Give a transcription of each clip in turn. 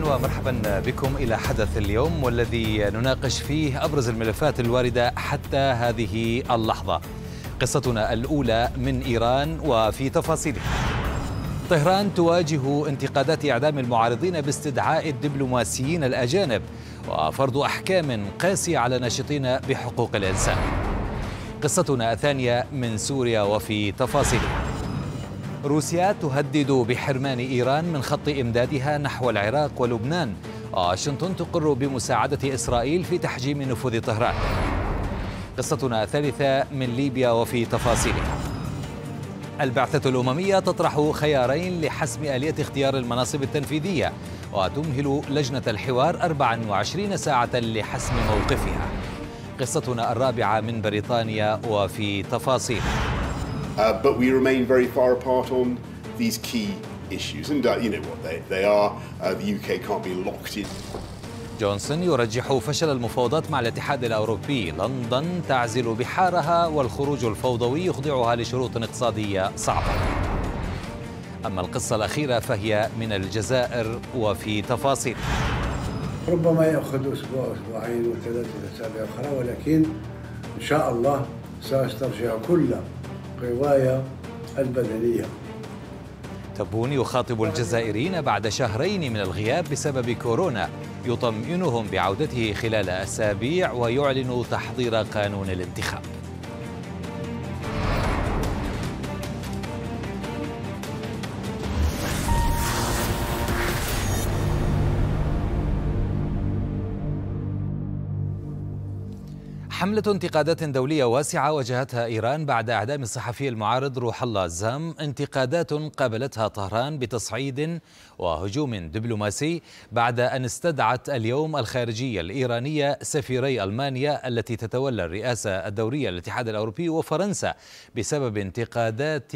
اهلا ومرحبا بكم الى حدث اليوم والذي نناقش فيه ابرز الملفات الوارده حتى هذه اللحظه. قصتنا الاولى من ايران وفي تفاصيلها. طهران تواجه انتقادات اعدام المعارضين باستدعاء الدبلوماسيين الاجانب وفرض احكام قاسيه على ناشطين بحقوق الانسان. قصتنا الثانيه من سوريا وفي تفاصيلها. روسيا تهدد بحرمان إيران من خط إمدادها نحو العراق ولبنان واشنطن تقر بمساعدة إسرائيل في تحجيم نفوذ طهران قصتنا الثالثة من ليبيا وفي تفاصيلها البعثة الأممية تطرح خيارين لحسم آلية اختيار المناصب التنفيذية وتمهل لجنة الحوار 24 ساعة لحسم موقفها قصتنا الرابعة من بريطانيا وفي تفاصيلها Uh, but we remain very far apart on these key issues. And uh, you know what they, they are. Uh, the UK can't be locked in. جونسون يرجح فشل المفاوضات مع الاتحاد الأوروبي لندن تعزل بحارها والخروج الفوضوي يخضعها لشروط اقتصادية صعبة أما القصة الأخيرة فهي من الجزائر وفي تفاصيل ربما يأخذ أسبوع أسبوعين وثلاثة أسابيع أخرى ولكن إن شاء الله سأسترجع كل الرواية البدنية تبون يخاطب الجزائريين بعد شهرين من الغياب بسبب كورونا يطمئنهم بعودته خلال أسابيع ويعلن تحضير قانون الانتخاب حملة انتقادات دولية واسعة واجهتها إيران بعد إعدام الصحفي المعارض روح الله الزام انتقادات قابلتها طهران بتصعيد وهجوم دبلوماسي بعد أن استدعت اليوم الخارجية الإيرانية سفيري ألمانيا التي تتولى الرئاسة الدورية للاتحاد الأوروبي وفرنسا بسبب انتقادات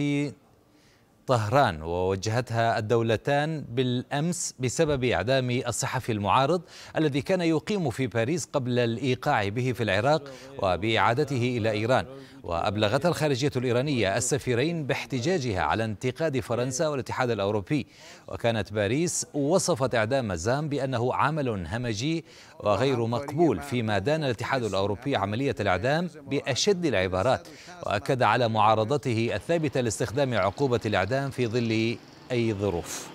طهران ووجهتها الدولتان بالأمس بسبب إعدام الصحفي المعارض الذي كان يقيم في باريس قبل الإيقاع به في العراق وبإعادته إلى إيران وأبلغت الخارجية الإيرانية السفيرين باحتجاجها على انتقاد فرنسا والاتحاد الأوروبي وكانت باريس وصفت إعدام زام بأنه عمل همجي وغير مقبول فيما دان الاتحاد الأوروبي عملية الإعدام بأشد العبارات وأكد على معارضته الثابتة لاستخدام عقوبة الإعدام في ظل أي ظروف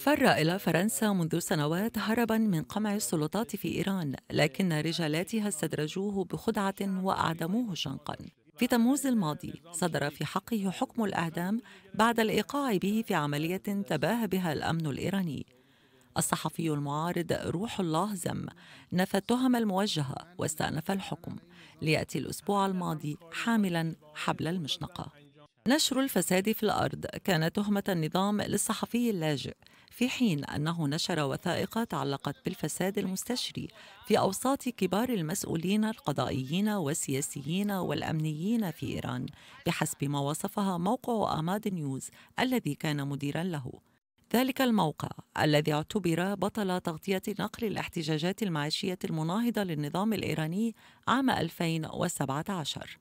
فر إلى فرنسا منذ سنوات هربا من قمع السلطات في إيران لكن رجالاتها استدرجوه بخدعة وأعدموه شنقا في تموز الماضي صدر في حقه حكم الإعدام بعد الإيقاع به في عملية تباهى بها الأمن الإيراني الصحفي المعارض روح الله زم نفى التهم الموجهة واستأنف الحكم ليأتي الأسبوع الماضي حاملا حبل المشنقة نشر الفساد في الأرض كان تهمة النظام للصحفي اللاجئ في حين أنه نشر وثائق تعلقت بالفساد المستشري في أوساط كبار المسؤولين القضائيين والسياسيين والأمنيين في إيران بحسب ما وصفها موقع أماد نيوز الذي كان مديرا له ذلك الموقع الذي اعتبر بطل تغطية نقل الاحتجاجات المعيشية المناهضة للنظام الإيراني عام 2017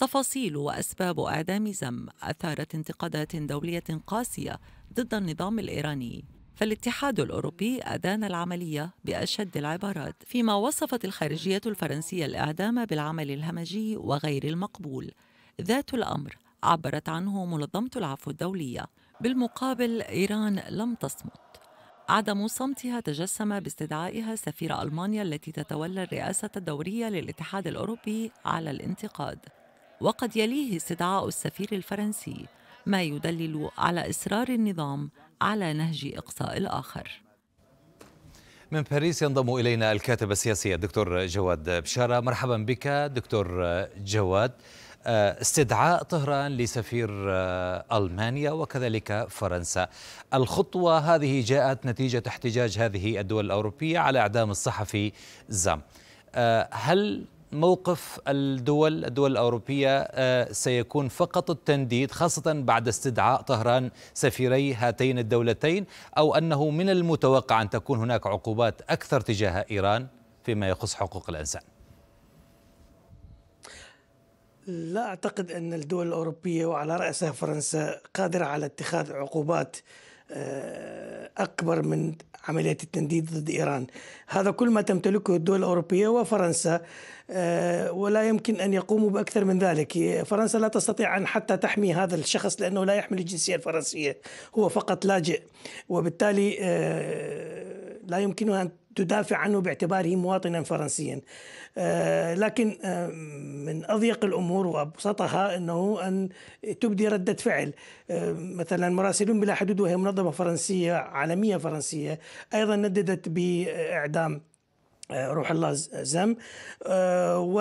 تفاصيل وأسباب إعدام زم أثارت انتقادات دولية قاسية ضد النظام الإيراني فالاتحاد الأوروبي أدان العملية بأشد العبارات فيما وصفت الخارجية الفرنسية الإعدام بالعمل الهمجي وغير المقبول ذات الأمر عبرت عنه منظمة العفو الدولية بالمقابل إيران لم تصمت عدم صمتها تجسم باستدعائها سفير ألمانيا التي تتولى الرئاسة الدورية للاتحاد الأوروبي على الانتقاد وقد يليه استدعاء السفير الفرنسي ما يدلل على إصرار النظام على نهج إقصاء الآخر من باريس ينضم إلينا الكاتب السياسي الدكتور جواد بشارة مرحبا بك دكتور جواد آه، استدعاء طهران لسفير آه، ألمانيا وكذلك فرنسا الخطوة هذه جاءت نتيجة احتجاج هذه الدول الأوروبية على إعدام الصحفي زام آه، هل موقف الدول الدول الأوروبية آه، سيكون فقط التنديد خاصة بعد استدعاء طهران سفيري هاتين الدولتين أو أنه من المتوقع أن تكون هناك عقوبات أكثر تجاه إيران فيما يخص حقوق الإنسان لا أعتقد أن الدول الأوروبية وعلى رأسها فرنسا قادرة على اتخاذ عقوبات آه، أكبر من عملية التنديد ضد إيران هذا كل ما تمتلكه الدول الأوروبية وفرنسا آه، ولا يمكن أن يقوموا بأكثر من ذلك فرنسا لا تستطيع أن حتى تحمي هذا الشخص لأنه لا يحمل الجنسية الفرنسية هو فقط لاجئ وبالتالي آه، لا يمكنها أن تدافع عنه باعتباره مواطنا فرنسيا آه، لكن آه، من أضيق الأمور وأبسطها أنه أن تبدي ردة فعل آه، مثلا مراسلون بلا حدود وهي منظمة فرنسية عالمية فرنسية أيضا نددت بإعدام روح الله زم و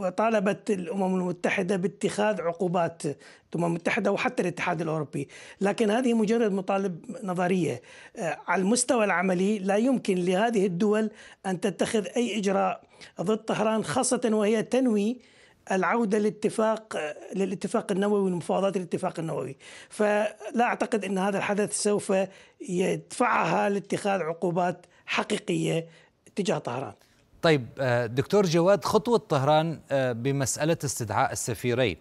وطالبت الامم المتحده باتخاذ عقوبات الامم المتحده وحتى الاتحاد الاوروبي، لكن هذه مجرد مطالب نظريه آه، على المستوى العملي لا يمكن لهذه الدول ان تتخذ اي اجراء ضد طهران خاصه وهي تنوي العوده للاتفاق آه، للاتفاق النووي ومفاوضات الاتفاق النووي، فلا اعتقد ان هذا الحدث سوف يدفعها لاتخاذ عقوبات حقيقيه تجاه طهران. طيب آه، دكتور جواد خطوة طهران آه، بمسألة استدعاء السفيرين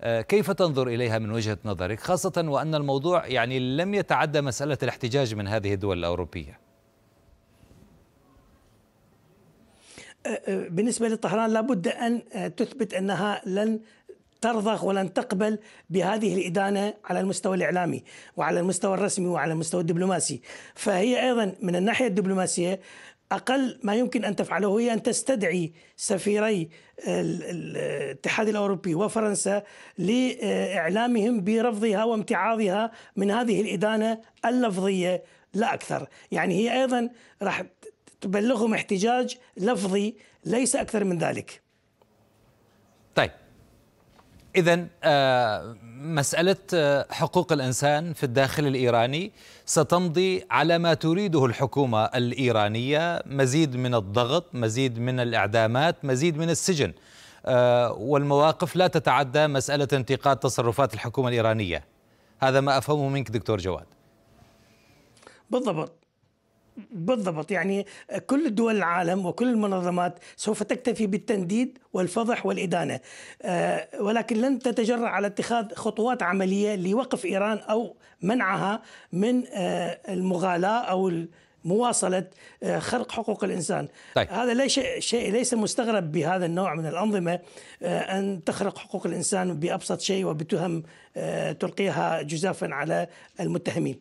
آه، كيف تنظر إليها من وجهة نظرك خاصة وأن الموضوع يعني لم يتعدى مسألة الاحتجاج من هذه الدول الأوروبية بالنسبة لطهران لابد أن تثبت أنها لن ترضخ ولن تقبل بهذه الإدانة على المستوى الإعلامي وعلى المستوى الرسمي وعلى المستوى الدبلوماسي فهي أيضا من الناحية الدبلوماسية اقل ما يمكن ان تفعله هي ان تستدعي سفيري الاتحاد الاوروبي وفرنسا لاعلامهم برفضها وامتعاضها من هذه الادانه اللفظيه لا اكثر، يعني هي ايضا راح تبلغهم احتجاج لفظي ليس اكثر من ذلك. إذا آه، مسألة آه، حقوق الإنسان في الداخل الإيراني ستمضي على ما تريده الحكومة الإيرانية مزيد من الضغط مزيد من الإعدامات مزيد من السجن آه، والمواقف لا تتعدى مسألة انتقاد تصرفات الحكومة الإيرانية هذا ما أفهمه منك دكتور جواد بالضبط بالضبط يعني كل دول العالم وكل المنظمات سوف تكتفي بالتنديد والفضح والإدانة آه، ولكن لن تتجرأ على اتخاذ خطوات عملية لوقف إيران أو منعها من آه، المغالاة أو مواصلة آه، خرق حقوق الإنسان طيب. هذا ليس شيء ليس مستغرب بهذا النوع من الأنظمة أن تخرق حقوق الإنسان بأبسط شيء وبتهم تلقيها جزافا على المتهمين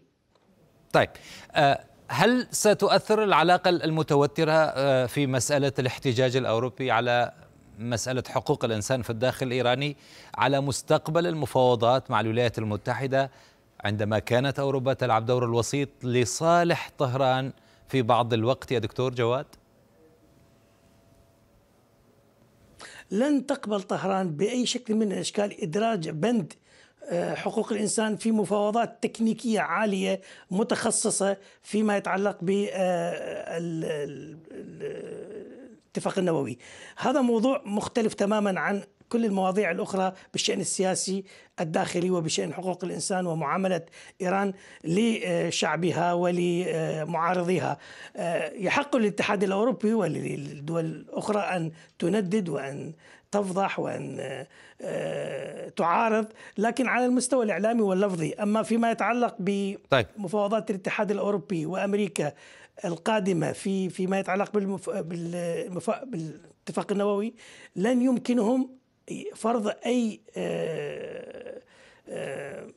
طيب آه هل ستؤثر العلاقة المتوترة آه، في مسألة الاحتجاج الأوروبي على مسألة حقوق الإنسان في الداخل الإيراني على مستقبل المفاوضات مع الولايات المتحدة عندما كانت أوروبا تلعب دور الوسيط لصالح طهران في بعض الوقت يا دكتور جواد؟ لن تقبل طهران بأي شكل من الأشكال إدراج بند حقوق الانسان في مفاوضات تكنيكيه عاليه متخصصه فيما يتعلق بالاتفاق آه، النووي. هذا موضوع مختلف تماما عن كل المواضيع الاخرى بالشان السياسي الداخلي وبشان حقوق الانسان ومعامله ايران لشعبها ولمعارضيها. آه، يحق للاتحاد الاوروبي وللدول الاخرى ان تندد وان تفضح وأن آه، تعارض لكن على المستوى الإعلامي واللفظي أما فيما يتعلق بمفاوضات طيب. الاتحاد الأوروبي وأمريكا القادمة في فيما يتعلق بالاتفاق النووي لن يمكنهم فرض أي آه،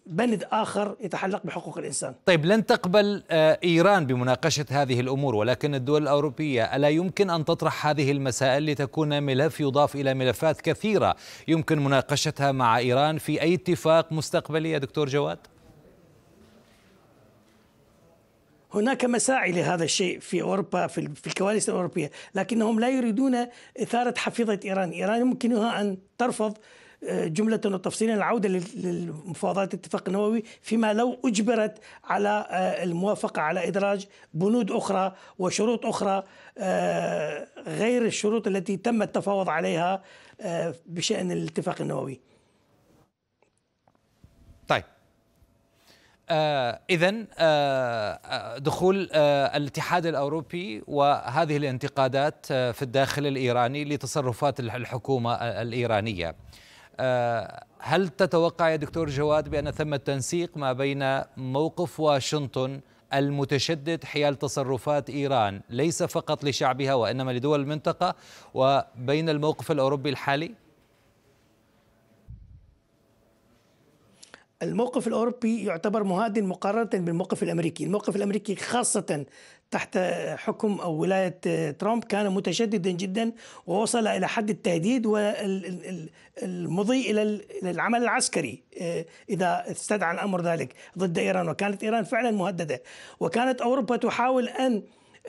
بند آخر يتعلق بحقوق الإنسان طيب لن تقبل آه، إيران بمناقشة هذه الأمور ولكن الدول الأوروبية ألا يمكن أن تطرح هذه المسائل لتكون ملف يضاف إلى ملفات كثيرة يمكن مناقشتها مع إيران في أي اتفاق مستقبلي يا دكتور جواد؟ هناك مساعي لهذا الشيء في اوروبا في الكواليس الاوروبيه، لكنهم لا يريدون اثاره حفيظه ايران، ايران يمكنها ان ترفض جملة وتفصيلا العودة للمفاوضات الاتفاق النووي فيما لو أجبرت على آه، الموافقة على إدراج بنود أخرى وشروط أخرى آه، غير الشروط التي تم التفاوض عليها آه، بشأن الاتفاق النووي طيب آه اذا آه دخول آه الاتحاد الاوروبي وهذه الانتقادات في الداخل الايراني لتصرفات الحكومه الايرانيه آه، هل تتوقع يا دكتور جواد بأن ثمة تنسيق ما بين موقف واشنطن المتشدد حيال تصرفات إيران ليس فقط لشعبها وإنما لدول المنطقة وبين الموقف الأوروبي الحالي؟ الموقف الأوروبي يعتبر مهادن مقارنة بالموقف الأمريكي الموقف الأمريكي خاصة تحت حكم أو ولاية آه، ترامب كان متشددا جدا ووصل إلى حد التهديد والمضي إلى العمل العسكري آه، إذا استدعى الأمر ذلك ضد إيران وكانت إيران فعلا مهددة وكانت أوروبا تحاول أن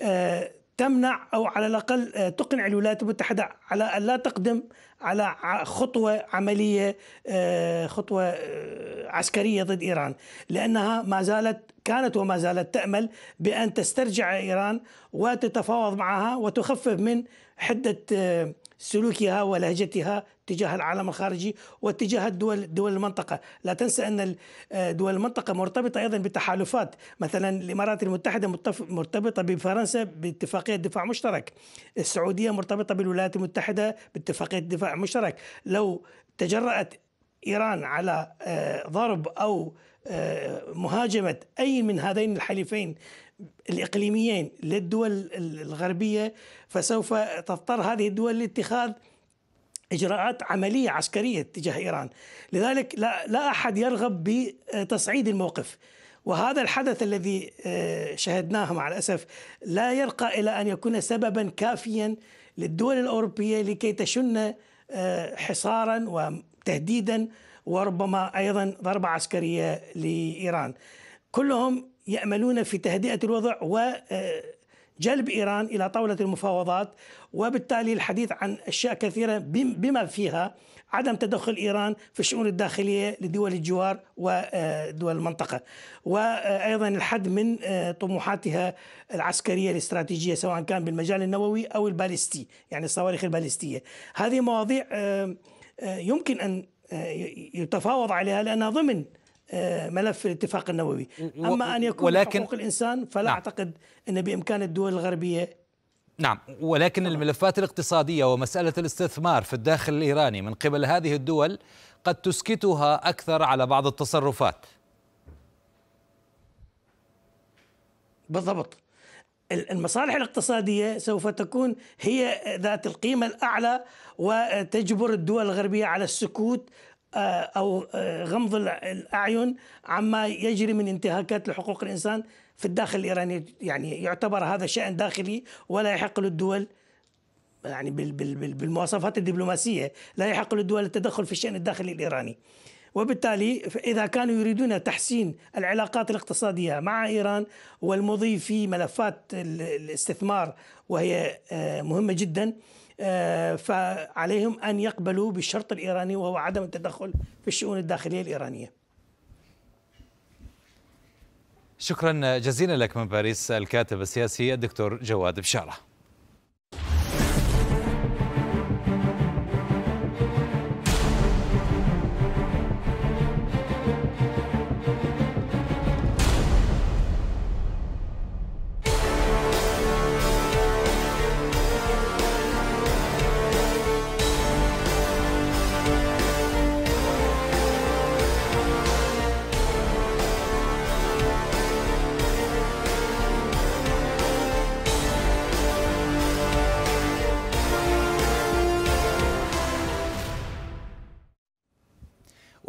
آه، تمنع او على الاقل آه، تقنع الولايات المتحده على ان لا تقدم على خطوه عمليه آه، خطوه آه، عسكريه ضد ايران لانها ما زالت كانت وما زالت تامل بان تسترجع ايران وتتفاوض معها وتخفف من حده سلوكها ولهجتها تجاه العالم الخارجي واتجاه دول دول المنطقه، لا تنسى ان آه، دول المنطقه مرتبطه ايضا بتحالفات، مثلا الامارات المتحده مرتبطه بفرنسا باتفاقيه دفاع مشترك، السعوديه مرتبطه بالولايات المتحده باتفاقيه دفاع مشترك، لو تجرأت ايران على آه، ضرب او آه، مهاجمه اي من هذين الحليفين الإقليميين للدول الغربية فسوف تضطر هذه الدول لاتخاذ اجراءات عمليه عسكريه تجاه ايران، لذلك لا لا احد يرغب بتصعيد الموقف. وهذا الحدث الذي آه، شهدناه مع الاسف لا يرقى الى ان يكون سببا كافيا للدول الاوروبيه لكي تشن آه، حصارا وتهديدا وربما ايضا ضربه عسكريه لايران. كلهم يأملون في تهدئة الوضع و آه، جلب إيران إلى طاولة المفاوضات وبالتالي الحديث عن أشياء كثيرة بما فيها عدم تدخل إيران في الشؤون الداخلية لدول الجوار ودول آه، المنطقة وأيضا آه، الحد من طموحاتها العسكرية الاستراتيجية سواء كان بالمجال النووي أو البالستي يعني الصواريخ البالستية هذه مواضيع يمكن أن يتفاوض عليها لأنها ضمن آه، ملف الاتفاق النووي أما أن يكون ولكن حقوق الإنسان فلا نعم. أعتقد أن بإمكان الدول الغربية نعم ولكن الملفات الاقتصادية ومسألة الاستثمار في الداخل الإيراني من قبل هذه الدول قد تسكتها أكثر على بعض التصرفات بالضبط المصالح الاقتصادية سوف تكون هي ذات القيمة الأعلى وتجبر الدول الغربية على السكوت آه، او آه، غمض الاعين عما يجري من انتهاكات لحقوق الانسان في الداخل الايراني يعني يعتبر هذا شان داخلي ولا يحق للدول يعني بالمواصفات الدبلوماسيه لا يحق للدول التدخل في الشان الداخلي الايراني. وبالتالي إذا كانوا يريدون تحسين العلاقات الاقتصادية مع إيران والمضي في ملفات الاستثمار وهي آه، مهمة جدا آه، فعليهم أن يقبلوا بالشرط الإيراني وهو عدم التدخل في الشؤون الداخلية الإيرانية شكرا جزيلا لك من باريس الكاتب السياسي الدكتور جواد بشاره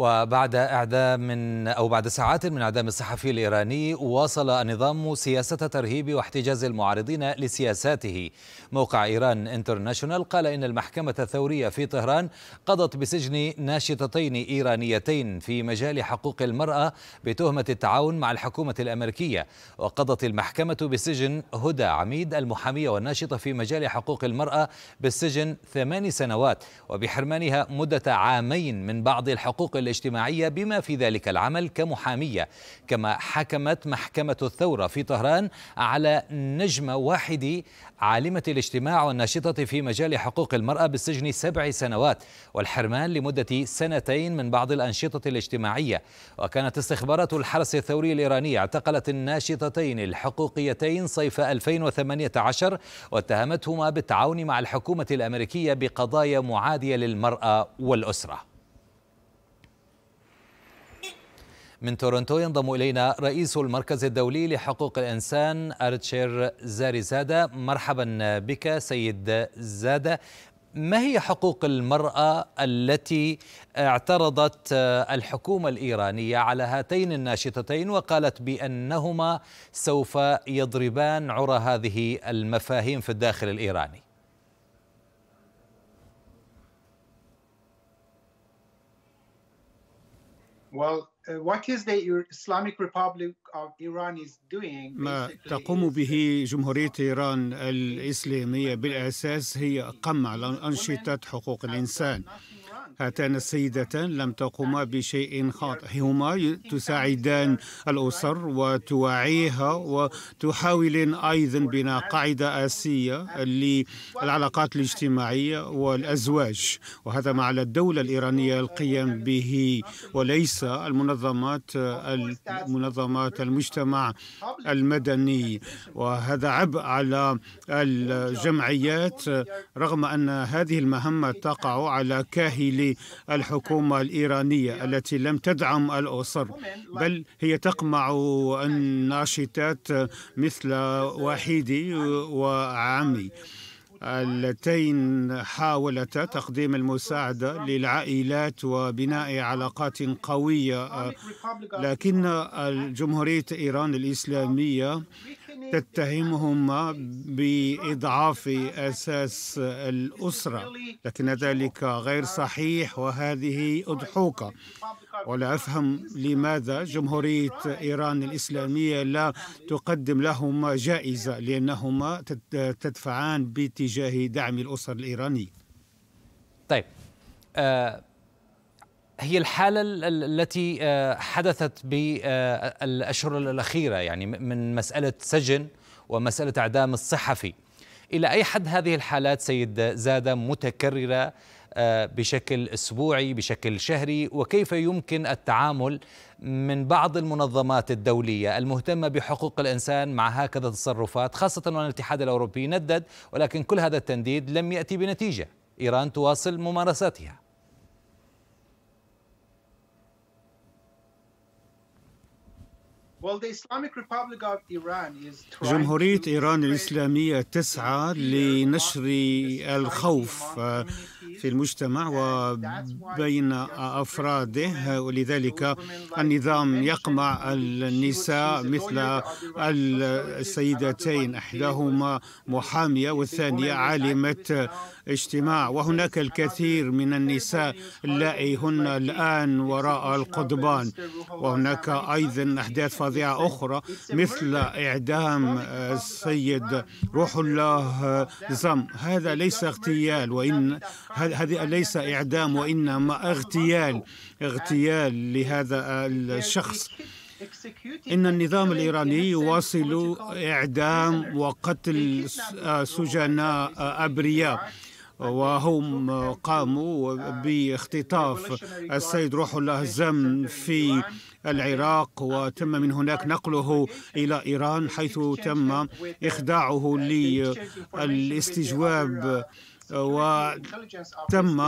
وبعد إعدام من أو بعد ساعات من إعدام الصحفي الإيراني واصل النظام سياسة ترهيب واحتجاز المعارضين لسياساته موقع إيران انترناشونال قال إن المحكمة الثورية في طهران قضت بسجن ناشطتين إيرانيتين في مجال حقوق المرأة بتهمة التعاون مع الحكومة الأمريكية وقضت المحكمة بسجن هدى عميد المحامية والناشطة في مجال حقوق المرأة بالسجن ثمان سنوات وبحرمانها مدة عامين من بعض الحقوق الاجتماعية بما في ذلك العمل كمحامية كما حكمت محكمة الثورة في طهران على نجمة واحدة عالمة الاجتماع والناشطة في مجال حقوق المرأة بالسجن سبع سنوات والحرمان لمدة سنتين من بعض الأنشطة الاجتماعية وكانت استخبارات الحرس الثوري الإيراني اعتقلت الناشطتين الحقوقيتين صيف 2018 واتهمتهما بالتعاون مع الحكومة الأمريكية بقضايا معادية للمرأة والأسرة من تورنتو ينضم إلينا رئيس المركز الدولي لحقوق الإنسان أرتشير زاري زادة مرحبا بك سيد زادة ما هي حقوق المرأة التي اعترضت الحكومة الإيرانية على هاتين الناشطتين وقالت بأنهما سوف يضربان عرى هذه المفاهيم في الداخل الإيراني؟ Well, Uh, ما تقوم uh, به جمهورية إيران الإسلامية بالأساس هي قمع أنشطة حقوق الإنسان هاتان السيدتان لم تقوما بشيء خاطئ هما تساعدان الأسر وتوعيها وتحاولين أيضا بناء قاعدة آسية للعلاقات الاجتماعية والأزواج وهذا ما على الدولة الإيرانية القيام به وليس المنظمات المنظمات المجتمع المدني وهذا عبء على الجمعيات رغم أن هذه المهمة تقع على كاهل الحكومة الإيرانية التي لم تدعم الأسر بل هي تقمع الناشطات مثل وحيدي وعمي اللتين حاولتا تقديم المساعدة للعائلات وبناء علاقات قوية لكن جمهورية إيران الإسلامية تتهمهما بإضعاف أساس الأسرة لكن ذلك غير صحيح وهذه أضحوكة ولا أفهم لماذا جمهورية إيران الإسلامية لا تقدم لهما جائزة لأنهما تدفعان باتجاه دعم الأسر الإيراني طيب آه هي الحالة التي آه، حدثت بالأشهر آه، الأخيرة يعني من مسألة سجن ومسألة إعدام الصحفي إلى أي حد هذه الحالات سيد زادة متكررة آه، بشكل أسبوعي بشكل شهري وكيف يمكن التعامل من بعض المنظمات الدولية المهتمة بحقوق الإنسان مع هكذا تصرفات خاصة وأن الاتحاد الأوروبي ندد ولكن كل هذا التنديد لم يأتي بنتيجة إيران تواصل ممارساتها جمهورية إيران الإسلامية تسعى لنشر الخوف في المجتمع وبين أفراده ولذلك النظام يقمع النساء مثل السيدتين إحداهما محامية والثانية عالمة اجتماع وهناك الكثير من النساء اللائي هن الآن وراء القضبان وهناك أيضا أحداث مواضيع أخرى مثل إعدام آه، السيد روح الله آه، زم هذا ليس اغتيال وإن هذا ليس إعدام وإنما اغتيال اغتيال لهذا الشخص إن النظام الإيراني يواصل إعدام وقتل آه، سجناء أبرياء وهم قاموا باختطاف السيد روح الله زم في العراق وتم من هناك نقله إلى إيران حيث تم إخضاعه للاستجواب وتم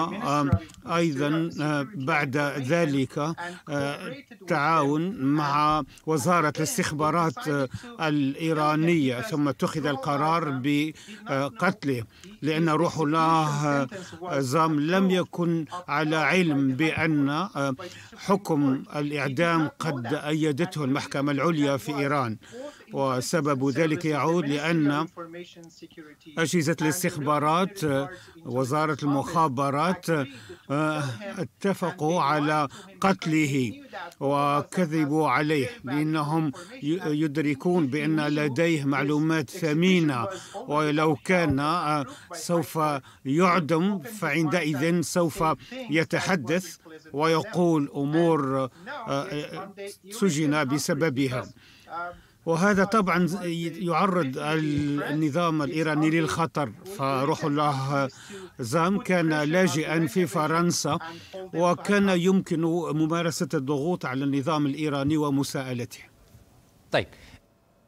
أيضا آه، بعد ذلك آه، تعاون مع وزارة الاستخبارات آه، الإيرانية ثم اتخذ القرار بقتله لأن روح الله زام لم يكن على علم بأن حكم الإعدام قد أيدته المحكمة العليا في إيران وسبب ذلك يعود لأن أجهزة الاستخبارات وزارة المخابرات آه، اتفقوا على قتله وكذبوا عليه لأنهم يدركون بأن لديه معلومات ثمينة ولو كان آه، سوف يعدم فعندئذ سوف يتحدث ويقول أمور آه، سجن بسببها وهذا طبعا يعرض النظام الإيراني للخطر فروح الله زام كان لاجئا في فرنسا وكان يمكن ممارسة الضغوط على النظام الإيراني ومساءلته طيب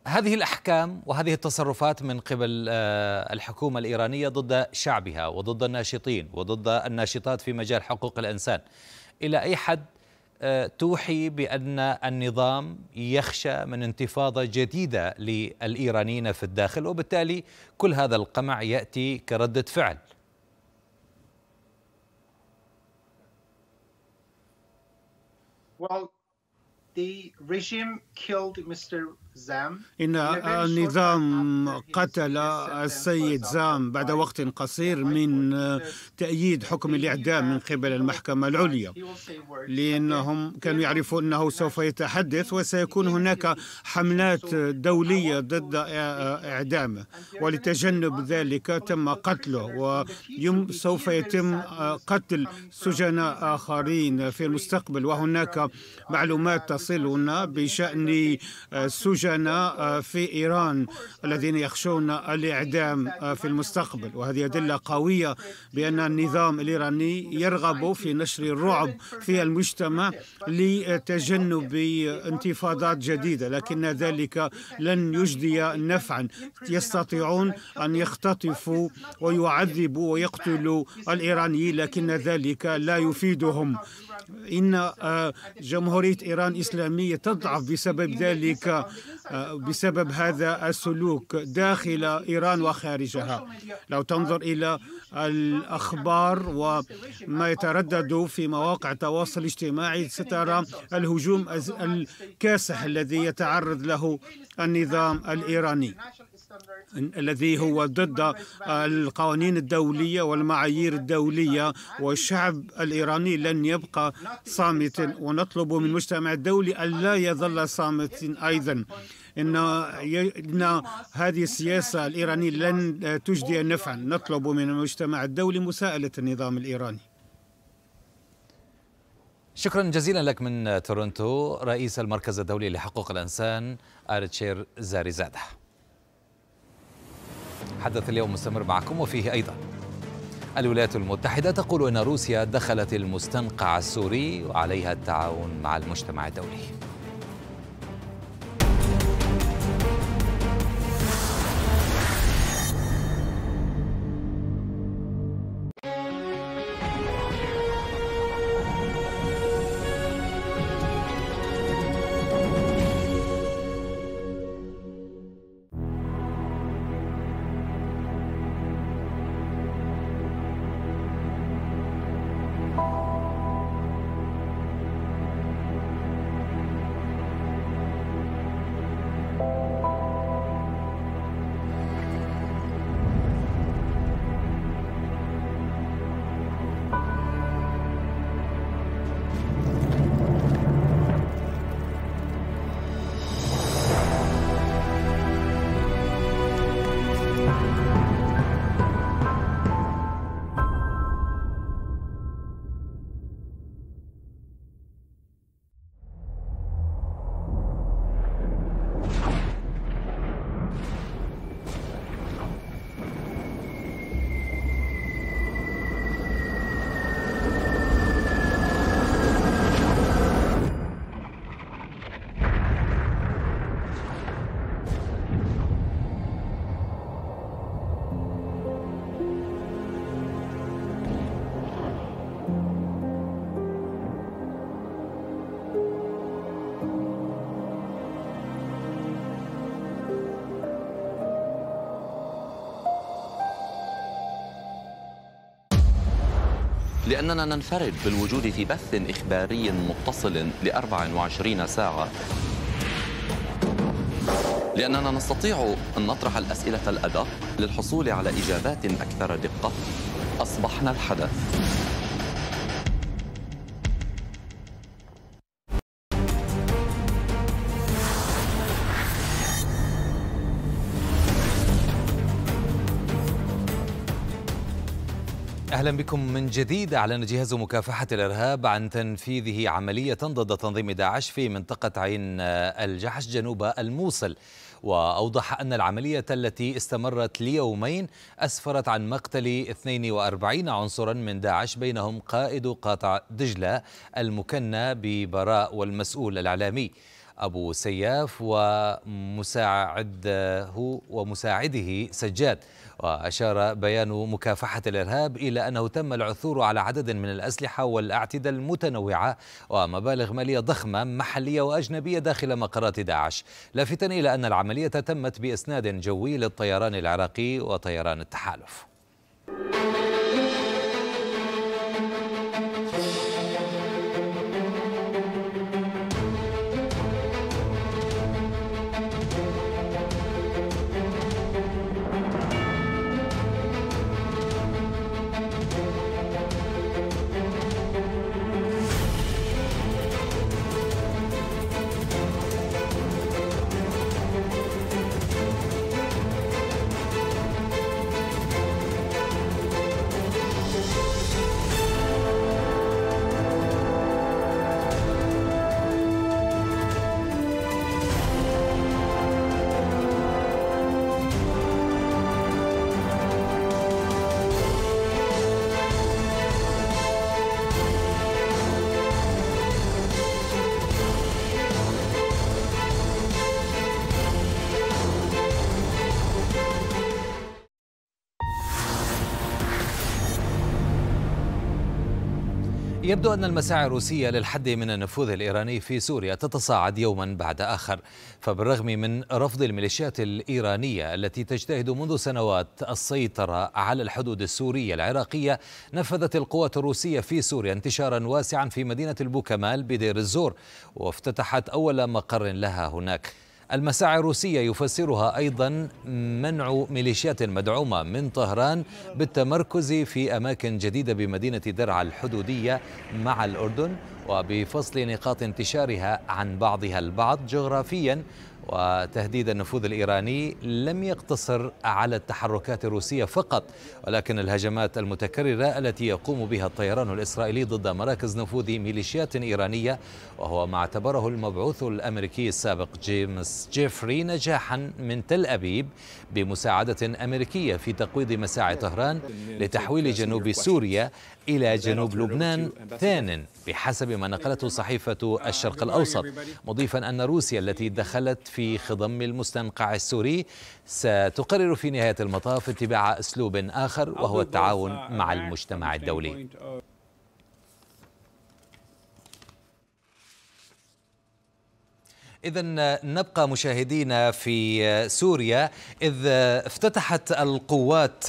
هذه الأحكام وهذه التصرفات من قبل آه، الحكومة الإيرانية ضد شعبها وضد الناشطين وضد الناشطات في مجال حقوق الإنسان إلى أي حد آه، توحي بأن النظام يخشى من انتفاضة جديدة للإيرانيين في الداخل وبالتالي كل هذا القمع يأتي كردة فعل Well, the regime killed Mr. إن النظام قتل السيد زام بعد وقت قصير من آه، تأييد حكم الإعدام من قبل المحكمة العليا لأنهم كانوا يعرفون أنه سوف يتحدث وسيكون هناك حملات دولية ضد إعدامه ولتجنب ذلك تم قتله وسوف يتم آه، قتل سجناء آخرين في المستقبل وهناك uh, معلومات تصلنا بشأن آه، سجناء حجانا آه، في إيران الذين يخشون الإعدام آه، في المستقبل وهذه أدلة قوية بأن النظام الإيراني يرغب في نشر الرعب في المجتمع لتجنب انتفاضات جديدة لكن ذلك لن يجدي نفعا يستطيعون أن يختطفوا ويعذبوا ويقتلوا الإيرانيين لكن ذلك لا يفيدهم إن آه، جمهورية إيران الإسلامية تضعف بسبب ذلك آه، بسبب هذا السلوك داخل إيران وخارجها لو تنظر إلى الأخبار وما يتردد في مواقع التواصل الاجتماعي سترى الهجوم الكاسح الذي يتعرض له النظام الإيراني الذي هو ضد آه، القوانين الدولية والمعايير الدولية والشعب الإيراني لن يبقى صامتا ونطلب من المجتمع الدولي ألا يظل صامتا أيضا إن, إن هذه السياسة الإيرانية لن تجدي نفعا نطلب من المجتمع الدولي مساءلة النظام الإيراني شكرا جزيلا لك من تورنتو رئيس المركز الدولي لحقوق الإنسان آرتشير زاري زاده حدث اليوم مستمر معكم وفيه أيضا الولايات المتحدة تقول أن روسيا دخلت المستنقع السوري وعليها التعاون مع المجتمع الدولي لأننا ننفرد بالوجود في بث إخباري متصل ل 24 ساعة لأننا نستطيع أن نطرح الأسئلة الأدق للحصول على إجابات أكثر دقة أصبحنا الحدث أهلا بكم من جديد أعلن جهاز مكافحة الإرهاب عن تنفيذه عملية ضد تنظيم داعش في منطقة عين آه، الجحش جنوب الموصل وأوضح أن العملية التي استمرت ليومين أسفرت عن مقتل 42 عنصرا من داعش بينهم قائد قاطع دجلة المكنى ببراء والمسؤول الإعلامي أبو سياف ومساعده ومساعده سجاد وأشار بيان مكافحة الإرهاب إلى أنه تم العثور على عدد من الأسلحة والأعتدة المتنوعة ومبالغ مالية ضخمة محلية وأجنبية داخل مقرات داعش لافتا إلى أن العملية تمت بإسناد جوي للطيران العراقي وطيران التحالف يبدو أن المساعي الروسية للحد من النفوذ الإيراني في سوريا تتصاعد يوما بعد آخر فبالرغم من رفض الميليشيات الإيرانية التي تجتهد منذ سنوات السيطرة على الحدود السورية العراقية نفذت القوات الروسية في سوريا انتشارا واسعا في مدينة البوكمال بدير الزور وافتتحت أول مقر لها هناك المساعي الروسية يفسرها أيضا منع ميليشيات مدعومة من طهران بالتمركز في أماكن جديدة بمدينة درعا الحدودية مع الأردن وبفصل نقاط انتشارها عن بعضها البعض جغرافيا وتهديد النفوذ الايراني لم يقتصر على التحركات الروسيه فقط ولكن الهجمات المتكرره التي يقوم بها الطيران الاسرائيلي ضد مراكز نفوذ ميليشيات ايرانيه وهو ما اعتبره المبعوث الامريكي السابق جيمس جيفري نجاحا من تل ابيب بمساعده امريكيه في تقويض مساعي طهران لتحويل جنوب سوريا إلى جنوب لبنان ثان بحسب ما نقلته صحيفة الشرق الأوسط مضيفا أن روسيا التي دخلت في خضم المستنقع السوري ستقرر في نهاية المطاف اتباع أسلوب آخر وهو التعاون مع المجتمع الدولي إذا نبقى مشاهدينا في سوريا إذ افتتحت القوات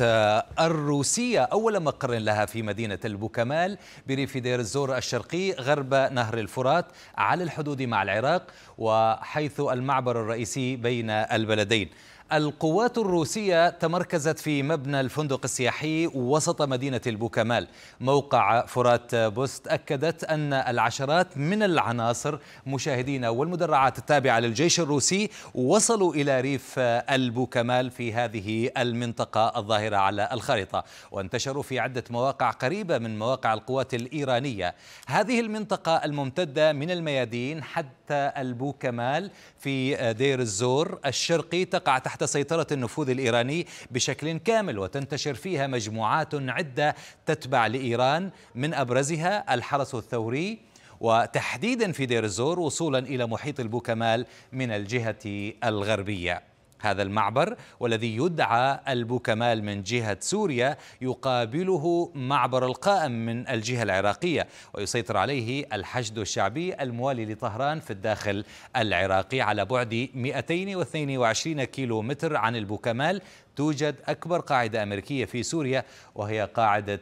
الروسية أول مقر لها في مدينة البوكمال بريف دير الزور الشرقي غرب نهر الفرات على الحدود مع العراق وحيث المعبر الرئيسي بين البلدين القوات الروسية تمركزت في مبنى الفندق السياحي وسط مدينة البوكمال موقع فرات بوست أكدت أن العشرات من العناصر مشاهدين والمدرعات التابعة للجيش الروسي وصلوا إلى ريف البوكمال في هذه المنطقة الظاهرة على الخريطة وانتشروا في عدة مواقع قريبة من مواقع القوات الإيرانية هذه المنطقة الممتدة من الميادين حتى حتى البوكمال في دير الزور الشرقي تقع تحت سيطرة النفوذ الإيراني بشكل كامل وتنتشر فيها مجموعات عدة تتبع لإيران من أبرزها الحرس الثوري وتحديدا في دير الزور وصولا إلى محيط البوكمال من الجهة الغربية هذا المعبر والذي يدعى البوكمال من جهة سوريا يقابله معبر القائم من الجهة العراقية ويسيطر عليه الحشد الشعبي الموالي لطهران في الداخل العراقي على بعد 222 كيلو متر عن البوكمال توجد أكبر قاعدة أمريكية في سوريا وهي قاعدة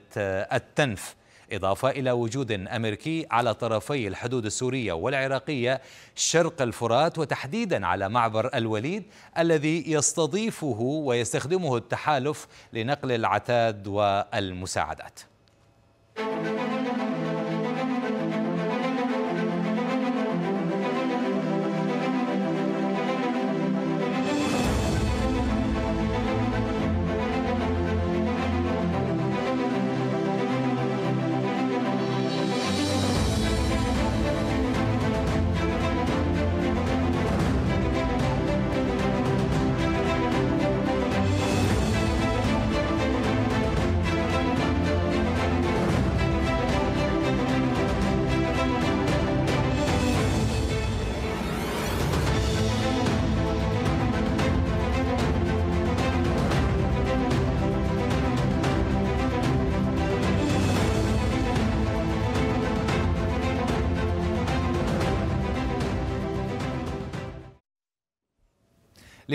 التنف إضافة إلى وجود أمريكي على طرفي الحدود السورية والعراقية شرق الفرات وتحديدا على معبر الوليد الذي يستضيفه ويستخدمه التحالف لنقل العتاد والمساعدات.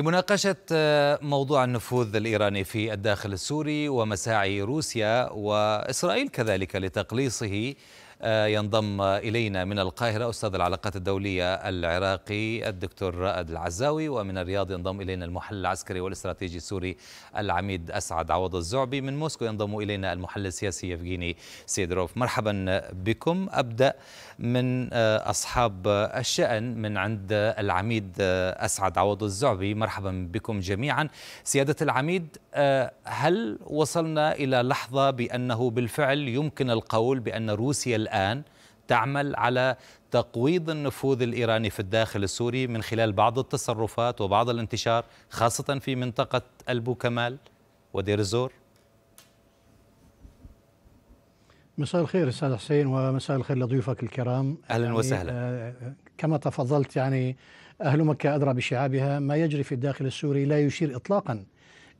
لمناقشة آه، موضوع النفوذ الإيراني في الداخل السوري ومساعي روسيا وإسرائيل كذلك لتقليصه آه، ينضم إلينا من القاهرة أستاذ العلاقات الدولية العراقي الدكتور رائد العزاوي ومن الرياض ينضم إلينا المحلل العسكري والاستراتيجي السوري العميد أسعد عوض الزعبي من موسكو ينضم إلينا المحلل السياسي يفغيني سيدروف مرحبا بكم أبدأ من آه، أصحاب الشأن من عند العميد آه، أسعد عوض الزعبي مرحبا بكم جميعا سيادة العميد آه، هل وصلنا إلى لحظة بأنه بالفعل يمكن القول بأن روسيا الآن تعمل على تقويض النفوذ الإيراني في الداخل السوري من خلال بعض التصرفات وبعض الانتشار خاصة في منطقة البوكمال ودير الزور مساء الخير استاذ حسين ومساء الخير لضيوفك الكرام اهلا يعني وسهلا آه، كما تفضلت يعني اهل مكه ادرى بشعابها ما يجري في الداخل السوري لا يشير اطلاقا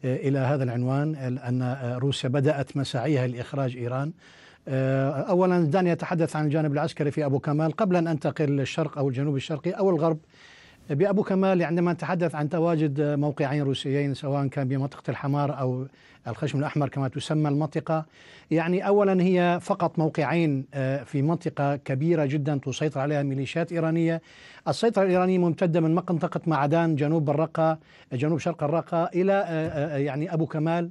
آه، الى هذا العنوان ان روسيا بدات مساعيها لاخراج ايران آه، اولا دعني اتحدث عن الجانب العسكري في ابو كمال قبل ان انتقل للشرق او الجنوب الشرقي او الغرب بأبو كمال يعني عندما نتحدث عن تواجد موقعين روسيين سواء كان بمنطقة الحمار أو الخشم الأحمر كما تسمى المنطقة يعني أولا هي فقط موقعين آه، في منطقة كبيرة جدا تسيطر عليها ميليشيات إيرانية السيطرة الإيرانية ممتدة من منطقة معدان جنوب الرقة جنوب شرق الرقة إلى آه، آه، يعني أبو كمال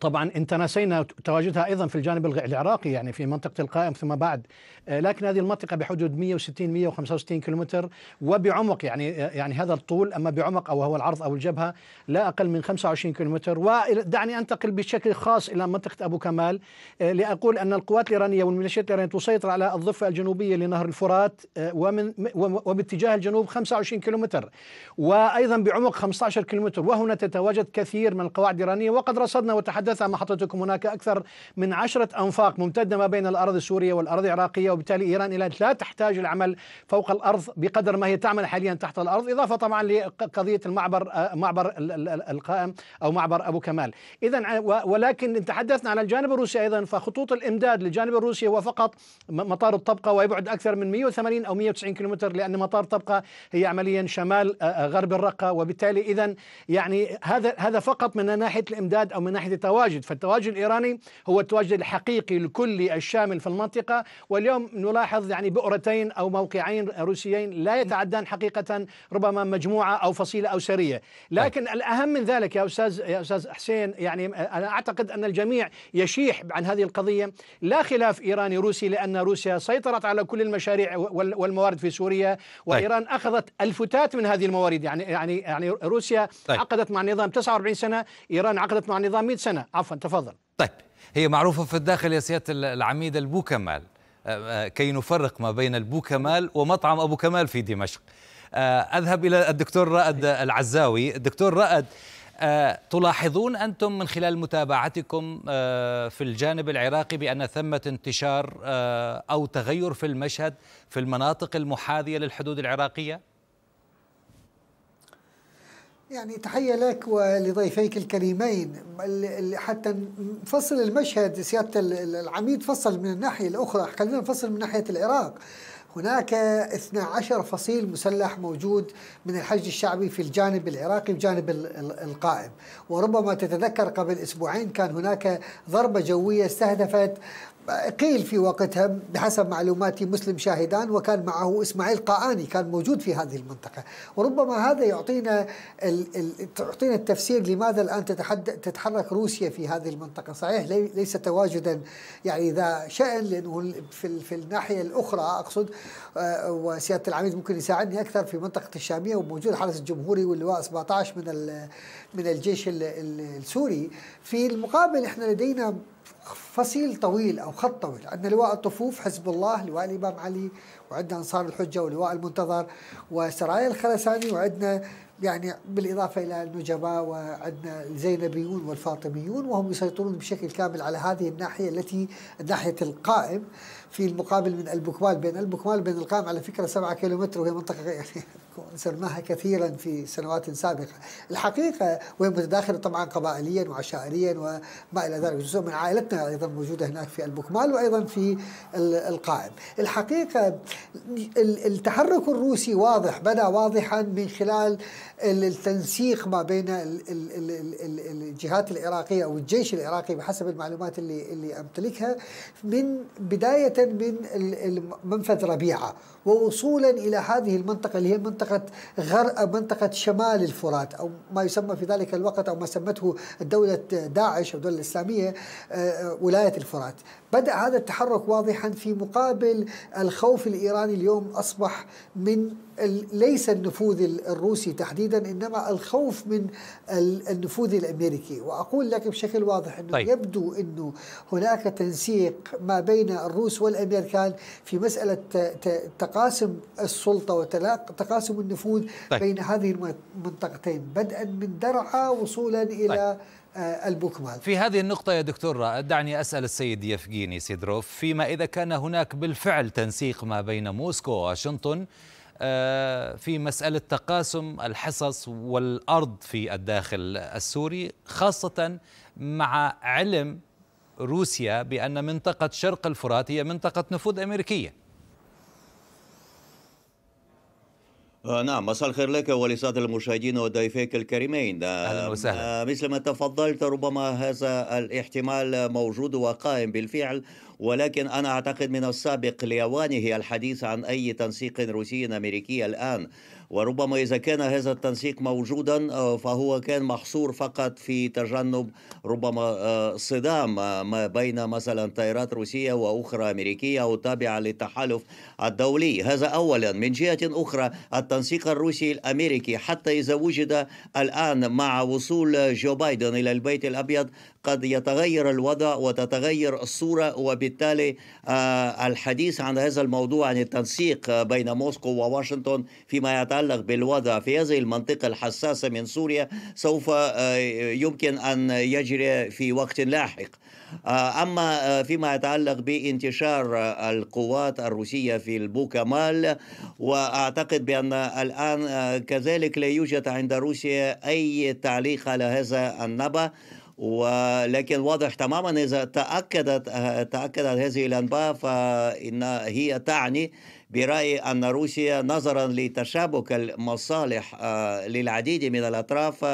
طبعا انت نسينا تواجدها ايضا في الجانب العراقي يعني في منطقه القائم ثم بعد آه، لكن هذه المنطقه بحدود 160 165 كيلومتر وبعمق يعني آه، يعني هذا الطول اما بعمق او هو العرض او الجبهه لا اقل من 25 كيلومتر ودعني انتقل بشكل خاص الى منطقه ابو كمال آه، لاقول ان القوات الايرانيه والميليشيات الايرانيه تسيطر على الضفه الجنوبيه لنهر الفرات ومن وباتجاه الجنوب 25 كيلومتر وايضا بعمق 15 كيلومتر وهنا تتواجد كثير من القواعد الايرانيه وقد رصدنا وتحدثنا تحدث مع هناك أكثر من عشرة أنفاق ممتدة ما بين الأراضي السورية والأراضي العراقية وبالتالي إيران إلى لا تحتاج العمل فوق الأرض بقدر ما هي تعمل حاليا تحت الأرض إضافة طبعا لقضية المعبر معبر القائم أو معبر أبو كمال إذا ولكن تحدثنا عن الجانب الروسي أيضا فخطوط الإمداد للجانب الروسي هو فقط مطار الطبقة ويبعد أكثر من 180 أو 190 كيلومتر لأن مطار طبقة هي عمليا شمال آه، آه، غرب الرقة وبالتالي إذا يعني هذا هذا فقط من ناحية الإمداد أو من ناحية التواجد فالتواجد الإيراني هو التواجد الحقيقي الكلي الشامل في المنطقة واليوم نلاحظ يعني بؤرتين أو موقعين روسيين لا يتعدان حقيقة ربما مجموعة أو فصيلة أو سرية طيب. لكن طيب. الأهم من ذلك يا أستاذ يا أستاذ حسين يعني أنا أعتقد أن الجميع يشيح عن هذه القضية لا خلاف إيراني روسي لأن روسيا سيطرت على كل المشاريع والموارد في سوريا طيب. وإيران طيب. أخذت الفتات من هذه الموارد يعني يعني يعني روسيا طيب. عقدت مع نظام 49 سنة إيران عقدت مع نظام 100 سنة عفوا تفضل طيب هي معروفة في الداخل يا سيادة العميد البو كمال كي نفرق ما بين البو كمال ومطعم أبو كمال في دمشق أذهب إلى الدكتور رائد العزاوي الدكتور رائد تلاحظون أنتم من خلال متابعتكم في الجانب العراقي بأن ثمة انتشار أو تغير في المشهد في المناطق المحاذية للحدود العراقية؟ يعني تحية لك ولضيفيك الكريمين حتى نفصل المشهد سيادة العميد فصل من الناحية الأخرى خلينا نفصل من ناحية العراق هناك 12 فصيل مسلح موجود من الحشد الشعبي في الجانب العراقي وجانب القائم وربما تتذكر قبل اسبوعين كان هناك ضربه جويه استهدفت قيل في وقتها بحسب معلوماتي مسلم شاهدان وكان معه اسماعيل قعاني كان موجود في هذه المنطقه وربما هذا يعطينا يعطينا التفسير لماذا الان تتحرك روسيا في هذه المنطقه صحيح ليس تواجدا يعني ذا شان لانه في, في الناحيه الاخرى اقصد آه، وسياده العميد ممكن يساعدني اكثر في منطقه الشاميه وموجود الحرس الجمهوري واللواء 17 من من الجيش السوري في المقابل احنا لدينا فصيل طويل او خط طويل، عندنا لواء الطفوف حزب الله، لواء الامام علي، وعندنا انصار الحجه ولواء المنتظر وسرايا الخرساني وعندنا يعني بالاضافه الى النجباء وعندنا الزينبيون والفاطميون وهم يسيطرون بشكل كامل على هذه الناحيه التي ناحيه القائم في المقابل من البكمال بين البكمال بين القائم على فكره 7 كيلومتر وهي منطقه يعني ذكرناها كثيرا في سنوات سابقة الحقيقة وهي متداخلة طبعا قبائليا وعشائريا وما إلى ذلك جزء من عائلتنا أيضا موجودة هناك في البكمال وأيضا في القائم الحقيقة التحرك الروسي واضح بدا واضحا من خلال التنسيق ما بين الجهات العراقية أو الجيش العراقي بحسب المعلومات اللي, اللي أمتلكها من بداية من منفذ ربيعة ووصولا إلى هذه المنطقة اللي هي منطقة غر... منطقة شمال الفرات أو ما يسمى في ذلك الوقت أو ما سمته دولة داعش أو الدولة الإسلامية آه، ولاية الفرات بدأ هذا التحرك واضحا في مقابل الخوف الإيراني اليوم أصبح من ليس النفوذ الروسي تحديدا انما الخوف من النفوذ الامريكي واقول لك بشكل واضح انه طيب. يبدو انه هناك تنسيق ما بين الروس والامريكان في مساله تقاسم السلطه وتقاسم النفوذ طيب. بين هذه المنطقتين بدءا من درعا وصولا الى طيب. آه، البوكمان في هذه النقطة يا دكتور رائد دعني أسأل السيد يفجيني سيدروف فيما إذا كان هناك بالفعل تنسيق ما بين موسكو وواشنطن آه، في مسألة تقاسم الحصص والأرض في الداخل السوري خاصة مع علم روسيا بأن منطقة شرق الفرات هي منطقة نفوذ أمريكية آه، نعم مساء الخير لك ولسادة المشاهدين وضيفيك الكريمين آه، أهلا وسهلا آه، مثل ما تفضلت ربما هذا الاحتمال موجود وقائم بالفعل ولكن أنا أعتقد من السابق لأوانه الحديث عن أي تنسيق روسي أمريكي الآن وربما إذا كان هذا التنسيق موجودا آه، فهو كان محصور فقط في تجنب ربما آه، صدام آه، ما بين مثلا طائرات روسية وأخرى أمريكية أو تابعة للتحالف الدولي هذا أولا من جهة أخرى التنسيق الروسي الأمريكي حتى إذا وجد الآن مع وصول جو بايدن إلى البيت الأبيض قد يتغير الوضع وتتغير الصورة وبالتالي آه، الحديث عن هذا الموضوع عن التنسيق بين موسكو وواشنطن فيما يتعلق بالوضع في هذه المنطقة الحساسة من سوريا سوف آه، يمكن أن يجري في وقت لاحق آه، أما فيما يتعلق بانتشار القوات الروسية في البوكمال وأعتقد بأن الآن كذلك لا يوجد عند روسيا أي تعليق على هذا النبأ ولكن واضح تماما اذا تاكدت تاكدت هذه الانباء فان هي تعني برايي ان روسيا نظرا لتشابك المصالح آه، للعديد من الاطراف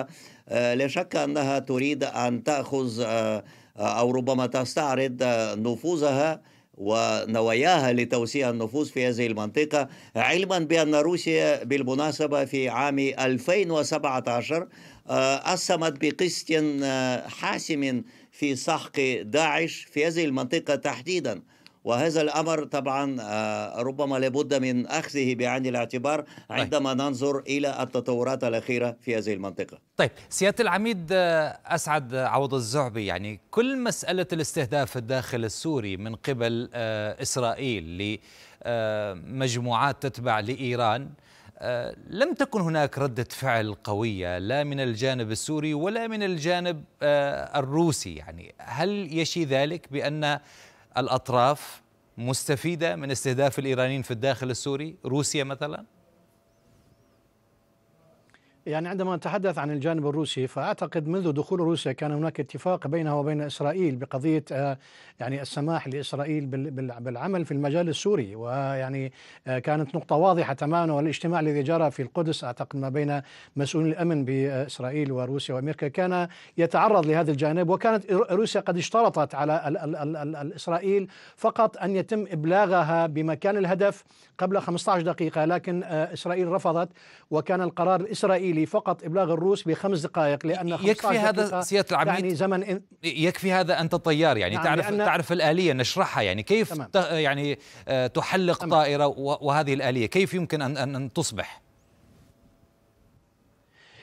آه، لا شك انها تريد ان تاخذ آه، او ربما تستعرض نفوذها ونواياها لتوسيع النفوذ في هذه المنطقة علما بأن روسيا بالمناسبة في عام 2017 أصمت آه، بقسط آه، حاسم في سحق داعش في هذه المنطقة تحديدا وهذا الأمر طبعا آه، ربما لابد من أخذه بعين الاعتبار طيب. عندما ننظر إلى التطورات الأخيرة في هذه المنطقة طيب سيادة العميد أسعد عوض الزعبي يعني كل مسألة الاستهداف الداخل السوري من قبل إسرائيل لمجموعات تتبع لإيران آه، لم تكن هناك ردة فعل قوية لا من الجانب السوري ولا من الجانب آه، الروسي يعني هل يشي ذلك بأن الأطراف مستفيدة من استهداف الإيرانيين في الداخل السوري روسيا مثلاً؟ يعني عندما نتحدث عن الجانب الروسي فاعتقد منذ دخول روسيا كان هناك اتفاق بينها وبين اسرائيل بقضيه آه، يعني السماح لاسرائيل بالعمل في المجال السوري ويعني آه، كانت نقطه واضحه تماما والاجتماع الذي جرى في القدس اعتقد ما بين مسؤولي الامن باسرائيل وروسيا وامريكا كان يتعرض لهذا الجانب وكانت روسيا قد اشترطت على اسرائيل فقط ان يتم ابلاغها بمكان الهدف قبل 15 دقيقه لكن آه، اسرائيل رفضت وكان القرار الاسرائيلي الأهلي فقط إبلاغ الروس بخمس دقائق لأن يكفي هذا سيادة العميد يعني زمن إن يكفي هذا أنت طيار يعني نعم تعرف تعرف الآلية نشرحها يعني كيف تمام يعني آه، تحلق تمام طائرة وهذه الآلية كيف يمكن أن أن تصبح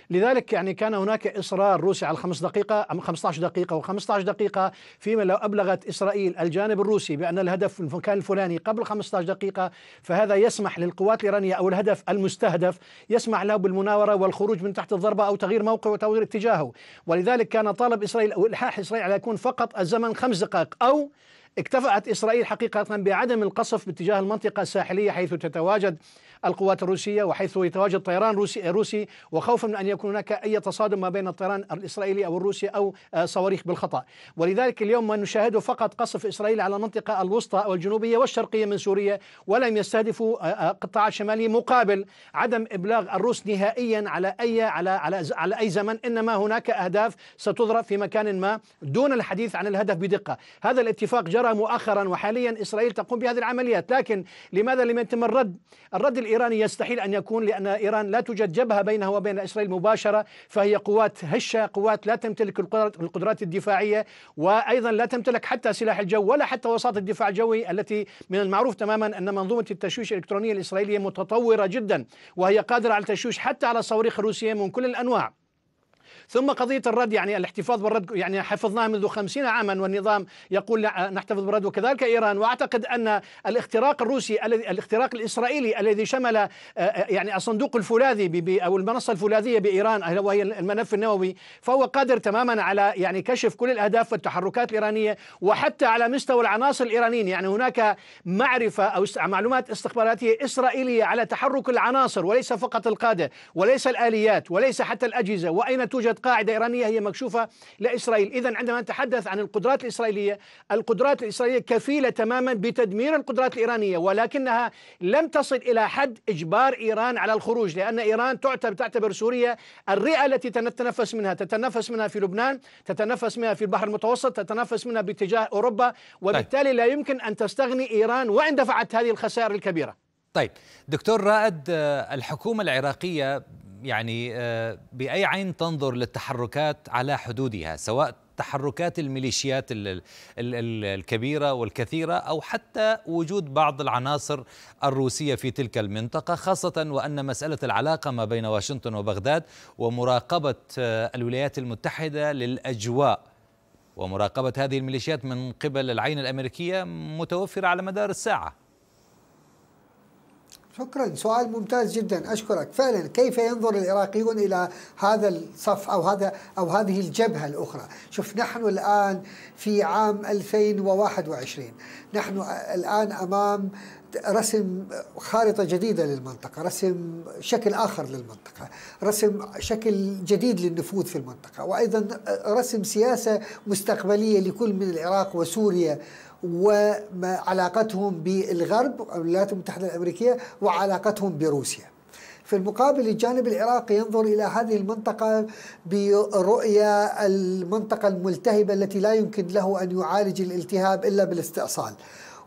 لذلك يعني كان هناك إصرار روسيا على الخمس دقيقة أم 15 دقيقة و15 دقيقة فيما لو أبلغت إسرائيل الجانب الروسي بأن الهدف كان الفلاني قبل 15 دقيقة فهذا يسمح للقوات الإيرانية أو الهدف المستهدف يسمح له بالمناورة والخروج من تحت الضربة أو تغيير موقعه وتغيير اتجاهه ولذلك كان طالب إسرائيل أو إلحاح إسرائيل على يكون فقط الزمن خمس دقائق أو اكتفأت إسرائيل حقيقة بعدم القصف باتجاه المنطقة الساحلية حيث تتواجد القوات الروسية وحيث يتواجد طيران روسي, روسي وخوفا من أن يكون هناك أي تصادم ما بين الطيران الإسرائيلي أو الروسي أو آه، صواريخ بالخطأ ولذلك اليوم ما نشاهده فقط قصف إسرائيل على المنطقة الوسطى والجنوبيه والشرقية من سوريا ولم يستهدفوا آه، آه، قطاع الشمالي مقابل عدم إبلاغ الروس نهائيا على أي على على على أي زمن إنما هناك أهداف ستضرب في مكان ما دون الحديث عن الهدف بدقة هذا الاتفاق جرى مؤخرا وحاليا إسرائيل تقوم بهذه العمليات لكن لماذا لم يتم الرد الرد الإيراني يستحيل أن يكون لأن إيران لا توجد جبهة بينها وبين إسرائيل مباشرة فهي قوات هشة قوات لا تمتلك القدرات الدفاعية وأيضا لا تمتلك حتى سلاح الجو ولا حتى وساطة الدفاع الجوي التي من المعروف تماما أن منظومة التشويش الإلكترونية الإسرائيلية متطورة جدا وهي قادرة على التشويش حتى على الصواريخ الروسية من كل الأنواع ثم قضية الرد يعني الاحتفاظ بالرد يعني حفظناها منذ خمسين عاما والنظام يقول نحتفظ بالرد وكذلك إيران وأعتقد أن الاختراق الروسي الذي الاختراق الإسرائيلي الذي شمل آه، آه، يعني الصندوق الفولاذي أو المنصة الفولاذية بإيران وهي الملف النووي فهو قادر تماما على يعني كشف كل الأهداف والتحركات الإيرانية وحتى على مستوى العناصر الإيرانيين يعني هناك معرفة أو معلومات استخباراتية إسرائيلية على تحرك العناصر وليس فقط القادة وليس الآليات وليس حتى الأجهزة وأين توجد كانت قاعدة إيرانية هي مكشوفة لإسرائيل إذا عندما نتحدث عن القدرات الإسرائيلية القدرات الإسرائيلية كفيلة تماما بتدمير القدرات الإيرانية ولكنها لم تصل إلى حد إجبار إيران على الخروج لأن إيران تعتبر تعتبر سوريا الرئة التي تتنفس منها تتنفس منها في لبنان تتنفس منها في البحر المتوسط تتنفس منها باتجاه أوروبا طيب. وبالتالي لا يمكن أن تستغني إيران وإن دفعت هذه الخسائر الكبيرة طيب دكتور رائد آه، الحكومة العراقية يعني آه، باي عين تنظر للتحركات على حدودها سواء تحركات الميليشيات الكبيرة والكثيرة أو حتى وجود بعض العناصر الروسية في تلك المنطقة خاصة وأن مسألة العلاقة ما بين واشنطن وبغداد ومراقبة آه، الولايات المتحدة للأجواء ومراقبة هذه الميليشيات من قبل العين الأمريكية متوفرة على مدار الساعة شكرا سؤال ممتاز جدا أشكرك فعلا كيف ينظر العراقيون إلى هذا الصف أو, هذا أو هذه الجبهة الأخرى شوف نحن الآن في عام 2021 نحن الآن أمام رسم خارطة جديدة للمنطقة رسم شكل آخر للمنطقة رسم شكل جديد للنفوذ في المنطقة وأيضا رسم سياسة مستقبلية لكل من العراق وسوريا وعلاقتهم بالغرب الولايات المتحدة الأمريكية وعلاقتهم بروسيا في المقابل الجانب العراقي ينظر إلى هذه المنطقة برؤية المنطقة الملتهبة التي لا يمكن له أن يعالج الالتهاب إلا بالاستئصال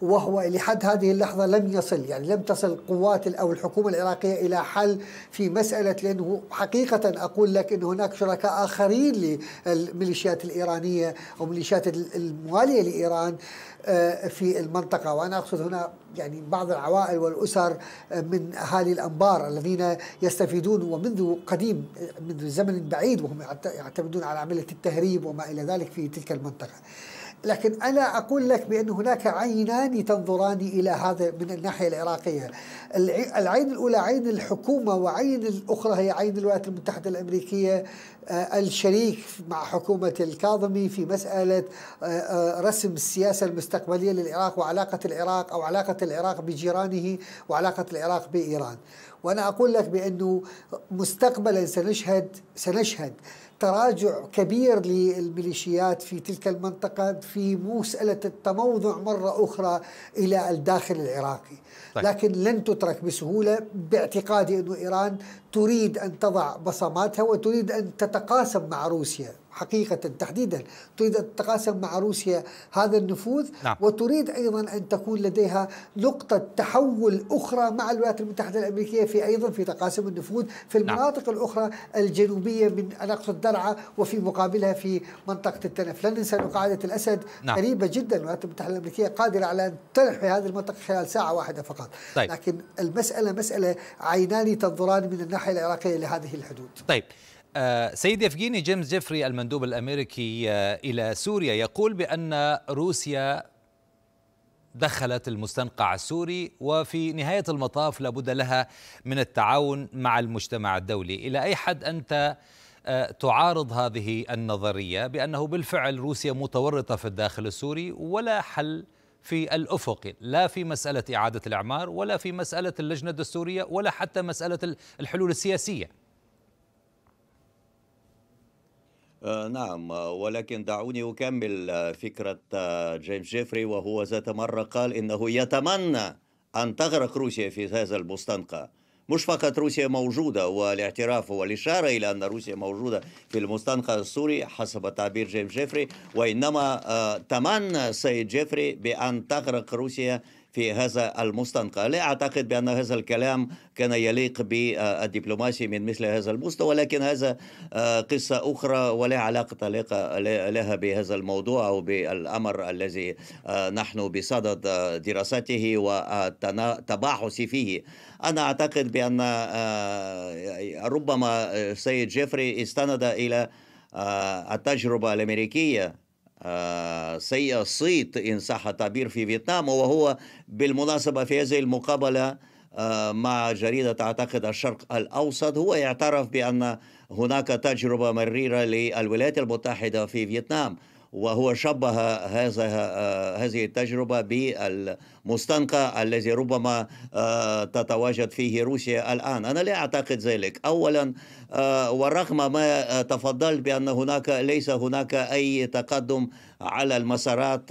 وهو لحد هذه اللحظة لم يصل يعني لم تصل قوات أو الحكومة العراقية إلى حل في مسألة لأنه حقيقة أقول لك أن هناك شركاء آخرين للميليشيات الإيرانية أو الميليشيات الموالية لإيران آه، في المنطقة وأنا أقصد هنا يعني بعض العوائل والأسر آه، من أهالي الأنبار الذين يستفيدون ومنذ قديم آه، منذ زمن بعيد وهم يعتمدون على عملية التهريب وما إلى ذلك في تلك المنطقة لكن أنا أقول لك بأن هناك عينان تنظران إلى هذا من الناحية العراقية العين الأولى عين الحكومة وعين الأخرى هي عين الولايات المتحدة الأمريكية آه، الشريك مع حكومة الكاظمي في مسألة آه، آه، رسم السياسة المستقبلية للعراق وعلاقة العراق أو علاقة العراق بجيرانه وعلاقة العراق بإيران وأنا أقول لك بأنه مستقبلا سنشهد سنشهد تراجع كبير للميليشيات في تلك المنطقة في مسألة التموضع مرة أخرى إلى الداخل العراقي طيب. لكن لن تترك بسهولة باعتقادي أن إيران تريد أن تضع بصماتها وتريد أن تتقاسم مع روسيا حقيقة تحديدا تريد أن تتقاسم مع روسيا هذا النفوذ نعم. وتريد أيضا أن تكون لديها نقطة تحول أخرى مع الولايات المتحدة الأمريكية في أيضا في تقاسم النفوذ في نعم. المناطق نعم. الأخرى الجنوبية من أنا أقصد درعا وفي مقابلها في منطقة التنف لا ننسى أن قاعدة الأسد نعم. قريبة جدا الولايات المتحدة الأمريكية قادرة على أن تنحي في هذه المنطقة خلال ساعة واحدة فقط طيب. لكن المسألة مسألة عينان تنظران من الناحية العراقية لهذه الحدود طيب آه، سيد يفجيني جيمس جيفري المندوب الامريكي آه، الى سوريا يقول بان روسيا دخلت المستنقع السوري وفي نهايه المطاف لابد لها من التعاون مع المجتمع الدولي، الى اي حد انت آه، تعارض هذه النظريه بانه بالفعل روسيا متورطه في الداخل السوري ولا حل في الافق لا في مساله اعاده الاعمار ولا في مساله اللجنه الدستوريه ولا حتى مساله الحلول السياسيه. آه، نعم ولكن دعوني أكمل آه، فكرة آه، جيمس جيفري وهو ذات مرة قال إنه يتمنى أن تغرق روسيا في هذا المستنقع مش فقط روسيا موجودة والاعتراف والإشارة إلى أن روسيا موجودة في المستنقع السوري حسب تعبير جيمس جيفري وإنما تمنى سيد جيفري بأن تغرق روسيا في هذا المستنقع لا أعتقد بأن هذا الكلام كان يليق بالدبلوماسي من مثل هذا المستوى ولكن هذا آه، قصة أخرى ولا علاقة لها بهذا الموضوع أو بالأمر الذي آه، نحن بصدد دراسته والتباحث فيه أنا أعتقد بأن آه، ربما السيد جيفري استند إلى التجربة الأمريكية آه، سيء الصيت إن صح التعبير في فيتنام وهو بالمناسبة في هذه المقابلة آه، مع جريدة أعتقد الشرق الأوسط هو يعترف بأن هناك تجربة مريرة للولايات المتحدة في فيتنام وهو شبه هذا آه، هذه التجربة بالمستنقع الذي ربما آه، تتواجد فيه روسيا الآن أنا لا أعتقد ذلك أولا آه، ورغم ما تفضلت بأن هناك ليس هناك أي تقدم على المسارات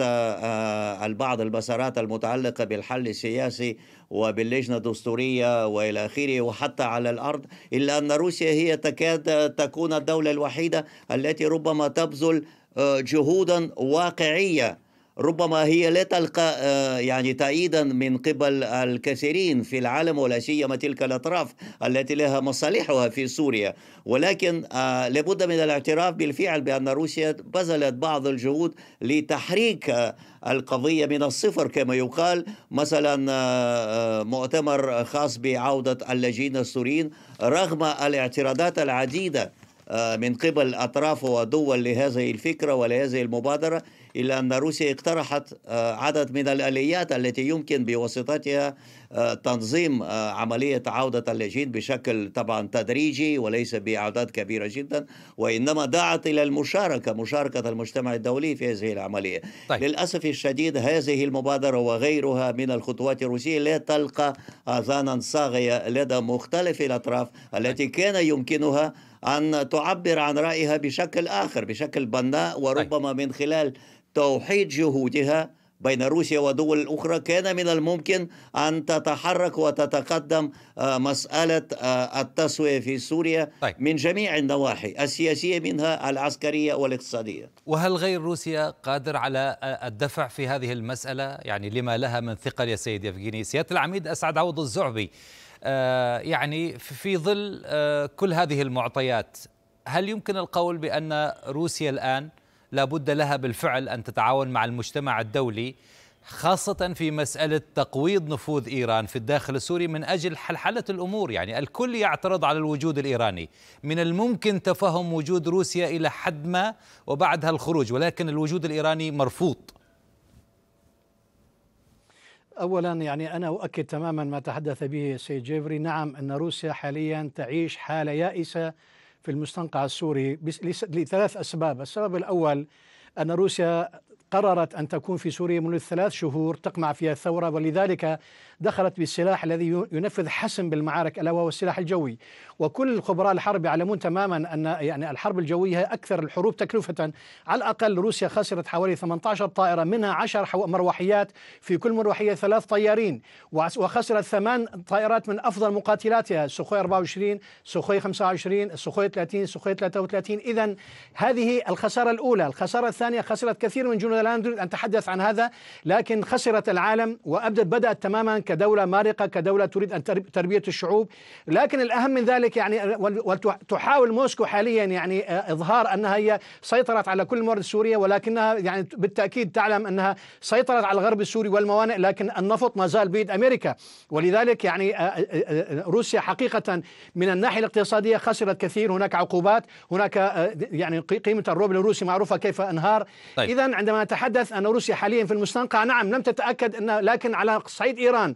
البعض المسارات المتعلقة بالحل السياسي وباللجنة الدستورية وإلى آخره وحتى على الأرض إلا أن روسيا هي تكاد تكون الدولة الوحيدة التي ربما تبذل آه، جهودا واقعيه ربما هي لا تلقى آه، يعني تأييدا من قبل الكثيرين في العالم ولا سيما تلك الأطراف التي لها مصالحها في سوريا ولكن آه، لابد من الاعتراف بالفعل بأن روسيا بذلت بعض الجهود لتحريك آه، القضية من الصفر كما يقال مثلا مؤتمر خاص بعودة اللاجئين السوريين رغم الاعتراضات العديدة من قبل أطراف ودول لهذه الفكرة ولهذه المبادرة إلا أن روسيا اقترحت آه، عدد من الآليات التي يمكن بواسطتها آه، تنظيم آه، عملية عودة اللاجئين بشكل طبعا تدريجي وليس بأعداد كبيرة جدا وإنما دعت إلى المشاركة مشاركة المجتمع الدولي في هذه العملية طيب. للأسف الشديد هذه المبادرة وغيرها من الخطوات الروسية لا تلقى آذانا صاغية لدى مختلف الأطراف التي طيب. كان يمكنها أن تعبر عن رأيها بشكل آخر بشكل بناء طيب. وربما من خلال توحيد جهودها بين روسيا ودول أخرى كان من الممكن أن تتحرك وتتقدم آه، مسألة آه، التسوية في سوريا طيب. من جميع النواحي السياسية منها العسكرية والاقتصادية وهل غير روسيا قادر على آه، الدفع في هذه المسألة يعني لما لها من ثقل يا سيد يفغيني سيادة العميد أسعد عوض الزعبي يعني في ظل كل هذه المعطيات هل يمكن القول بأن روسيا الآن لابد لها بالفعل أن تتعاون مع المجتمع الدولي خاصة في مسألة تقويض نفوذ إيران في الداخل السوري من أجل حلحلة الأمور يعني الكل يعترض على الوجود الإيراني من الممكن تفهم وجود روسيا إلى حد ما وبعدها الخروج ولكن الوجود الإيراني مرفوض اولا يعني انا اؤكد تماما ما تحدث به السيد جيفري نعم ان روسيا حاليا تعيش حاله يائسه في المستنقع السوري لثلاث أسباب السبب الأول أن روسيا قررت أن تكون في سوريا منذ ثلاث شهور تقمع فيها الثورة ولذلك دخلت بالسلاح الذي ينفذ حسم بالمعارك الا وهو السلاح الجوي وكل خبراء الحرب يعلمون تماما ان يعني الحرب الجويه هي اكثر الحروب تكلفه على الاقل روسيا خسرت حوالي 18 طائره منها 10 مروحيات في كل مروحيه ثلاث طيارين وخسرت ثمان طائرات من افضل مقاتلاتها سخوي 24 سخوي 25 سخوي 30 سخوي 33 اذا هذه الخساره الاولى الخساره الثانيه خسرت كثير من جنود لا نريد ان نتحدث عن هذا لكن خسرت العالم وابدت بدات تماما كدولة مارقة كدولة تريد أن تربية الشعوب لكن الأهم من ذلك يعني وتحاول موسكو حاليا يعني آه، إظهار أنها هي سيطرت على كل موارد سوريا ولكنها يعني بالتأكيد تعلم أنها سيطرت على الغرب السوري والموانئ لكن النفط ما زال بيد أمريكا ولذلك يعني آه، آه، روسيا حقيقة من الناحية الاقتصادية خسرت كثير هناك عقوبات هناك يعني قيمة الروبل الروسي معروفة كيف انهار طيب. إذا عندما نتحدث أن روسيا حاليا في المستنقع نعم لم تتأكد أن لكن على صعيد إيران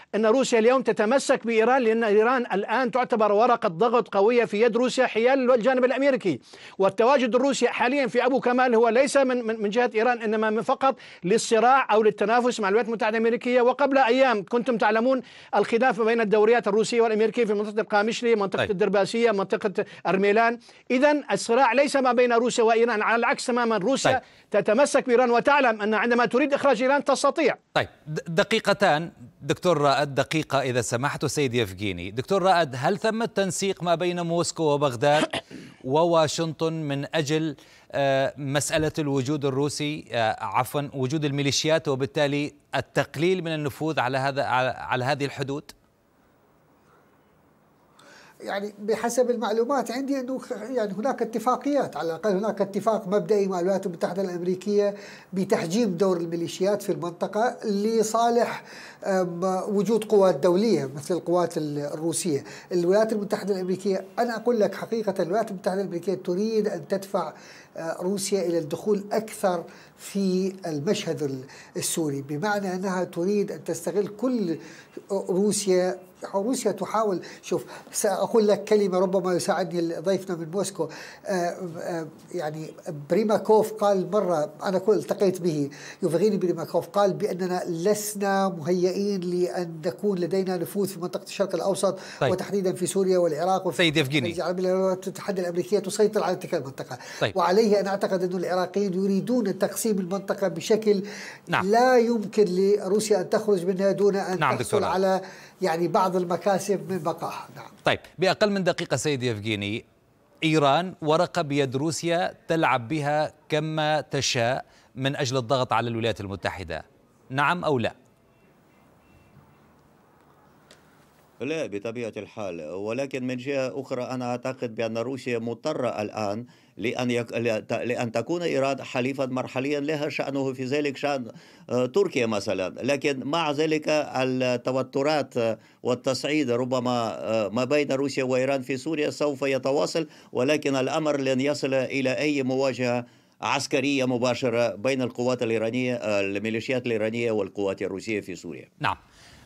أن روسيا اليوم تتمسك بإيران لأن إيران الآن تعتبر ورقة ضغط قوية في يد روسيا حيال الجانب الأمريكي والتواجد الروسي حاليا في أبو كمال هو ليس من, من جهة إيران إنما من فقط للصراع أو للتنافس مع الولايات المتحدة الأمريكية وقبل أيام كنتم تعلمون الخلاف بين الدوريات الروسية والأمريكية في منطقة القامشلي منطقة أي. طيب. الدرباسية منطقة أرميلان إذا الصراع ليس ما بين روسيا وإيران على العكس تماما روسيا طيب. تتمسك بإيران وتعلم أن عندما تريد إخراج إيران تستطيع طيب دقيقتان دكتور رائد دقيقة إذا سمحت سيد يفجيني دكتور رائد هل ثم التنسيق ما بين موسكو وبغداد وواشنطن من أجل آه، مسألة الوجود الروسي آه، عفوا وجود الميليشيات وبالتالي التقليل من النفوذ على هذا على هذه الحدود؟ يعني بحسب المعلومات عندي انه يعني هناك اتفاقيات على الاقل هناك اتفاق مبدئي مع الولايات المتحده الامريكيه بتحجيم دور الميليشيات في المنطقه لصالح وجود قوات دوليه مثل القوات الروسيه، الولايات المتحده الامريكيه انا اقول لك حقيقه الولايات المتحده الامريكيه تريد ان تدفع آه، روسيا الى الدخول اكثر في المشهد السوري، بمعنى انها تريد ان تستغل كل آه، روسيا روسيا تحاول شوف سأقول لك كلمة ربما يساعدني ضيفنا من موسكو آه، آه، يعني بريماكوف قال مرة أنا كل التقيت به يوفغيني بريماكوف قال بأننا لسنا مهيئين لأن تكون لدينا نفوذ في منطقة الشرق الأوسط طيب. وتحديدا في سوريا والعراق وفي سيد يفغيني الاتحاد الأمريكية تسيطر على تلك المنطقة طيب. وعليه ان أعتقد أن العراقيين يريدون تقسيم المنطقة بشكل نعم. لا يمكن لروسيا أن تخرج منها دون أن نعم تحصل على يعني بعض المكاسب من بقاها نعم طيب بأقل من دقيقة سيد يفجيني إيران ورقة بيد روسيا تلعب بها كما تشاء من أجل الضغط على الولايات المتحدة نعم أو لا لا بطبيعة الحال ولكن من جهة أخرى أنا أعتقد بأن روسيا مضطرة الآن لأن, يك... لأن تكون إيران حليفا مرحليا لها شأنه في ذلك شأن آه، تركيا مثلا لكن مع ذلك التوترات والتصعيد ربما آه، ما بين روسيا وإيران في سوريا سوف يتواصل ولكن الأمر لن يصل إلى أي مواجهة عسكرية مباشرة بين القوات الإيرانية آه، الميليشيات الإيرانية والقوات الروسية في سوريا نعم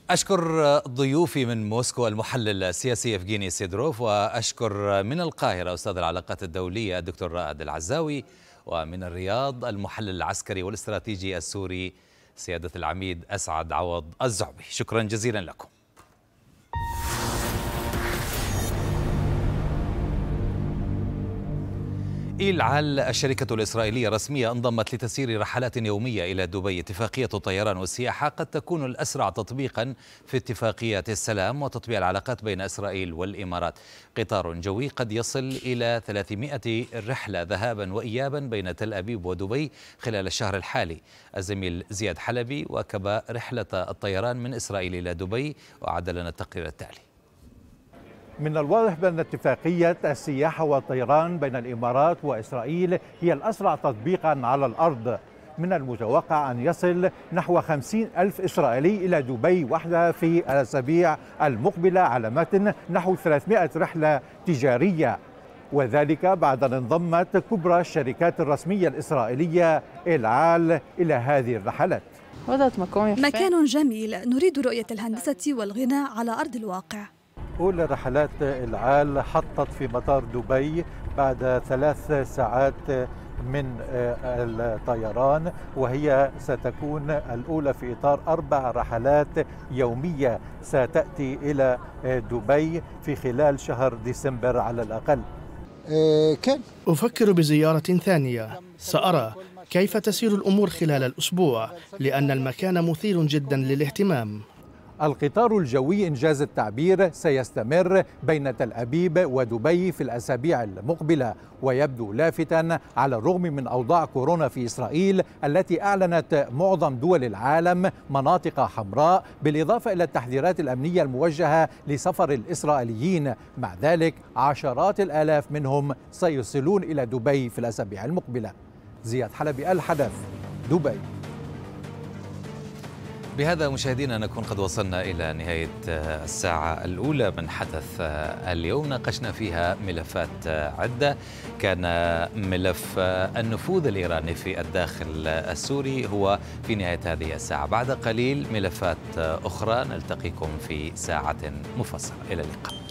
أشكر ضيوفي من موسكو المحلل السياسي إفغيني سيدروف وأشكر من القاهرة أستاذ العلاقات الدولية الدكتور رائد العزاوي ومن الرياض المحلل العسكري والاستراتيجي السوري سيادة العميد أسعد عوض الزعبي شكرا جزيلا لكم إلعال الشركة الإسرائيلية الرسمية انضمت لتسيير رحلات يومية إلى دبي اتفاقية الطيران والسياحة قد تكون الأسرع تطبيقا في اتفاقية السلام وتطبيع العلاقات بين إسرائيل والإمارات قطار جوي قد يصل إلى 300 رحلة ذهابا وإيابا بين تل أبيب ودبي خلال الشهر الحالي الزميل زياد حلبي واكب رحلة الطيران من إسرائيل إلى دبي وعدلنا التقرير التالي من الواضح بأن اتفاقية السياحة والطيران بين الإمارات وإسرائيل هي الأسرع تطبيقا على الأرض من المتوقع أن يصل نحو خمسين ألف إسرائيلي إلى دبي وحدها في الأسابيع المقبلة على متن نحو 300 رحلة تجارية وذلك بعد أن انضمت كبرى الشركات الرسمية الإسرائيلية إلعال إلى هذه الرحلات مكان جميل نريد رؤية الهندسة والغنى على أرض الواقع أولى رحلات العال حطت في مطار دبي بعد ثلاث ساعات من الطيران وهي ستكون الأولى في إطار أربع رحلات يومية ستأتي إلى دبي في خلال شهر ديسمبر على الأقل أفكر بزيارة ثانية سأرى كيف تسير الأمور خلال الأسبوع لأن المكان مثير جدا للاهتمام القطار الجوي إنجاز التعبير سيستمر بين تل أبيب ودبي في الأسابيع المقبلة ويبدو لافتا على الرغم من أوضاع كورونا في إسرائيل التي أعلنت معظم دول العالم مناطق حمراء بالإضافة إلى التحذيرات الأمنية الموجهة لسفر الإسرائيليين مع ذلك عشرات الآلاف منهم سيصلون إلى دبي في الأسابيع المقبلة زياد حلبي الحدث دبي بهذا مشاهدينا نكون قد وصلنا إلى نهاية آه، الساعة الأولى من حدث آه، اليوم ناقشنا فيها ملفات آه، عدة كان ملف النفوذ الإيراني في الداخل السوري هو في نهاية هذه الساعة بعد قليل ملفات أخرى نلتقيكم في ساعة مفصلة إلى اللقاء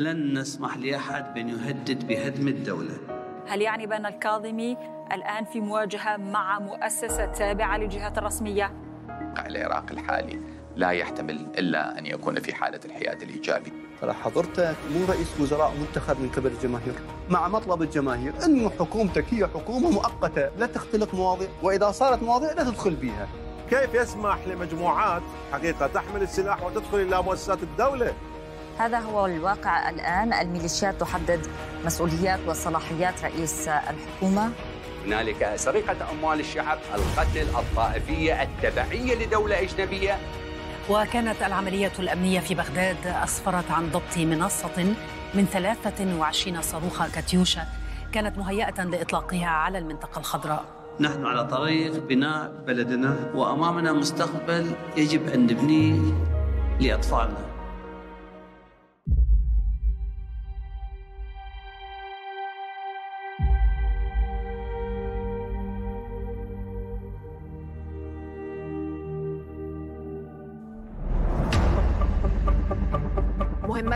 لن نسمح لأحد بأن يهدد بهدم الدولة هل يعني بأن الكاظمي الآن في مواجهة مع مؤسسة تابعة للجهات الرسمية؟ العراق الحالي لا يحتمل إلا أن يكون في حالة الحياد الإيجابي ترى حضرتك مو رئيس وزراء منتخب من قبل الجماهير مع مطلب الجماهير أنه حكومتك هي حكومة مؤقتة لا تختلق مواضيع وإذا صارت مواضيع لا تدخل بيها كيف يسمح لمجموعات حقيقة تحمل السلاح وتدخل إلى مؤسسات الدولة هذا هو الواقع الآن الميليشيات تحدد مسؤوليات وصلاحيات رئيس الحكومة هنالك سرقة أموال الشعب القتل الطائفية التبعية لدولة أجنبية وكانت العملية الأمنية في بغداد أسفرت عن ضبط منصة من 23 صاروخ كاتيوشا كانت مهيئة لإطلاقها على المنطقة الخضراء نحن على طريق بناء بلدنا وأمامنا مستقبل يجب أن نبنيه لأطفالنا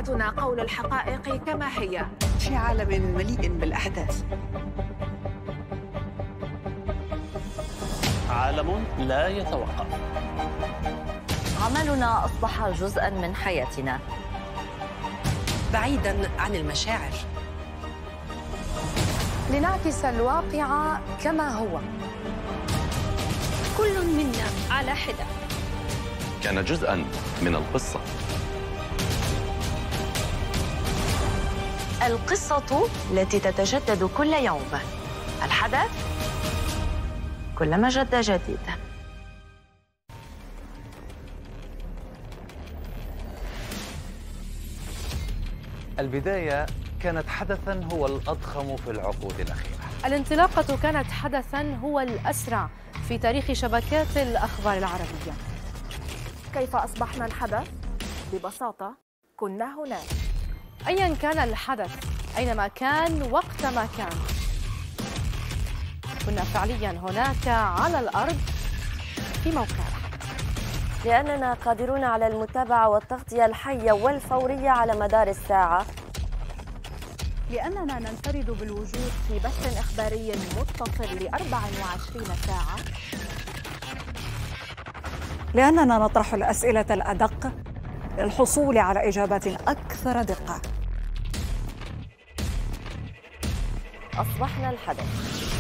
جرأتنا قول الحقائق كما هي في عالم مليء بالأحداث عالم لا يتوقف عملنا أصبح جزءا من حياتنا بعيدا عن المشاعر لنعكس الواقع كما هو كل منا على حدة كان جزءا من القصة القصة التي تتجدد كل يوم الحدث كلما جد جديد البداية كانت حدثا هو الأضخم في العقود الأخيرة الانطلاقة كانت حدثا هو الأسرع في تاريخ شبكات الأخبار العربية كيف أصبحنا الحدث؟ ببساطة كنا هناك أيا كان الحدث أينما كان وقتما كان كنا فعليا هناك على الأرض في موقعنا لأننا قادرون على المتابعة والتغطية الحية والفورية على مدار الساعة لأننا ننفرد بالوجود في بث إخباري متصل ل 24 ساعة لأننا نطرح الأسئلة الأدق للحصول على إجابات أكثر دقة أصبحنا الحدث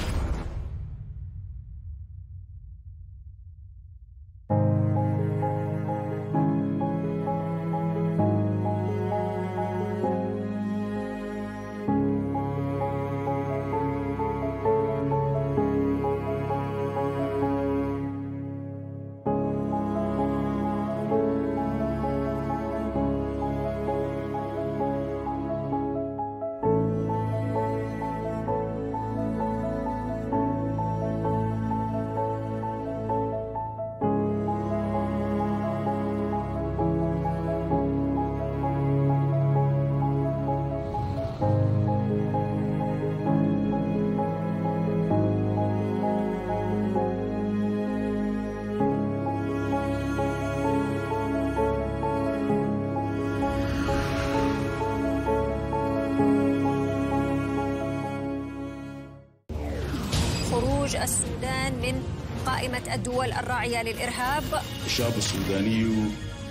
الدول الراعية للإرهاب الشعب السوداني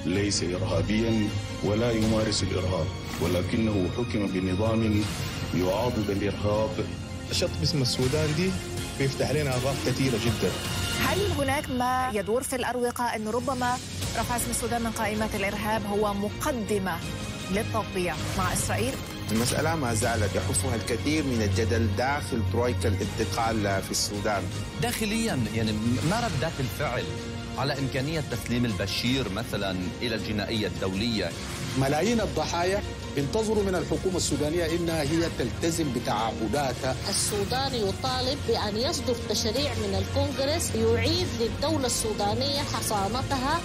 ليس إرهابيا ولا يمارس الإرهاب ولكنه حكم بنظام يعاضد الإرهاب الشط باسم السودان دي بيفتح لنا أبواب كثيرة جدا هل هناك ما يدور في الأروقة أن ربما رفع اسم السودان من قائمة الإرهاب هو مقدمة للتوقيع مع إسرائيل المسألة ما زالت يحفها الكثير من الجدل داخل ترويكا الانتقال في السودان داخليا يعني ما ردات الفعل على إمكانية تسليم البشير مثلا إلى الجنائية الدولية ملايين الضحايا انتظروا من الحكومة السودانية إنها هي تلتزم بتعهداتها السودان يطالب بأن يصدر تشريع من الكونغرس يعيد للدولة السودانية حصانتها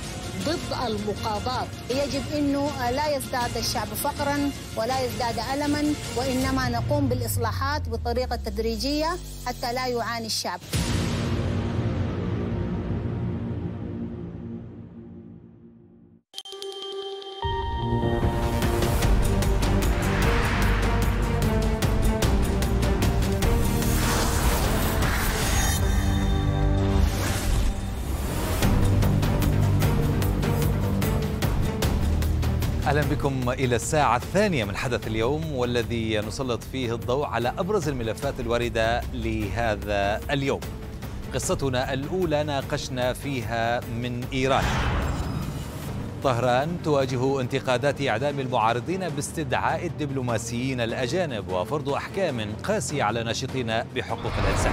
ضد المقاضاة يجب أنه لا يزداد الشعب فقرا ولا يزداد ألما وإنما نقوم بالإصلاحات بطريقة تدريجية حتى لا يعاني الشعب إلى الساعة الثانية من حدث اليوم والذي نسلط فيه الضوء على أبرز الملفات الواردة لهذا اليوم قصتنا الأولى ناقشنا فيها من إيران طهران تواجه انتقادات إعدام المعارضين باستدعاء الدبلوماسيين الأجانب وفرض أحكام قاسية على ناشطين بحقوق الإنسان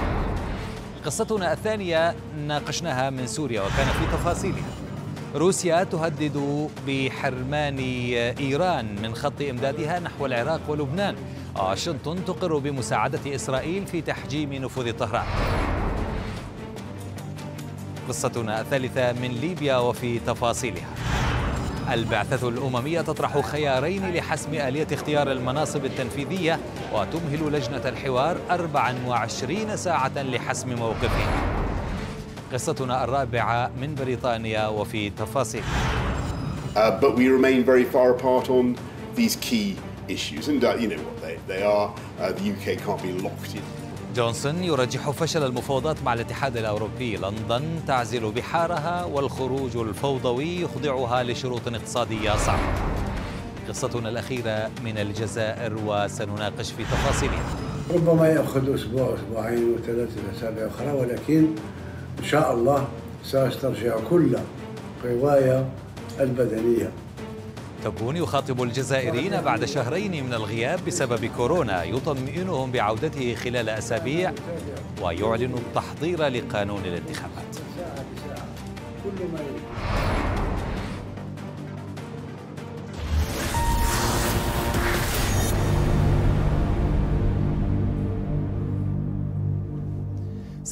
قصتنا الثانية ناقشناها من سوريا وكان في تفاصيلها روسيا تهدد بحرمان إيران من خط إمدادها نحو العراق ولبنان واشنطن تقر بمساعدة إسرائيل في تحجيم نفوذ طهران قصتنا الثالثة من ليبيا وفي تفاصيلها البعثة الأممية تطرح خيارين لحسم آلية اختيار المناصب التنفيذية وتمهل لجنة الحوار 24 ساعة لحسم موقفها قصتنا الرابعة من بريطانيا وفي تفاصيل Uh, but we remain very far apart on these key issues. And uh, you know what they, they are. Uh, the UK can't be locked in. جونسون يرجح فشل المفاوضات مع الاتحاد الأوروبي لندن تعزل بحارها والخروج الفوضوي يخضعها لشروط اقتصادية صعبة قصتنا الأخيرة من الجزائر وسنناقش في تفاصيلها ربما يأخذ أسبوع أسبوعين وثلاثة أسابيع أخرى ولكن إن شاء الله سأسترجع كل قواي البدنية تبون يخاطب الجزائريين بعد شهرين من الغياب بسبب كورونا يطمئنهم بعودته خلال أسابيع ويعلن التحضير لقانون الانتخابات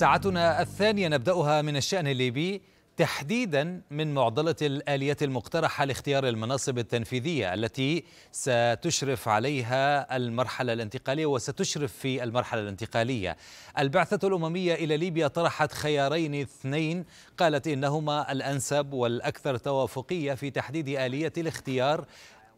ساعتنا الثانية نبدأها من الشأن الليبي تحديدا من معضلة الآلية المقترحة لاختيار المناصب التنفيذية التي ستشرف عليها المرحلة الانتقالية وستشرف في المرحلة الانتقالية البعثة الأممية إلى ليبيا طرحت خيارين اثنين قالت إنهما الأنسب والأكثر توافقية في تحديد آلية الاختيار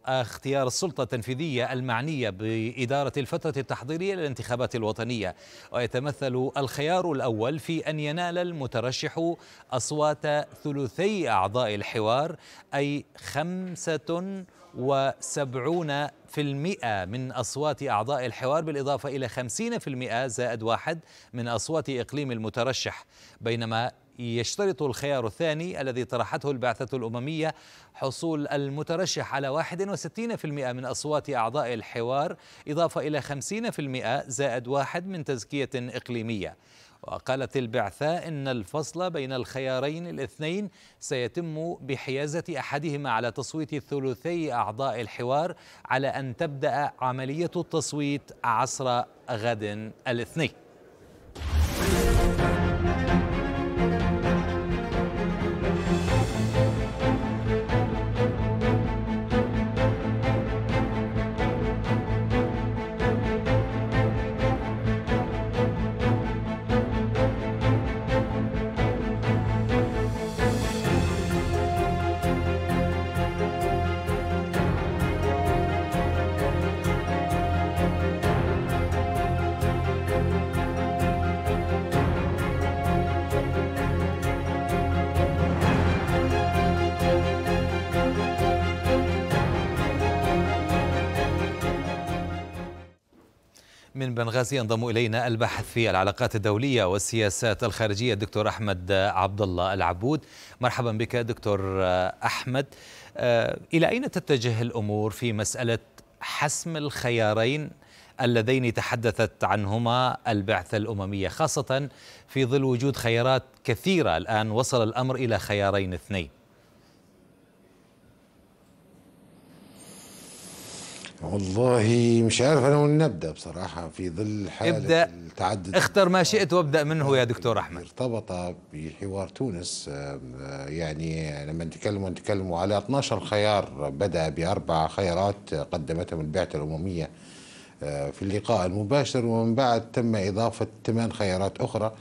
اختيار السلطة التنفيذية المعنية بإدارة الفترة التحضيرية للانتخابات الوطنية ويتمثل الخيار الأول في أن ينال المترشح أصوات ثلثي أعضاء الحوار أي خمسة وسبعون في المئة من أصوات أعضاء الحوار بالإضافة إلى خمسين في المئة زائد واحد من أصوات إقليم المترشح بينما يشترط الخيار الثاني الذي طرحته البعثة الأممية حصول المترشح على 61% من أصوات أعضاء الحوار إضافة إلى 50% زائد واحد من تزكية إقليمية وقالت البعثة إن الفصل بين الخيارين الاثنين سيتم بحيازة أحدهما على تصويت ثلثي أعضاء الحوار على أن تبدأ عملية التصويت عصر غد الاثنين من بنغازي ينضم الينا الباحث في العلاقات الدوليه والسياسات الخارجيه الدكتور احمد عبد الله العبود مرحبا بك دكتور احمد آه، الى اين تتجه الامور في مساله حسم الخيارين اللذين تحدثت عنهما البعثه الامميه خاصه في ظل وجود خيارات كثيره الان وصل الامر الى خيارين اثنين والله مش عارف انا وين نبدا بصراحه في ظل حاله ابدا التعدد اختر ما شئت وابدا منه يا دكتور احمد ارتبط بحوار تونس يعني لما نتكلم نتكلم على 12 خيار بدا باربع خيارات قدمتهم البعثه الامميه في اللقاء المباشر ومن بعد تم اضافه ثمان خيارات اخرى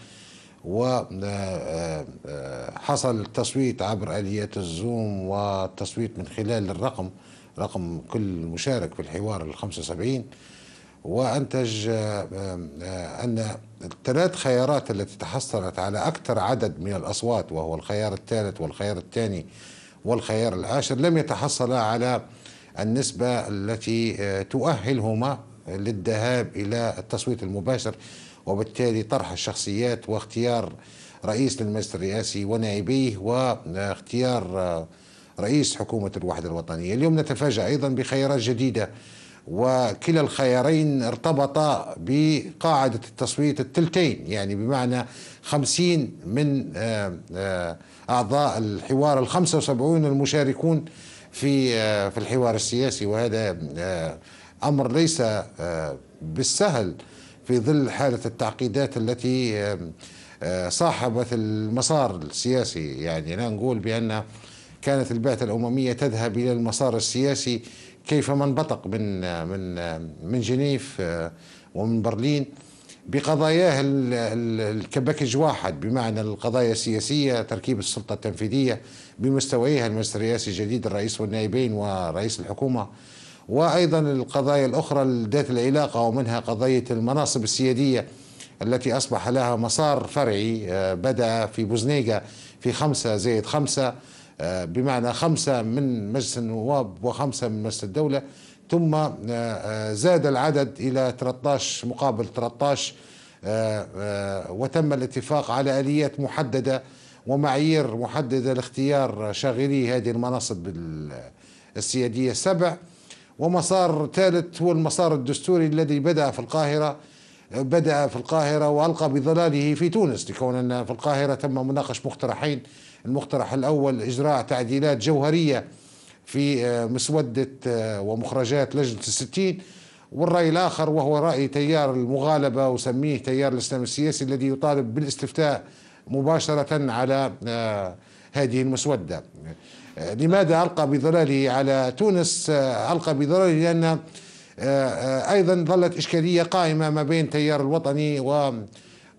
وحصل آه، آه، التصويت عبر اليات الزوم والتصويت من خلال الرقم رقم كل مشارك في الحوار ال 75 وانتج آه، آه، ان الثلاث خيارات التي تحصلت على اكثر عدد من الاصوات وهو الخيار الثالث والخيار الثاني والخيار العاشر لم يتحصلا على النسبه التي آه، تؤهلهما للذهاب الى التصويت المباشر وبالتالي طرح الشخصيات واختيار رئيس للمجلس الرئاسي ونائبيه واختيار رئيس حكومة الوحدة الوطنية اليوم نتفاجأ أيضا بخيارات جديدة وكلا الخيارين ارتبطا بقاعدة التصويت التلتين يعني بمعنى خمسين من آه، آه، أعضاء الحوار الخمسة وسبعون المشاركون في آه، في الحوار السياسي وهذا أمر ليس بالسهل في ظل حالة التعقيدات التي صاحبت المسار السياسي يعني لا نقول بأن كانت البعثة الأممية تذهب إلى المسار السياسي كيف من انبطق من من من جنيف آه، ومن برلين بقضاياه الكباكج واحد بمعنى القضايا السياسية تركيب السلطة التنفيذية بمستويها المجلس الرئاسي الجديد الرئيس والنائبين ورئيس الحكومة وأيضا القضايا الأخرى ذات العلاقة ومنها قضية المناصب السيادية التي أصبح لها مسار فرعي آه، بدأ في بوزنيقة في خمسة زائد خمسة آه، بمعنى خمسة من مجلس النواب وخمسة من مجلس الدولة ثم آه، آه، زاد العدد إلى 13 مقابل 13 وتم الاتفاق على آليات محددة ومعايير محددة لاختيار شاغلي هذه المناصب السيادية السبع ومسار ثالث هو المسار الدستوري الذي بدأ في القاهرة بدأ في القاهرة وألقى بظلاله في تونس لكون أن في القاهرة تم مناقش مقترحين المقترح الأول إجراء تعديلات جوهرية في آه، مسودة آه، ومخرجات لجنة الستين والرأي الآخر وهو رأي تيار المغالبة وسميه تيار الإسلام السياسي الذي يطالب بالاستفتاء مباشرة على آه، هذه المسودة لماذا ألقى بظلاله على تونس ألقى بظلاله لأن أيضا ظلت إشكالية قائمة ما بين تيار الوطني و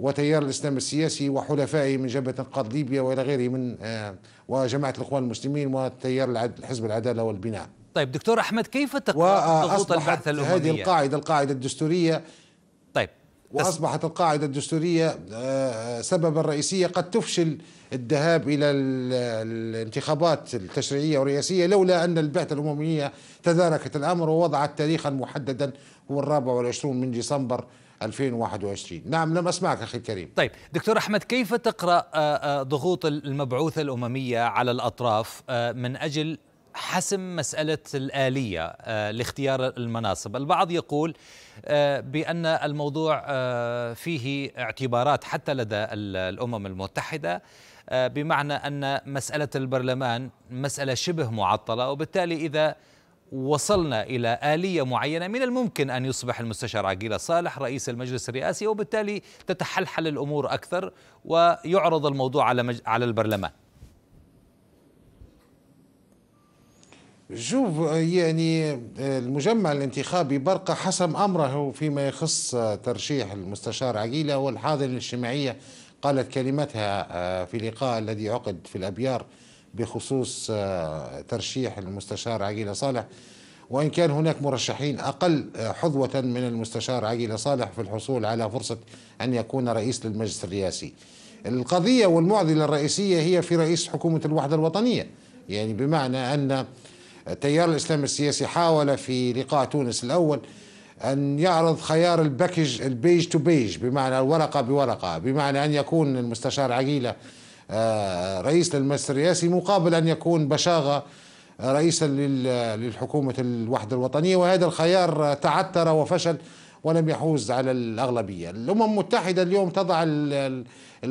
وتيار الإسلام السياسي وحلفائه من جبهة إنقاذ ليبيا وإلى غيره من آه، وجماعة الإخوان المسلمين وتيار حزب العدالة والبناء طيب دكتور أحمد كيف تقرأ آه، ضغوط البعثة الأممية؟ هذه القاعدة القاعدة الدستورية طيب واصبحت القاعده الدستوريه آه، سببا رئيسيا قد تفشل الذهاب الى الانتخابات التشريعيه والرئاسيه لولا ان البعثه الامميه تداركت الامر ووضعت تاريخا محددا هو الرابع والعشرون من ديسمبر 2021 نعم لم أسمعك أخي الكريم طيب دكتور أحمد كيف تقرأ آه، آه، ضغوط المبعوثة الأممية على الأطراف آه، من أجل حسم مسألة الآلية لاختيار المناصب البعض يقول بأن الموضوع فيه اعتبارات حتى لدى الأمم المتحدة بمعنى أن مسألة البرلمان مسألة شبه معطلة وبالتالي إذا وصلنا إلى آلية معينة من الممكن أن يصبح المستشار عقيلة صالح رئيس المجلس الرئاسي وبالتالي تتحلحل الأمور أكثر ويعرض الموضوع على, مج... على البرلمان شوف يعني آه، المجمع الانتخابي برقة حسم امره فيما يخص آه، ترشيح المستشار عقيله والحاضنه الاجتماعيه قالت كلمتها آه، في لقاء الذي عقد في الابيار بخصوص آه، ترشيح المستشار عقيلة صالح وإن كان هناك مرشحين أقل آه، حظوة من المستشار عقيلة صالح في الحصول على فرصة أن يكون رئيس للمجلس الرئاسي القضية والمعضلة الرئيسية هي في رئيس حكومة الوحدة الوطنية يعني بمعنى أن تيار الإسلام السياسي حاول في لقاء تونس الأول أن يعرض خيار الباكج البيج تو بيج بمعنى الورقة بورقة بمعنى أن يكون المستشار عقيلة آه، رئيس للمجلس الرئاسي مقابل أن يكون بشاغة رئيسا للحكومة الوحدة الوطنية وهذا الخيار تعثر وفشل ولم يحوز على الأغلبية الأمم المتحدة اليوم تضع ال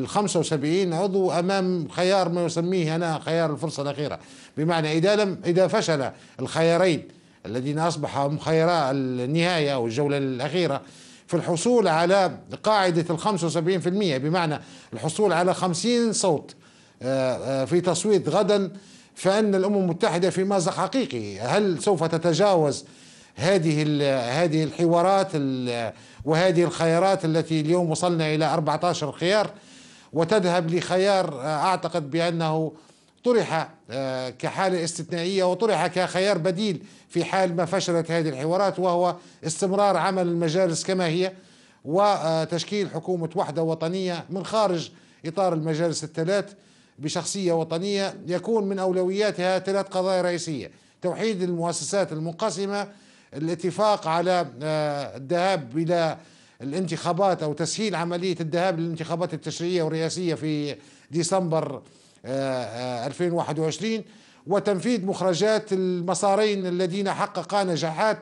75 عضو أمام خيار ما يسميه أنا خيار الفرصة الأخيرة بمعنى إذا, لم إذا فشل الخيارين الذين أصبحا هم خيارا النهاية أو الجولة الأخيرة في الحصول على قاعدة ال 75% بمعنى الحصول على 50 صوت آه، آه، في تصويت غدا فأن الأمم المتحدة في مازق حقيقي هل سوف تتجاوز هذه هذه الحوارات وهذه الخيارات التي اليوم وصلنا إلى 14 خيار وتذهب لخيار آه، أعتقد بأنه طرح آه، كحالة استثنائية وطرح كخيار بديل في حال ما فشلت هذه الحوارات وهو استمرار عمل المجالس كما هي وتشكيل حكومة وحدة وطنية من خارج إطار المجالس الثلاث بشخصية وطنية يكون من أولوياتها ثلاث قضايا رئيسية توحيد المؤسسات المنقسمة الاتفاق على آه، الذهاب إلى الانتخابات أو تسهيل عملية الذهاب للانتخابات التشريعية والرئاسية في ديسمبر 2021 آه، آه، وتنفيذ مخرجات المسارين الذين حققا نجاحات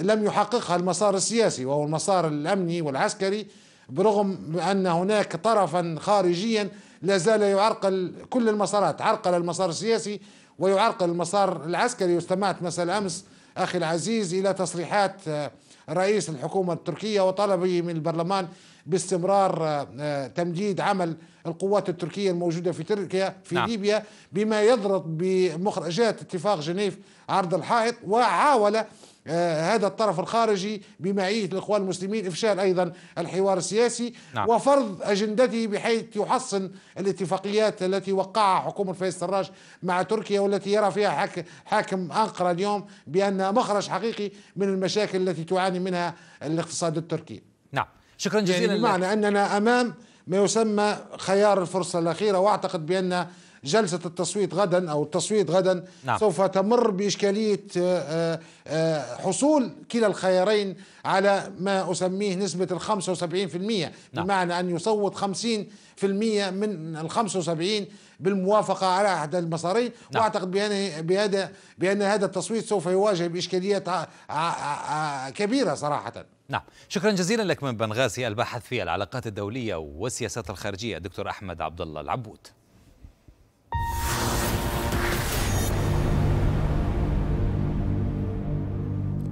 لم يحققها المسار السياسي وهو المسار الامني والعسكري برغم ان هناك طرفا خارجيا لا زال يعرقل كل المسارات عرقل المسار السياسي ويعرقل المسار العسكري واستمعت مساء الامس اخي العزيز الى تصريحات آه، رئيس الحكومه التركيه وطلبه من البرلمان باستمرار آه، تمديد عمل القوات التركية الموجودة في تركيا في نعم. ليبيا بما يضرب بمخرجات اتفاق جنيف عرض الحائط وعاول آه، هذا الطرف الخارجي بمعية الإخوان المسلمين إفشال أيضا الحوار السياسي نعم. وفرض أجندته بحيث يحصن الاتفاقيات التي وقعها حكومة فيصل سراج مع تركيا والتي يرى فيها حك حاكم أنقرة اليوم بأنها مخرج حقيقي من المشاكل التي تعاني منها الاقتصاد التركي شكرا يعني جزيلا يعني بمعنى لك. أننا أمام ما يسمى خيار الفرصة الأخيرة وأعتقد بأن جلسة التصويت غدا أو التصويت غدا نعم. سوف تمر بإشكالية آه، آه، حصول كلا الخيارين على ما أسميه نسبة ال 75% نعم. بمعنى أن يصوت 50% من ال 75 بالموافقة على أحد المصاري نعم. وأعتقد بأن بهذا بأن هذا التصويت سوف يواجه بإشكاليات كبيرة صراحة نعم شكرا جزيلا لك من بنغازي الباحث في العلاقات الدولية والسياسات الخارجية دكتور أحمد عبد الله العبود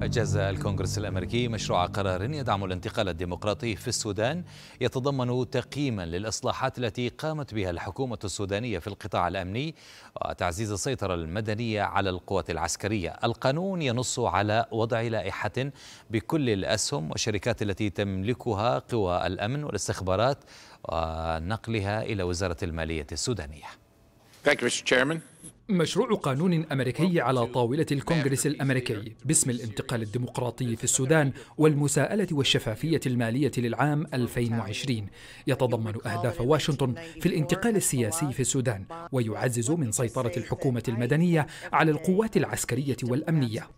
أجاز الكونغرس الأمريكي مشروع قرار يدعم الانتقال الديمقراطي في السودان يتضمن تقييما للإصلاحات التي قامت بها الحكومة السودانية في القطاع الأمني وتعزيز السيطرة المدنية على القوات العسكرية القانون ينص على وضع لائحة بكل الأسهم والشركات التي تملكها قوى الأمن والاستخبارات ونقلها إلى وزارة المالية السودانية Thank you, Mr. Chairman. مشروع قانون أمريكي على طاولة الكونغرس الأمريكي باسم الانتقال الديمقراطي في السودان والمساءلة والشفافية المالية للعام 2020 يتضمن أهداف واشنطن في الانتقال السياسي في السودان ويعزز من سيطرة الحكومة المدنية على القوات العسكرية والأمنية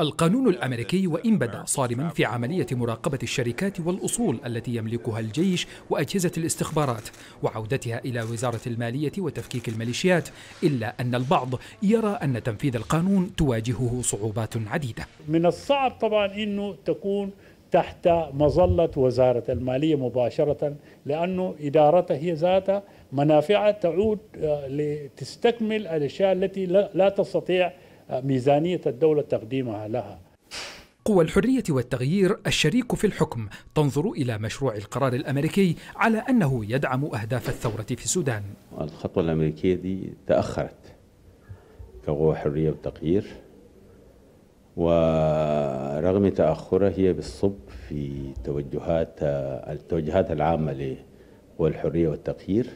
القانون الأمريكي وإن بدأ صارما في عملية مراقبة الشركات والأصول التي يملكها الجيش وأجهزة الاستخبارات وعودتها إلى وزارة المالية وتفكيك الميليشيات إلا أن البعض يرى أن تنفيذ القانون تواجهه صعوبات عديدة من الصعب طبعا أنه تكون تحت مظلة وزارة المالية مباشرة لأنه إدارتها هي ذاتها منافعها تعود آه، لتستكمل الأشياء التي لا تستطيع ميزانية الدولة تقديمها لها قوى الحرية والتغيير الشريك في الحكم تنظر إلى مشروع القرار الأمريكي على أنه يدعم أهداف الثورة في السودان الخطوة الأمريكية دي تأخرت كقوى حرية والتغيير ورغم تأخرها هي بالصب في توجهات التوجهات العامة لقوى الحرية والتغيير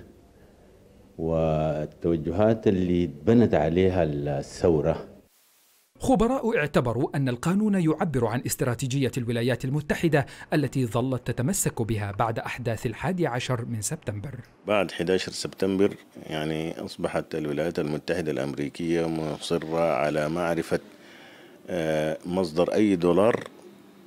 والتوجهات اللي بنت عليها الثورة خبراء اعتبروا أن القانون يعبر عن استراتيجية الولايات المتحدة التي ظلت تتمسك بها بعد أحداث الحادي عشر من سبتمبر بعد 11 سبتمبر يعني أصبحت الولايات المتحدة الأمريكية مصرة على معرفة آه، مصدر أي دولار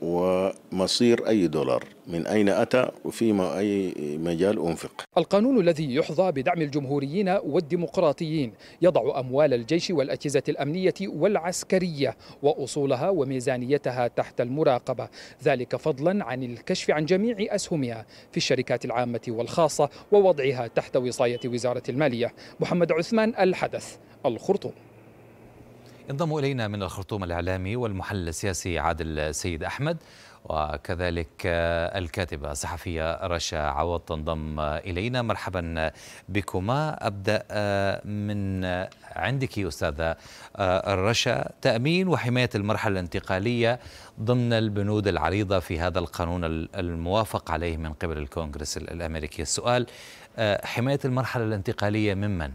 ومصير أي دولار من أين أتى وفي أي مجال أنفق القانون الذي يحظى بدعم الجمهوريين والديمقراطيين يضع أموال الجيش والأجهزة الأمنية والعسكرية وأصولها وميزانيتها تحت المراقبة ذلك فضلا عن الكشف عن جميع أسهمها في الشركات العامة والخاصة ووضعها تحت وصاية وزارة المالية محمد عثمان الحدث الخرطوم ينضم إلينا من الخرطوم الإعلامي والمحلل السياسي عادل سيد أحمد وكذلك آه، الكاتبة الصحفية رشا عوض تنضم إلينا مرحبا بكما أبدأ آه، من عندك أستاذة آه، رشا تأمين وحماية المرحلة الانتقالية ضمن البنود العريضة في هذا القانون الموافق عليه من قبل الكونغرس الأمريكي السؤال حماية المرحلة الانتقالية ممن؟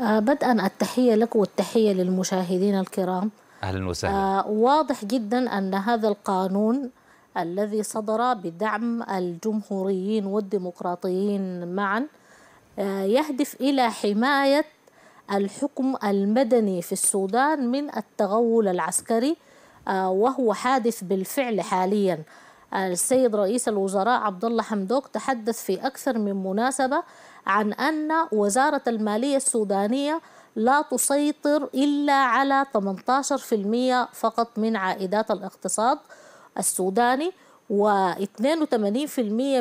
آه، بدءا التحية لك والتحية للمشاهدين الكرام أهلا وسهلا آه، واضح جدا أن هذا القانون الذي صدر بدعم الجمهوريين والديمقراطيين معا آه، يهدف إلى حماية الحكم المدني في السودان من التغول العسكري وهو حادث بالفعل حالياً السيد رئيس الوزراء عبد الله حمدوك تحدث في أكثر من مناسبة عن أن وزارة المالية السودانية لا تسيطر إلا على 18% فقط من عائدات الاقتصاد السوداني و82%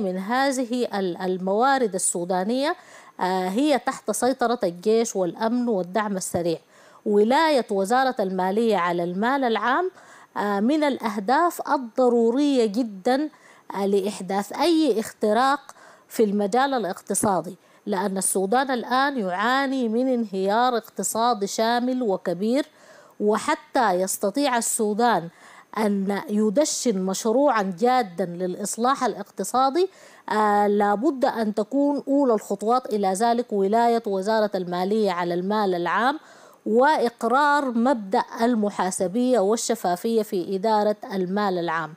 من هذه الموارد السودانية آه، هي تحت سيطرة الجيش والأمن والدعم السريع ولاية وزارة المالية على المال العام آه، من الأهداف الضرورية جدا آه، لإحداث أي اختراق في المجال الاقتصادي لأن السودان الآن يعاني من انهيار اقتصادي شامل وكبير وحتى يستطيع السودان أن يدشن مشروعا جادا للإصلاح الاقتصادي آه لابد أن تكون أولى الخطوات إلى ذلك ولاية وزارة المالية على المال العام واقرار مبدا المحاسبيه والشفافيه في اداره المال العام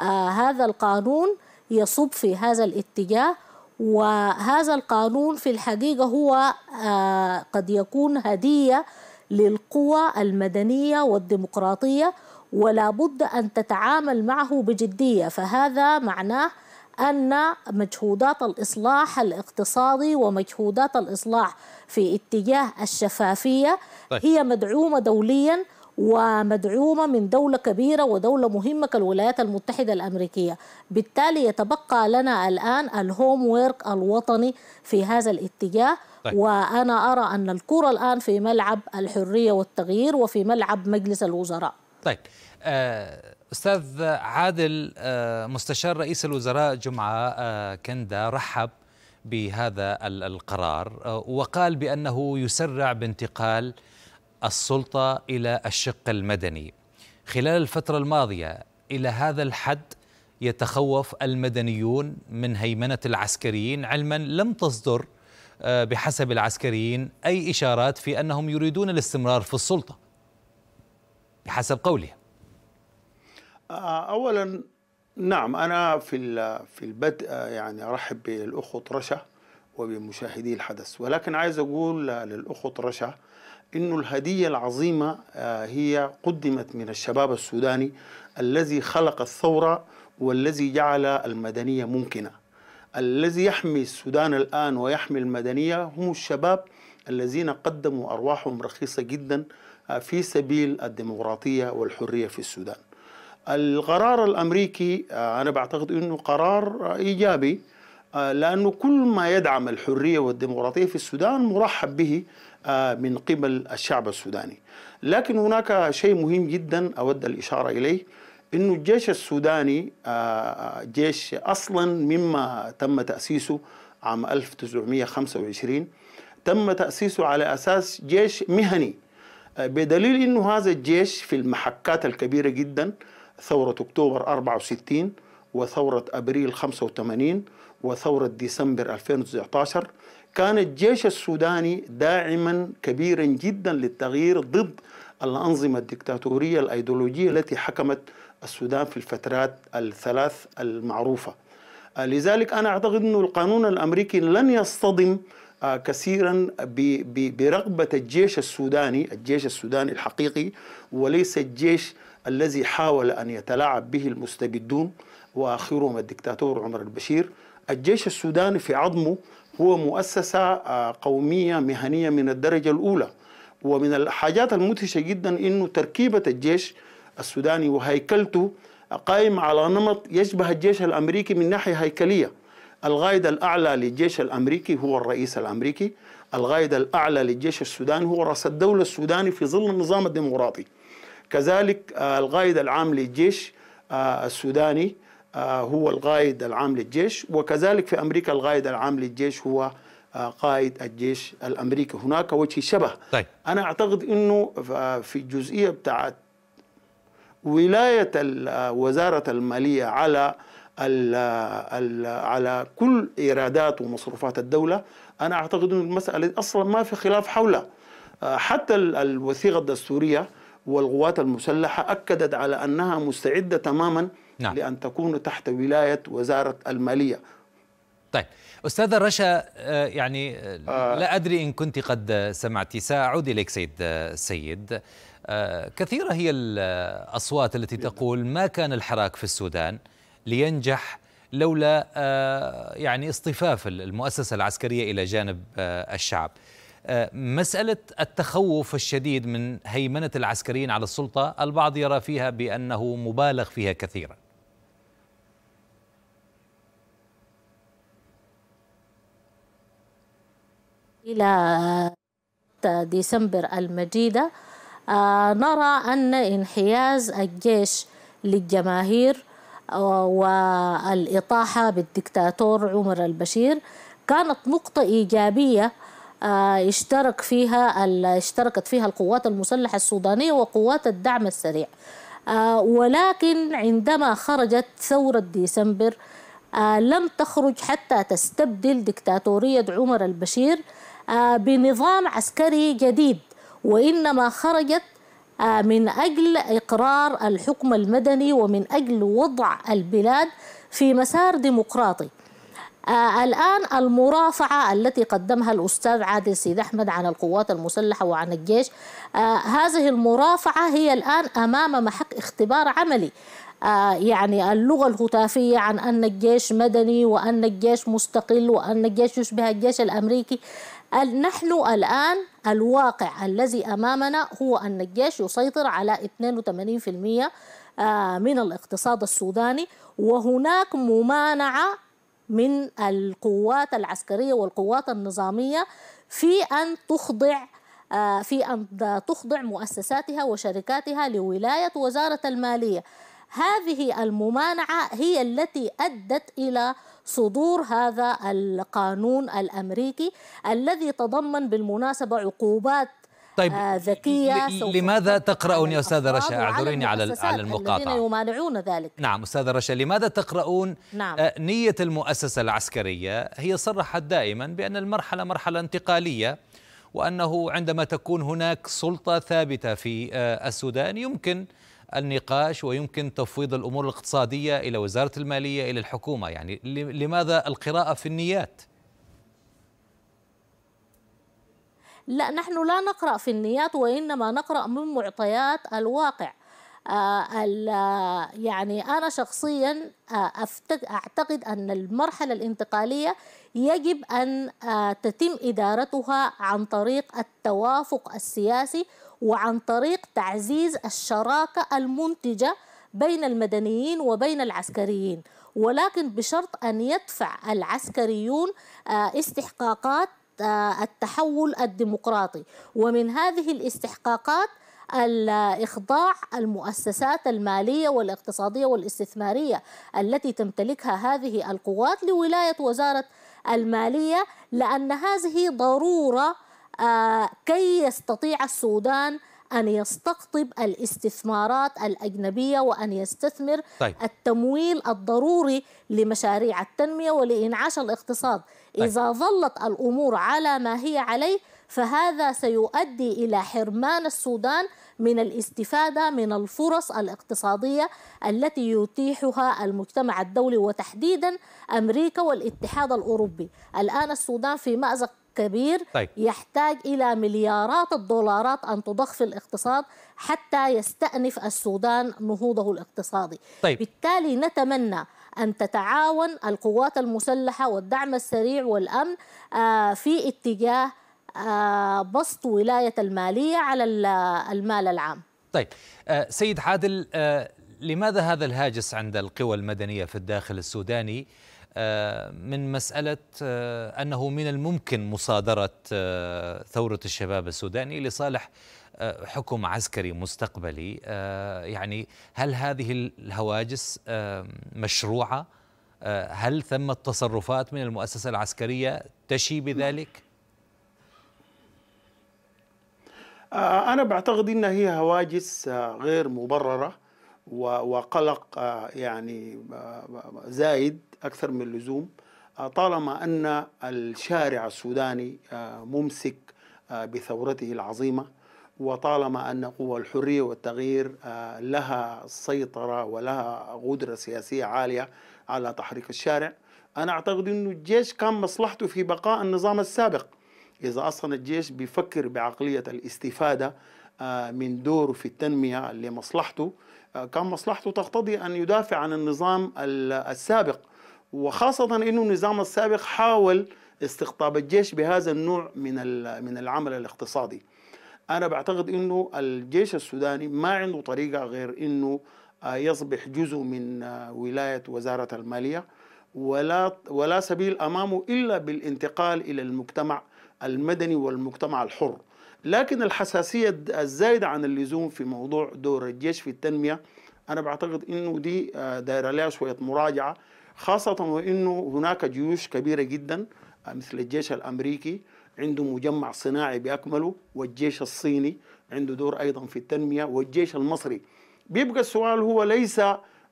آه هذا القانون يصب في هذا الاتجاه وهذا القانون في الحقيقه هو آه قد يكون هديه للقوى المدنيه والديمقراطيه ولا بد ان تتعامل معه بجديه فهذا معناه أن مجهودات الإصلاح الاقتصادي ومجهودات الإصلاح في اتجاه الشفافية طيب. هي مدعومة دولياً ومدعومة من دولة كبيرة ودولة مهمة كالولايات المتحدة الأمريكية بالتالي يتبقى لنا الآن الهوم ويرك الوطني في هذا الاتجاه طيب. وأنا أرى أن الكرة الآن في ملعب الحرية والتغيير وفي ملعب مجلس الوزراء طيب آه استاذ عادل آه، مستشار رئيس الوزراء جمعه آه، كندا رحب بهذا القرار آه، وقال بانه يسرع بانتقال السلطه الى الشق المدني خلال الفتره الماضيه الى هذا الحد يتخوف المدنيون من هيمنه العسكريين علما لم تصدر بحسب العسكريين اي اشارات في انهم يريدون الاستمرار في السلطه بحسب قولهم آه، اولا نعم انا في في البدء آه، يعني ارحب بالاخت رشا وبمشاهدي الحدث ولكن عايز اقول آه، للاخت رشا انه الهديه العظيمه هي قدمت من الشباب السوداني الذي خلق الثوره والذي جعل المدنيه ممكنه الذي يحمي السودان الان ويحمي المدنيه هم الشباب الذين قدموا ارواحهم رخيصه جدا في سبيل الديمقراطيه والحريه في السودان القرار الامريكي آه، انا بعتقد انه قرار ايجابي آه، لانه كل ما يدعم الحريه والديمقراطيه في السودان مرحب به آه، من قبل الشعب السوداني. لكن هناك شيء مهم جدا اود الاشاره اليه انه الجيش السوداني جيش اصلا مما تم تاسيسه عام 1925 تم تاسيسه على اساس جيش مهني بدليل انه هذا الجيش في المحكات الكبيره جدا ثورة أكتوبر 64 وثورة أبريل 85 وثورة ديسمبر 2019 كان الجيش السوداني داعما كبيرا جدا للتغيير ضد الأنظمة الدكتاتورية الأيديولوجية التي حكمت السودان في الفترات الثلاث المعروفة آه، لذلك أنا أعتقد أن القانون الأمريكي لن يصطدم آه، كثيرا برغبة الجيش السوداني الجيش السوداني الحقيقي وليس الجيش الذي حاول أن يتلاعب به المستبدون وآخرهم الدكتاتور عمر البشير الجيش السوداني في عظمه هو مؤسسة آه، قومية مهنية من الدرجة الأولى ومن الحاجات المدهشة جدا أنه تركيبة الجيش السوداني وهيكلته قائم على نمط يشبه الجيش الأمريكي من ناحية هيكلية الغايد الأعلى للجيش الأمريكي هو الرئيس الأمريكي الغايد الأعلى للجيش السوداني هو رأس الدولة السوداني في ظل النظام الديمقراطي كذلك آه، القائد العام للجيش آه، السوداني آه، هو القائد العام للجيش وكذلك في أمريكا القائد العام للجيش هو قائد الجيش الأمريكي هناك وجه شبه طيب. أنا أعتقد أنه في الجزئية بتاعت ولاية وزارة المالية على ال الـ على كل إيرادات ومصروفات الدولة أنا أعتقد أن المسألة أصلا ما في خلاف حولها حتى الوثيقة الدستورية والقوات المسلحة أكدت على أنها مستعدة تماما نعم. لأن تكون تحت ولاية وزارة المالية طيب أستاذة رشا آه، يعني آه، آه. لا أدري إن كنت قد سمعت سأعود إليك سيد سيد كثيرة هي الأصوات التي تقول ما كان الحراك في السودان لينجح لولا يعني اصطفاف المؤسسة العسكرية إلى جانب الشعب مسألة التخوف الشديد من هيمنة العسكريين على السلطة البعض يرى فيها بأنه مبالغ فيها كثيرا إلى ديسمبر المجيدة آه، نرى أن انحياز الجيش للجماهير آه، والإطاحة بالدكتاتور عمر البشير كانت نقطة إيجابية اشترك آه، فيها اشتركت فيها القوات المسلحة السودانية وقوات الدعم السريع آه، ولكن عندما خرجت ثورة ديسمبر آه، لم تخرج حتى تستبدل دكتاتورية عمر البشير بنظام عسكري جديد وإنما خرجت من أجل إقرار الحكم المدني ومن أجل وضع البلاد في مسار ديمقراطي آه الآن المرافعة التي قدمها الأستاذ عادل سيد أحمد عن القوات المسلحة وعن الجيش آه هذه المرافعة هي الآن أمام محك اختبار عملي آه يعني اللغة الهتافية عن أن الجيش مدني وأن الجيش مستقل وأن الجيش يشبه الجيش الأمريكي نحن الآن الواقع الذي أمامنا هو أن الجيش يسيطر على 82% آه، من الاقتصاد السوداني وهناك ممانعة من القوات العسكرية والقوات النظامية في أن تخضع آه، في أن تخضع مؤسساتها وشركاتها لولاية وزارة المالية هذه الممانعة هي التي أدت إلى صدور هذا القانون الأمريكي الذي تضمن بالمناسبة عقوبات طيب آه، ذكية سوف لماذا تقرؤون يا أستاذة رشا اعذريني على على المقاطعة الذين يمانعون ذلك نعم أستاذة رشا لماذا تقرؤون نعم. آه، نية المؤسسة العسكرية هي صرحت دائما بأن المرحلة مرحلة انتقالية وأنه عندما تكون هناك سلطة ثابتة في آه، السودان يمكن النقاش ويمكن تفويض الأمور الاقتصادية إلى وزارة المالية إلى الحكومة يعني لماذا القراءة في النيات؟ لا نحن لا نقرأ في النيات وإنما نقرأ من معطيات الواقع آه، آه، يعني أنا شخصيا آه، أعتقد أن المرحلة الانتقالية يجب أن تتم إدارتها عن طريق التوافق السياسي وعن طريق تعزيز الشراكة المنتجة بين المدنيين وبين العسكريين ولكن بشرط أن يدفع العسكريون استحقاقات التحول الديمقراطي ومن هذه الاستحقاقات الإخضاع المؤسسات المالية والاقتصادية والاستثمارية التي تمتلكها هذه القوات لولاية وزارة المالية لأن هذه ضرورة آه، كي يستطيع السودان أن يستقطب الاستثمارات الأجنبية وأن يستثمر طيب. التمويل الضروري لمشاريع التنمية ولإنعاش الاقتصاد طيب. إذا ظلت الأمور على ما هي عليه فهذا سيؤدي إلى حرمان السودان من الاستفادة من الفرص الاقتصادية التي يتيحها المجتمع الدولي وتحديدا أمريكا والاتحاد الأوروبي الآن السودان في مأزق كبير طيب. يحتاج إلى مليارات الدولارات أن تضخ في الاقتصاد حتى يستأنف السودان نهوضه الاقتصادي طيب. بالتالي نتمنى أن تتعاون القوات المسلحة والدعم السريع والأمن آه، في اتجاه آه، بسط ولاية المالية على المال العام طيب آه، سيد عادل لماذا هذا الهاجس عند القوى المدنية في الداخل السوداني آه، من مسألة آه، أنه من الممكن مصادرة آه، ثورة الشباب السوداني لصالح حكم عسكري مستقبلي يعني هل هذه الهواجس مشروعة هل ثمة تصرفات من المؤسسة العسكرية تشي بذلك؟ أنا بعتقد أن هي هواجس غير مبررة وقلق آه، يعني آه، زايد أكثر من اللزوم آه، طالما أن الشارع السوداني ممسك بثورته العظيمة وطالما أن قوى الحرية والتغيير لها سيطرة ولها قدرة سياسية عالية على تحريك الشارع أنا أعتقد انه الجيش كان مصلحته في بقاء النظام السابق إذا أصلا الجيش بيفكر بعقلية الاستفادة من دوره في التنمية لمصلحته كان مصلحته تقتضي أن يدافع عن النظام السابق وخاصة أنه النظام السابق حاول استقطاب الجيش بهذا النوع من من العمل الاقتصادي أنا بعتقد أنه الجيش السوداني ما عنده طريقة غير أنه آه، يصبح جزء من آه، ولاية وزارة المالية ولا ولا سبيل امامه الا بالانتقال الى المجتمع المدني والمجتمع الحر لكن الحساسية الزايدة عن اللزوم في موضوع دور الجيش في التنمية أنا بعتقد أنه دي آه، دايرة لها شوية مراجعة خاصة وأنه هناك جيوش كبيرة جدا آه، مثل الجيش الأمريكي عنده مجمع صناعي بأكمله والجيش الصيني عنده دور أيضا في التنمية والجيش المصري بيبقى السؤال هو ليس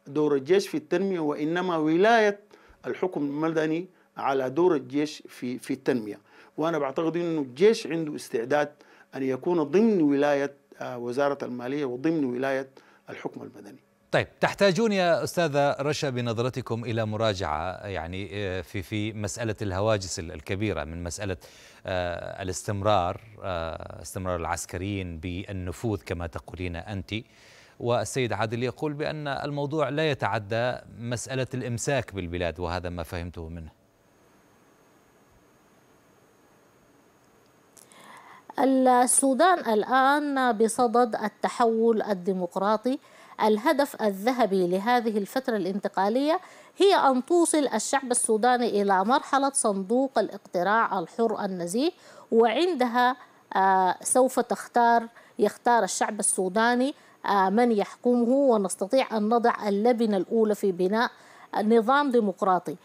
دور الجيش في التنمية وإنما ولاية الحكم المدني على دور الجيش في في التنمية وأنا بعتقد أنه الجيش عنده استعداد أن يكون ضمن ولاية آه، وزارة المالية وضمن ولاية الحكم المدني طيب تحتاجون يا أستاذة رشا بنظرتكم إلى مراجعة يعني آه، في في مسألة الهواجس الكبيرة من مسألة آه، الاستمرار استمرار العسكريين بالنفوذ كما تقولين أنتِ والسيد عادل يقول بأن الموضوع لا يتعدى مسألة الإمساك بالبلاد وهذا ما فهمته منه السودان الآن بصدد التحول الديمقراطي الهدف الذهبي لهذه الفترة الانتقالية هي أن توصل الشعب السوداني إلى مرحلة صندوق الاقتراع الحر النزيه وعندها آه، سوف تختار يختار الشعب السوداني آه، من يحكمه ونستطيع أن نضع اللبنة الأولى في بناء نظام ديمقراطي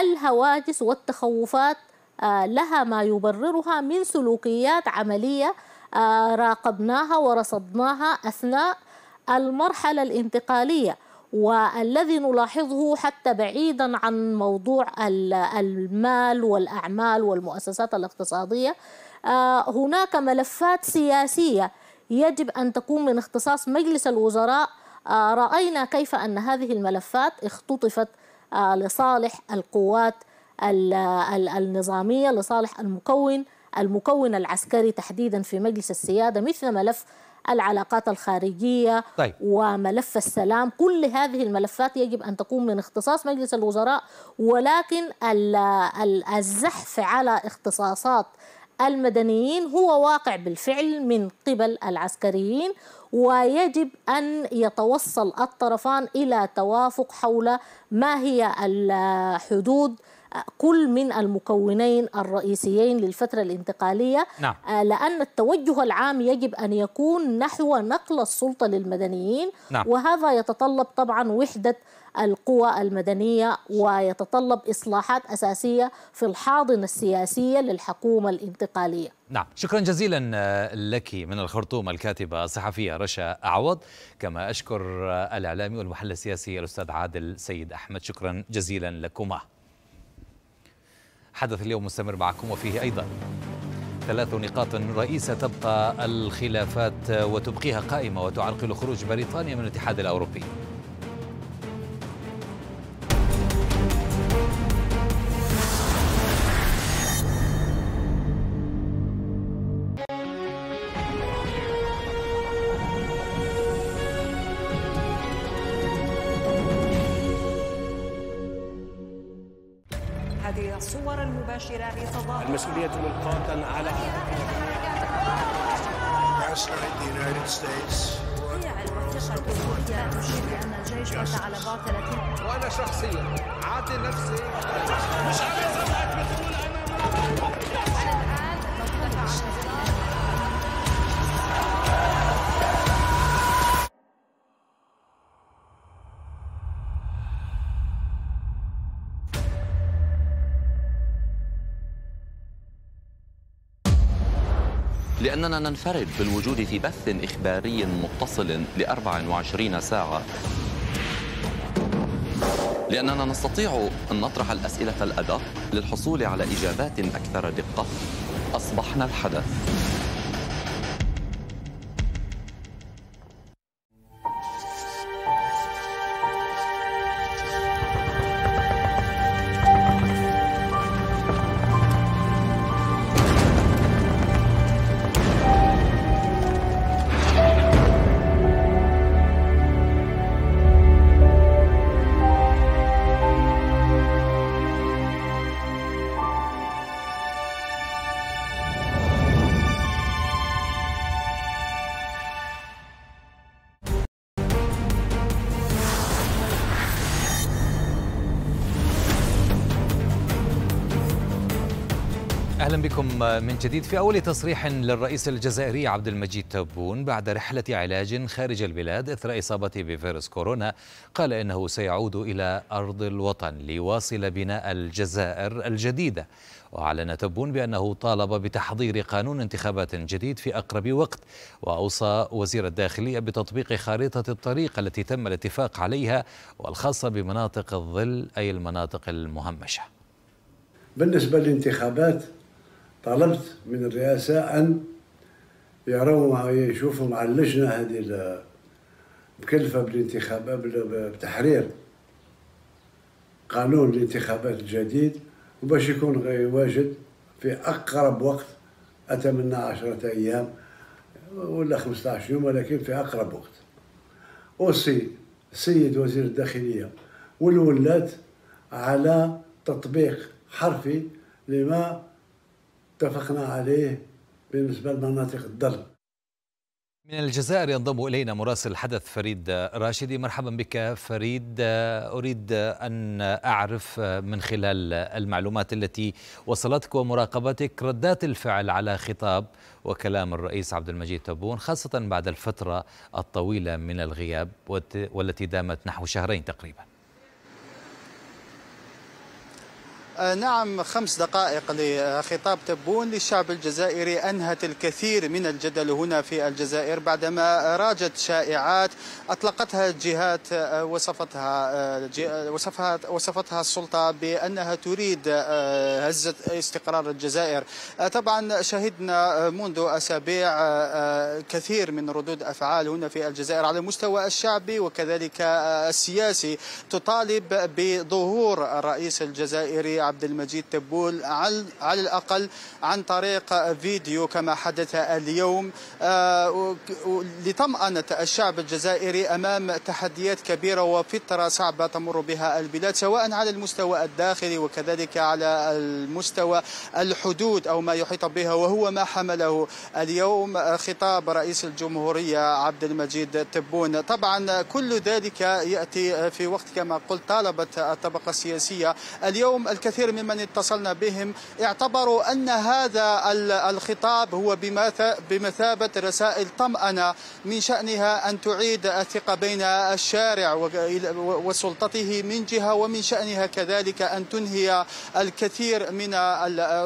الهواجس والتخوفات آه، لها ما يبررها من سلوكيات عملية آه، راقبناها ورصدناها أثناء المرحلة الانتقالية والذي نلاحظه حتى بعيدا عن موضوع المال والأعمال والمؤسسات الاقتصادية آه، هناك ملفات سياسية يجب أن تكون من اختصاص مجلس الوزراء رأينا كيف أن هذه الملفات اختطفت لصالح القوات النظامية لصالح المكون المكون العسكري تحديدا في مجلس السيادة مثل ملف العلاقات الخارجية طيب. وملف السلام كل هذه الملفات يجب أن تكون من اختصاص مجلس الوزراء ولكن الزحف على اختصاصات المدنيين هو واقع بالفعل من قبل العسكريين ويجب أن يتوصل الطرفان إلى توافق حول ما هي الحدود كل من المكونين الرئيسيين للفترة الانتقالية نعم. آه، لأن التوجه العام يجب أن يكون نحو نقل السلطة للمدنيين نعم. وهذا يتطلب طبعا وحدة القوى المدنية ويتطلب إصلاحات أساسية في الحاضنة السياسية للحكومة الانتقالية نعم شكرا جزيلا آه، لك من الخرطوم الكاتبة الصحفية رشا أعوض كما أشكر آه، الإعلامي والمحلل السياسي الأستاذ عادل سيد أحمد شكرا جزيلا لكما حدث اليوم مستمر معكم وفيه أيضا ثلاث نقاط رئيسة تبقى الخلافات وتبقيها قائمة وتعرقل خروج بريطانيا من الاتحاد الأوروبي لأننا ننفرد بالوجود في بث إخباري متصل ل 24 ساعة لأننا نستطيع أن نطرح الأسئلة الأدق للحصول على إجابات أكثر دقة أصبحنا الحدث اليوم من جديد في أول تصريح للرئيس الجزائري عبد المجيد تبون بعد رحلة علاج خارج البلاد إثر إصابته بفيروس كورونا قال إنه سيعود إلى أرض الوطن ليواصل بناء الجزائر الجديدة وأعلن تبون بأنه طالب بتحضير قانون انتخابات جديد في أقرب وقت وأوصى وزير الداخلية بتطبيق خارطة الطريق التي تم الاتفاق عليها والخاصة بمناطق الظل أي المناطق المهمشة بالنسبة للانتخابات طلبت من الرئاسة أن يروا يشوفوا مع اللجنة هذه المكلفة بالانتخابات بتحرير قانون الانتخابات الجديد وباش يكون واجد في أقرب وقت أتمنى عشرة أيام ولا 15 يوم ولكن في أقرب وقت أوصي السيد وزير الداخلية والولاد على تطبيق حرفي لما اتفقنا عليه بالنسبة لمناطق الضرب من الجزائر ينضم إلينا مراسل الحدث فريد راشدي مرحبا بك فريد أريد أن أعرف من خلال المعلومات التي وصلتك ومراقبتك ردات الفعل على خطاب وكلام الرئيس عبد المجيد تبون خاصة بعد الفترة الطويلة من الغياب والتي دامت نحو شهرين تقريباً آه، نعم خمس دقائق لخطاب تبون للشعب الجزائري أنهت الكثير من الجدل هنا في الجزائر بعدما راجت شائعات أطلقتها الجهات آه، وصفتها آه، وصفها وصفتها السلطة بأنها تريد هزة استقرار الجزائر طبعا شهدنا منذ أسابيع كثير من ردود أفعال هنا في الجزائر على المستوى الشعبي وكذلك السياسي تطالب بظهور الرئيس الجزائري عبد المجيد تبول على, على الأقل عن طريق فيديو كما حدث اليوم آه، لطمأنة الشعب الجزائري أمام تحديات كبيرة وفترة صعبة تمر بها البلاد سواء على المستوى الداخلي وكذلك على المستوى الحدود أو ما يحيط بها وهو ما حمله اليوم آه، خطاب رئيس الجمهورية عبد المجيد تبون طبعا كل ذلك يأتي في وقت كما قلت طالبة الطبقة السياسية اليوم الكثير كثير ممن اتصلنا بهم اعتبروا أن هذا الخطاب هو بمثابة رسائل طمأنة من شأنها أن تعيد الثقة بين الشارع وسلطته من جهة ومن شأنها كذلك أن تنهي الكثير من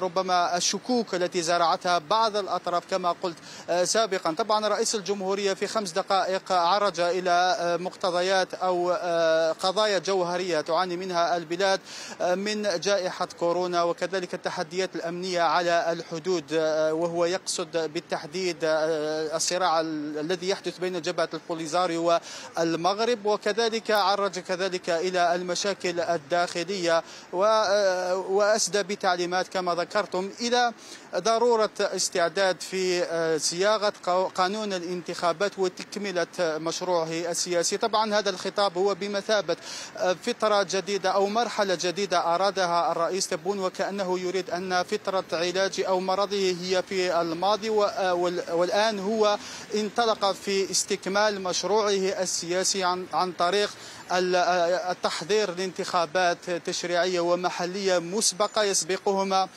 ربما الشكوك التي زرعتها بعض الأطراف كما قلت آه، سابقا طبعا رئيس الجمهورية في خمس دقائق عرج إلى آه، مقتضيات أو آه، قضايا جوهرية تعاني منها البلاد من جائحة جائحة كورونا وكذلك التحديات الأمنية على الحدود آه، وهو يقصد بالتحديد آه، الصراع الذي يحدث بين جبهة البوليزاري والمغرب وكذلك عرج كذلك إلى المشاكل الداخلية آه، وأسدى بتعليمات كما ذكرتم إلى ضروره استعداد في آه، صياغه قانون الانتخابات وتكمله آه، مشروعه السياسي طبعا هذا الخطاب هو بمثابه آه، فتره جديده او مرحله جديده ارادها الرئيس تبون وكانه يريد ان فتره علاج او مرضه هي في الماضي والان هو انطلق في استكمال مشروعه السياسي عن, عن طريق التحضير لانتخابات تشريعيه ومحليه مسبقه يسبقهما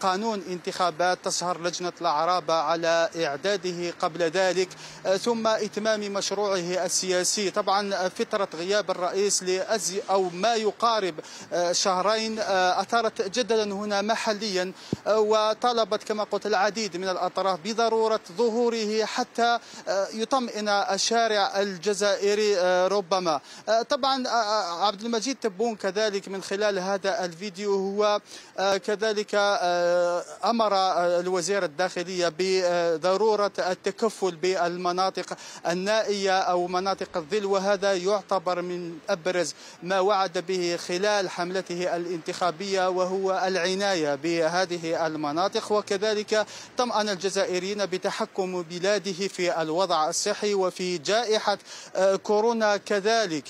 قانون انتخابات تسهر لجنة العرابة على إعداده قبل ذلك ثم إتمام مشروعه السياسي طبعا فترة غياب الرئيس لأزي أو ما يقارب شهرين آه، أثارت جدلا هنا محليا آه، وطالبت كما قلت العديد من الأطراف بضرورة ظهوره حتى آه، يطمئن الشارع الجزائري ربما طبعا عبد المجيد تبون كذلك من خلال هذا الفيديو هو كذلك امر الوزير الداخليه بضروره التكفل بالمناطق النائيه او مناطق الظل وهذا يعتبر من ابرز ما وعد به خلال حملته الانتخابيه وهو العنايه بهذه المناطق وكذلك طمأن الجزائريين بتحكم بلاده في الوضع الصحي وفي جائحه آه، كورونا كذلك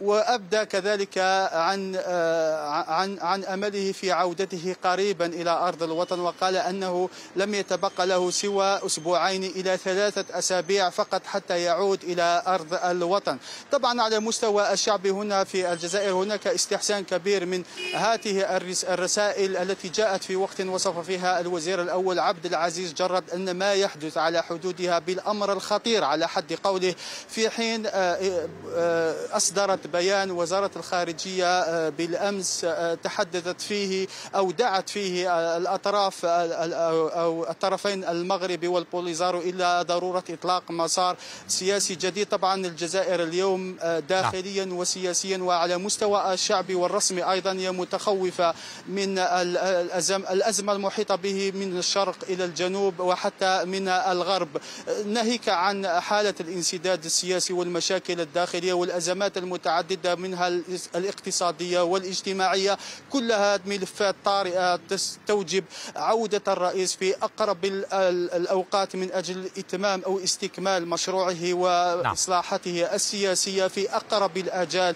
وابدى كذلك عن آه، عن عن امله في عودته قريبا إلى أرض الوطن وقال أنه لم يتبقى له سوى أسبوعين إلى ثلاثة أسابيع فقط حتى يعود إلى أرض الوطن طبعا على مستوى الشعب هنا في الجزائر هناك استحسان كبير من هذه الرسائل التي جاءت في وقت وصف فيها الوزير الأول عبد العزيز جرد أن ما يحدث على حدودها بالأمر الخطير على حد قوله في حين آه، آه، آه، أصدرت بيان وزارة الخارجية بالأمس تحدثت فيه أو دعت فيه الاطراف أو الطرفين المغربي والبوليزارو الى ضرورة إطلاق مسار سياسي جديد طبعا الجزائر اليوم آه، داخليا نعم. وسياسيا وعلى مستوى الشعبي والرسمي أيضا هي متخوفة من الأزمة المحيطة به من الشرق إلى الجنوب وحتى من الغرب ناهيك عن حالة الانسداد السياسي والمشاكل الداخلية والأزمات المتعددة منها الاقتصادية والاجتماعية كلها ملفات طارئة تستوجب عودة الرئيس في أقرب الأوقات من أجل إتمام أو استكمال مشروعه نعم. وإصلاحاته السياسية في أقرب الآجال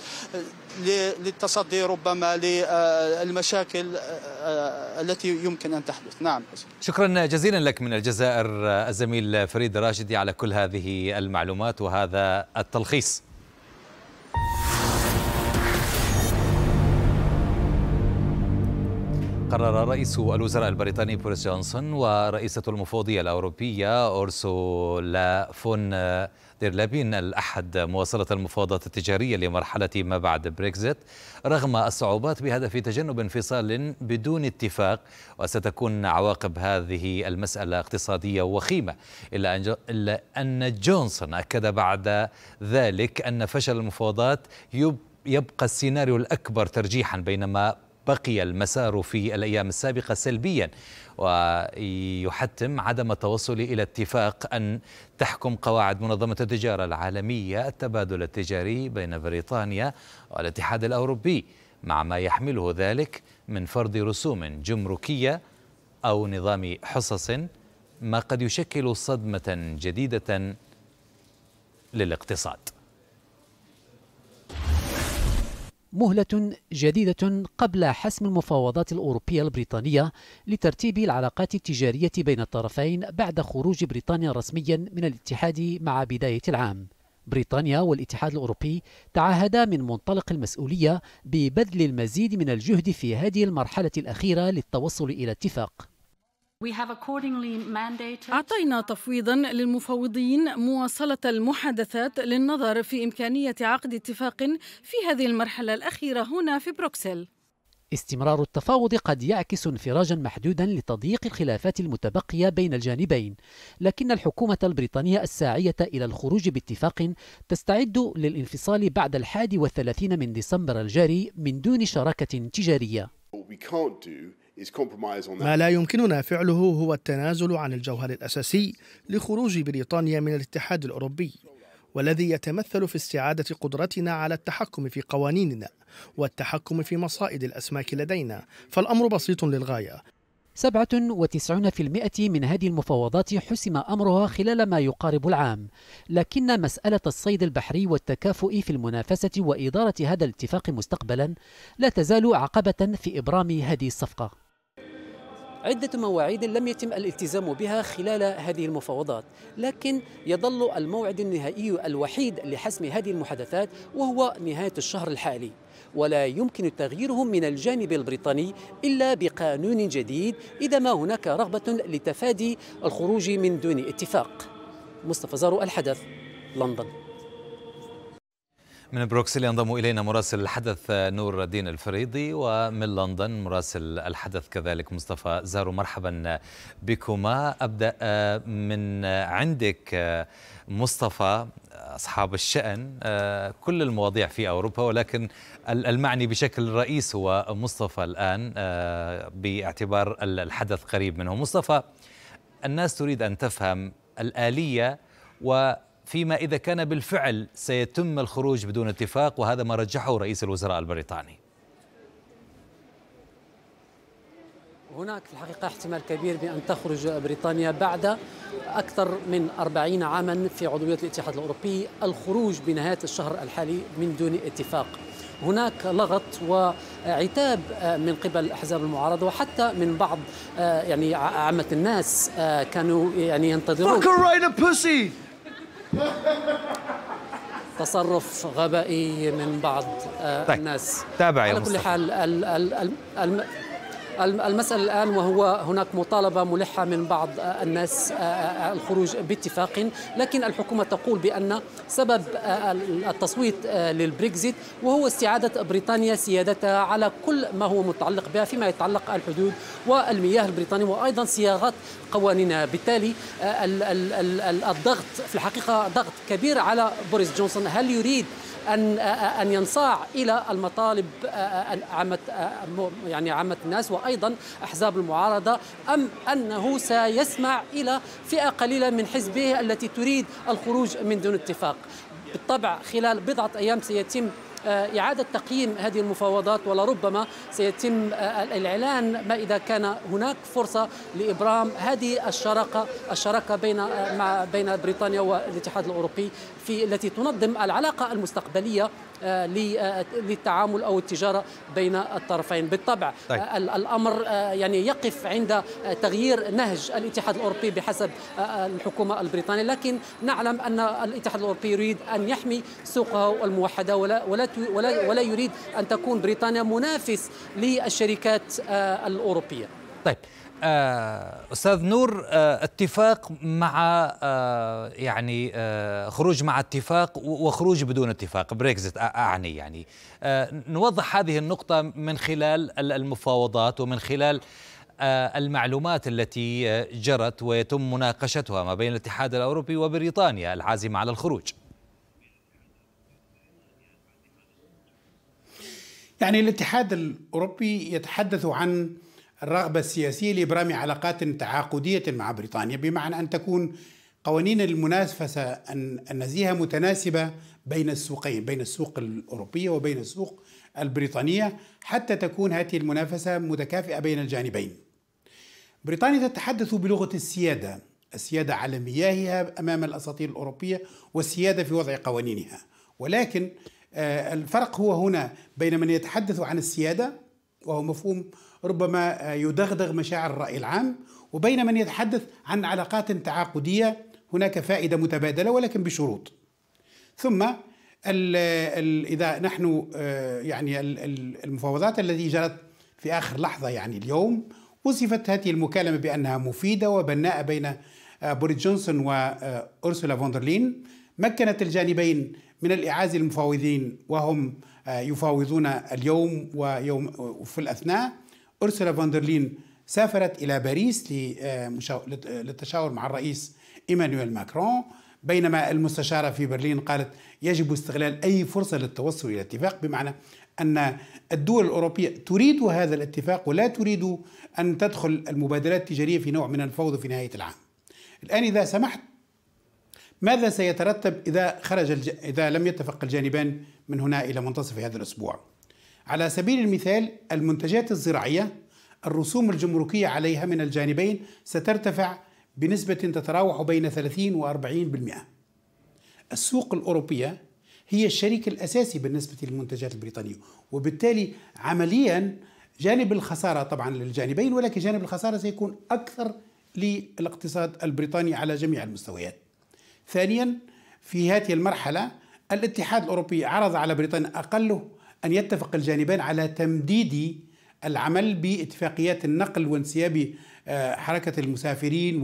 للتصدي ربما للمشاكل آه، آه، التي يمكن أن تحدث نعم شكرا جزيلا لك من الجزائر آه، الزميل فريد راشدي على كل هذه المعلومات وهذا التلخيص قرر رئيس الوزراء البريطاني بوريس جونسون ورئيسة المفوضية الأوروبية أورسولا فون دير لابين الأحد مواصلة المفاوضات التجارية لمرحلة ما بعد بريكزيت رغم الصعوبات بهدف تجنب انفصال بدون اتفاق وستكون عواقب هذه المسألة اقتصادية وخيمة إلا أن, إلا أن جونسون أكد بعد ذلك أن فشل المفاوضات يبقى السيناريو الأكبر ترجيحا بينما بقي المسار في الأيام السابقة سلبيا ويحتم عدم التوصل إلى اتفاق أن تحكم قواعد منظمة التجارة العالمية التبادل التجاري بين بريطانيا والاتحاد الأوروبي مع ما يحمله ذلك من فرض رسوم جمركية أو نظام حصص ما قد يشكل صدمة جديدة للاقتصاد مهلة جديدة قبل حسم المفاوضات الأوروبية البريطانية لترتيب العلاقات التجارية بين الطرفين بعد خروج بريطانيا رسميا من الاتحاد مع بداية العام بريطانيا والاتحاد الأوروبي تعهدا من منطلق المسؤولية ببذل المزيد من الجهد في هذه المرحلة الأخيرة للتوصل إلى اتفاق أعطينا تفويضا للمفوضين مواصلة المحادثات للنظر في إمكانية عقد اتفاق في هذه المرحلة الأخيرة هنا في بروكسل استمرار التفاوض قد يعكس انفراجا محدودا لتضييق الخلافات المتبقية بين الجانبين لكن الحكومة البريطانية الساعية إلى الخروج باتفاق تستعد للانفصال بعد الحادي والثلاثين من ديسمبر الجاري من دون شراكة تجارية ما لا يمكننا فعله هو التنازل عن الجوهر الأساسي لخروج بريطانيا من الاتحاد الأوروبي والذي يتمثل في استعادة قدرتنا على التحكم في قوانيننا والتحكم في مصائد الأسماك لدينا فالأمر بسيط للغاية 97% من هذه المفاوضات حسم أمرها خلال ما يقارب العام لكن مسألة الصيد البحري والتكافؤ في المنافسة وإدارة هذا الاتفاق مستقبلا لا تزال عقبة في إبرام هذه الصفقة عدة مواعيد لم يتم الالتزام بها خلال هذه المفاوضات لكن يظل الموعد النهائي الوحيد لحسم هذه المحادثات وهو نهاية الشهر الحالي ولا يمكن تغييره من الجانب البريطاني إلا بقانون جديد إذا ما هناك رغبة لتفادي الخروج من دون اتفاق مصطفى زارو الحدث لندن من بروكسل ينضم إلينا مراسل الحدث نور الدين الفريضي ومن لندن مراسل الحدث كذلك مصطفى زارو مرحبا بكما أبدأ آه، من عندك آه، مصطفى أصحاب الشأن آه، كل المواضيع في أوروبا ولكن المعني بشكل رئيس هو مصطفى الآن باعتبار الحدث قريب منه مصطفى الناس تريد أن تفهم الآلية و فيما إذا كان بالفعل سيتم الخروج بدون اتفاق وهذا ما رجحه رئيس الوزراء البريطاني هناك في الحقيقة احتمال كبير بأن تخرج بريطانيا بعد أكثر من 40 عاما في عضوية الاتحاد الأوروبي الخروج بنهاية الشهر الحالي من دون اتفاق هناك لغط وعتاب من قبل احزاب المعارضه وحتى من بعض آه، يعني عامه الناس آه، كانوا يعني ينتظرون تصرف غبائي من بعض آه، طيب. الناس تابع يا على كل مصطفى. حال الـ الـ الـ الـ المسألة الآن وهو هناك مطالبة ملحة من بعض الناس الخروج باتفاق لكن الحكومة تقول بأن سبب التصويت للبريكزيت وهو استعادة بريطانيا سيادتها على كل ما هو متعلق بها فيما يتعلق الحدود والمياه البريطانية وأيضا صياغة قوانينها بالتالي الضغط في الحقيقة ضغط كبير على بوريس جونسون هل يريد ان ان ينصاع الى المطالب عامه يعني عامه الناس وايضا احزاب المعارضه ام انه سيسمع الى فئه قليله من حزبه التي تريد الخروج من دون اتفاق بالطبع خلال بضعه ايام سيتم آه، إعادة تقييم هذه المفاوضات ولربما سيتم آه، الإعلان ما إذا كان هناك فرصة لإبرام هذه الشراكة الشراكة بين آه، مع بين بريطانيا والاتحاد الأوروبي في التي تنظم العلاقة المستقبلية آه، آه، للتعامل او التجاره بين الطرفين بالطبع طيب. آه، الامر يعني يقف عند تغيير نهج الاتحاد الاوروبي بحسب الحكومه البريطانيه لكن نعلم ان الاتحاد الاوروبي يريد ان يحمي سوقه الموحده ولا ولا ولا, ولا يريد ان تكون بريطانيا منافس للشركات الاوروبيه طيب آه، استاذ نور آه، اتفاق مع آه، يعني خروج مع اتفاق وخروج بدون اتفاق بريكزت اعني يعني نوضح هذه النقطه من خلال المفاوضات ومن خلال المعلومات التي جرت ويتم مناقشتها ما بين الاتحاد الاوروبي وبريطانيا العازمه على الخروج يعني الاتحاد الاوروبي يتحدث عن الرغبة السياسية لإبرام علاقات تعاقدية مع بريطانيا بمعنى أن تكون قوانين المنافسة النزيهة متناسبة بين السوقين بين السوق الأوروبية وبين السوق البريطانية حتى تكون هذه المنافسة متكافئة بين الجانبين بريطانيا تتحدث بلغة السيادة السيادة على مياهها أمام الأساطير الأوروبية والسيادة في وضع قوانينها ولكن آه، الفرق هو هنا بين من يتحدث عن السيادة وهو مفهوم ربما يدغدغ مشاعر الرأي العام وبين من يتحدث عن علاقات تعاقدية هناك فائدة متبادلة ولكن بشروط ثم الـ الـ إذا نحن آه، يعني المفاوضات التي جرت في آخر لحظة يعني اليوم وصفت هذه المكالمة بأنها مفيدة وبناءة بين آه، بوريس جونسون وأرسولا آه، فوندرلين مكنت الجانبين من الإعاز المفاوضين وهم يفاوضون اليوم ويوم في الأثناء أرسولا فاندرلين سافرت إلى باريس آه، آه، للتشاور مع الرئيس إيمانويل ماكرون بينما المستشارة في برلين قالت يجب استغلال أي فرصة للتوصل إلى اتفاق بمعنى أن الدول الأوروبية تريد هذا الاتفاق ولا تريد أن تدخل المبادلات التجارية في نوع من الفوضى في نهاية العام الآن إذا سمحت ماذا سيترتب إذا خرج الج... إذا لم يتفق الجانبان من هنا إلى منتصف هذا الأسبوع على سبيل المثال المنتجات الزراعية الرسوم الجمركية عليها من الجانبين سترتفع بنسبة تتراوح بين 30 و 40% السوق الأوروبية هي الشريك الأساسي بالنسبة للمنتجات البريطانية وبالتالي عمليا جانب الخسارة طبعا للجانبين ولكن جانب الخسارة سيكون أكثر للاقتصاد البريطاني على جميع المستويات ثانيا في هذه المرحلة الاتحاد الأوروبي عرض على بريطانيا أقله أن يتفق الجانبان على تمديد العمل باتفاقيات النقل وانسياب آه، حركة المسافرين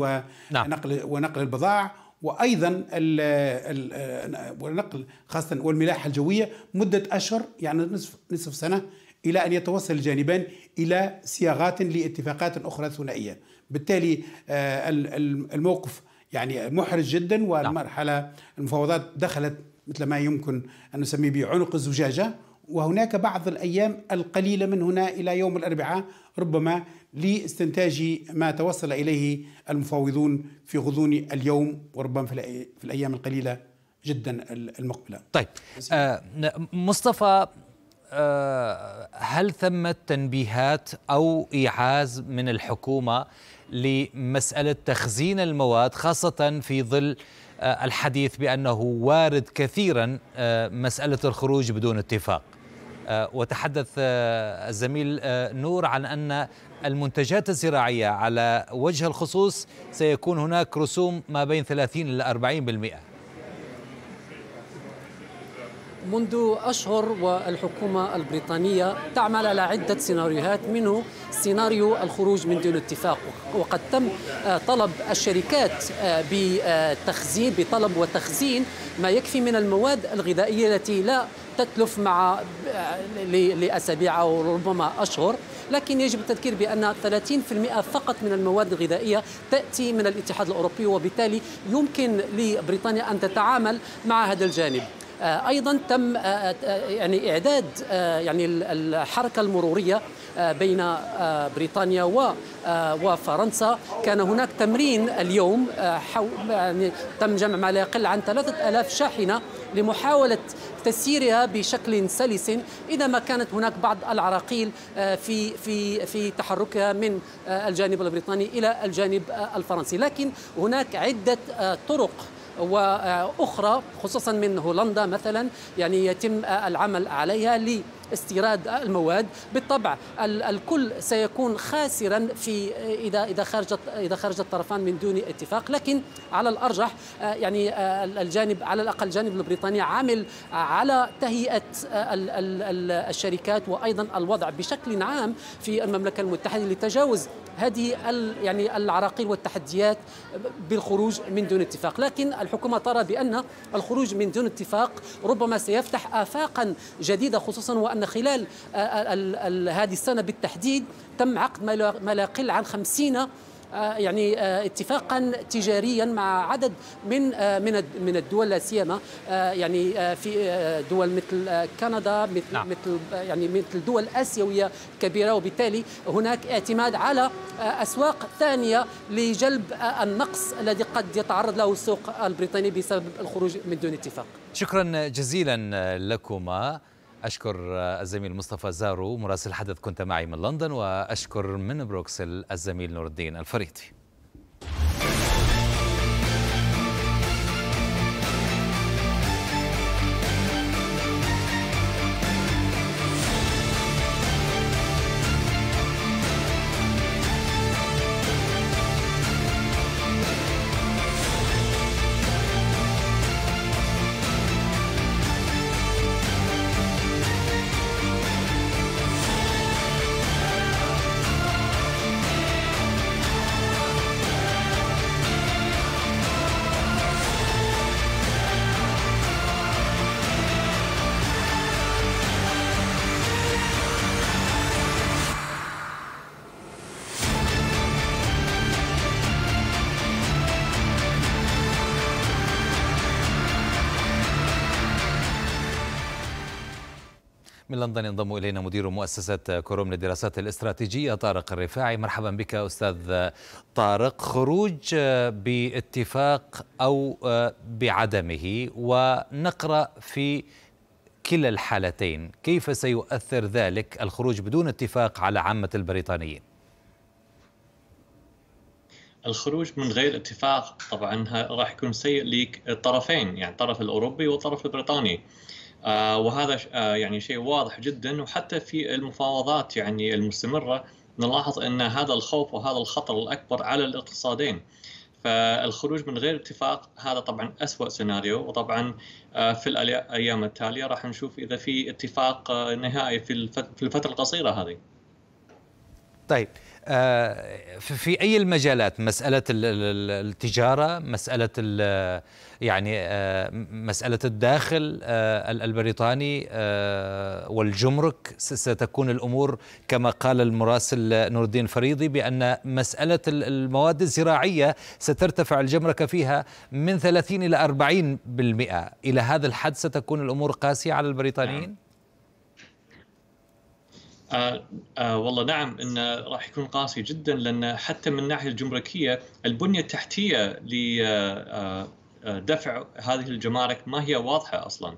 نعم. ونقل, آه، ونقل البضائع وايضا النقل خاصه والملاحه الجويه مده اشهر يعني نصف نصف سنه الى ان يتوصل الجانبان الى صياغات لاتفاقات اخرى ثنائيه بالتالي آه، الموقف يعني محرج جدا نعم. والمرحله المفاوضات دخلت مثل ما يمكن ان نسميه بعنق الزجاجه وهناك بعض الأيام القليلة من هنا إلى يوم الأربعاء ربما لاستنتاج ما توصل إليه المفاوضون في غضون اليوم وربما في الأيام القليلة جدا المقبلة طيب آه مصطفى آه هل ثمة تنبيهات أو إيعاز من الحكومة لمسألة تخزين المواد خاصة في ظل آه، الحديث بأنه وارد كثيرا آه، مسألة الخروج بدون اتفاق آه، وتحدث آه، الزميل آه، نور عن أن المنتجات الزراعية على وجه الخصوص سيكون هناك رسوم ما بين 30 إلى 40% منذ أشهر والحكومة البريطانية تعمل على عدة سيناريوهات منه سيناريو الخروج من دون اتفاق وقد تم طلب الشركات بتخزين بطلب وتخزين ما يكفي من المواد الغذائية التي لا تتلف مع لأسابيع أو ربما أشهر لكن يجب التذكير بأن 30% فقط من المواد الغذائية تأتي من الاتحاد الأوروبي وبالتالي يمكن لبريطانيا أن تتعامل مع هذا الجانب آه، ايضا تم آه، آه، يعني اعداد يعني الحركه المروريه بين بريطانيا وفرنسا كان هناك تمرين اليوم يعني تم جمع ما لا يقل عن 3000 شاحنه لمحاولة تسييرها بشكل سلس إذا ما كانت هناك بعض العراقيل آه، في في في تحركها من آه، الجانب البريطاني إلى الجانب آه، الفرنسي لكن هناك عدة طرق واخرى خصوصا من هولندا مثلا يعني يتم العمل عليها استيراد المواد بالطبع الكل سيكون خاسرا في اذا اذا خرجت اذا خرج الطرفان من دون اتفاق لكن على الارجح آه، يعني آه، الجانب على الاقل الجانب البريطاني عامل آه، على تهيئه الشركات وايضا الوضع بشكل عام في المملكه المتحده لتجاوز هذه يعني العراقيل والتحديات بالخروج من دون اتفاق لكن الحكومه ترى بان الخروج من دون اتفاق ربما سيفتح افاقا جديده خصوصا وان أن خلال آه، آه، هذه السنة بالتحديد تم عقد ما لا يقل عن خمسين آه، يعني اتفاقا تجاريا مع عدد من من من الدول لا سيما يعني في دول مثل كندا مثل نعم. مثل يعني مثل دول اسيويه كبيره وبالتالي هناك اعتماد على اسواق ثانيه لجلب النقص الذي قد يتعرض له السوق البريطاني بسبب الخروج من دون اتفاق. شكرا جزيلا لكما. أشكر الزميل مصطفى زارو مراسل حدث كنت معي من لندن وأشكر من بروكسل الزميل نور الدين الفريدي لندن ينضم الينا مدير مؤسسه كروم للدراسات الاستراتيجيه طارق الرفاعي مرحبا بك استاذ طارق خروج باتفاق او بعدمه ونقرا في كلا الحالتين كيف سيؤثر ذلك الخروج بدون اتفاق على عامه البريطانيين الخروج من غير اتفاق طبعا راح يكون سيء للطرفين يعني الطرف الاوروبي والطرف البريطاني آه، وهذا آه، يعني شيء واضح جدا وحتى في المفاوضات يعني المستمره نلاحظ ان هذا الخوف وهذا الخطر الاكبر على الاقتصادين فالخروج من غير اتفاق هذا طبعا أسوأ سيناريو وطبعا آه، في الأيام التالية راح نشوف إذا في اتفاق نهائي في الفترة القصيرة هذه طيب آه، في اي المجالات مساله التجاره مساله يعني آه، مساله الداخل آه، البريطاني والجمرك ستكون الامور كما قال المراسل نور الدين فريضي بان مساله المواد الزراعيه سترتفع الجمركه فيها من 30 الى 40% الى هذا الحد ستكون الامور قاسيه على البريطانيين آه آه والله نعم انه راح يكون قاسي جدا لان حتى من الناحيه الجمركيه البنيه التحتيه لدفع آه، آه، آه، هذه الجمارك ما هي واضحه اصلا.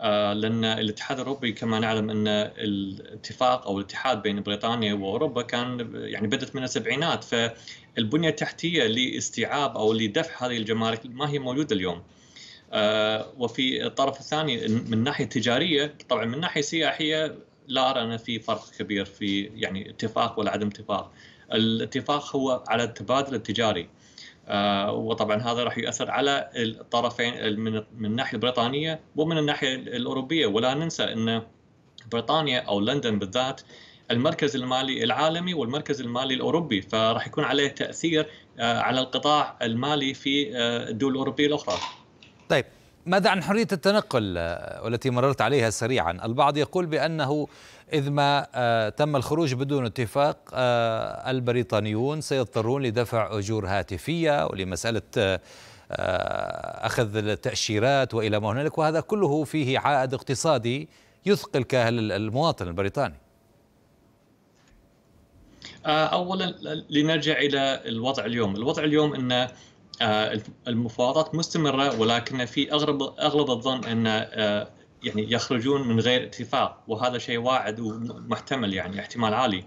آه لان الاتحاد الاوروبي كما نعلم ان الاتفاق او الاتحاد بين بريطانيا واوروبا كان يعني بدات من السبعينات فالبنيه التحتيه لاستيعاب او لدفع هذه الجمارك ما هي موجوده اليوم. آه وفي الطرف الثاني من ناحيه تجاريه طبعا من ناحيه سياحيه لا ارى ان في فرق كبير في يعني اتفاق ولا عدم اتفاق الاتفاق هو على التبادل التجاري آه وطبعا هذا راح يؤثر على الطرفين من الناحيه البريطانيه ومن الناحيه الاوروبيه ولا ننسى ان بريطانيا او لندن بالذات المركز المالي العالمي والمركز المالي الاوروبي فراح يكون عليه تاثير آه على القطاع المالي في آه الدول الاوروبيه الاخرى. طيب ماذا عن حرية التنقل آه، والتي مررت عليها سريعا البعض يقول بأنه إذ ما آه، تم الخروج بدون اتفاق آه، البريطانيون سيضطرون لدفع أجور هاتفية ولمسألة أخذ التأشيرات وإلى ما هنالك وهذا كله فيه عائد اقتصادي يثقل كاهل المواطن البريطاني اولا لنرجع الى الوضع اليوم، الوضع اليوم ان آه، المفاوضات مستمره ولكن في اغلب اغلب الظن ان آه، يعني يخرجون من غير اتفاق وهذا شيء واعد ومحتمل يعني احتمال عالي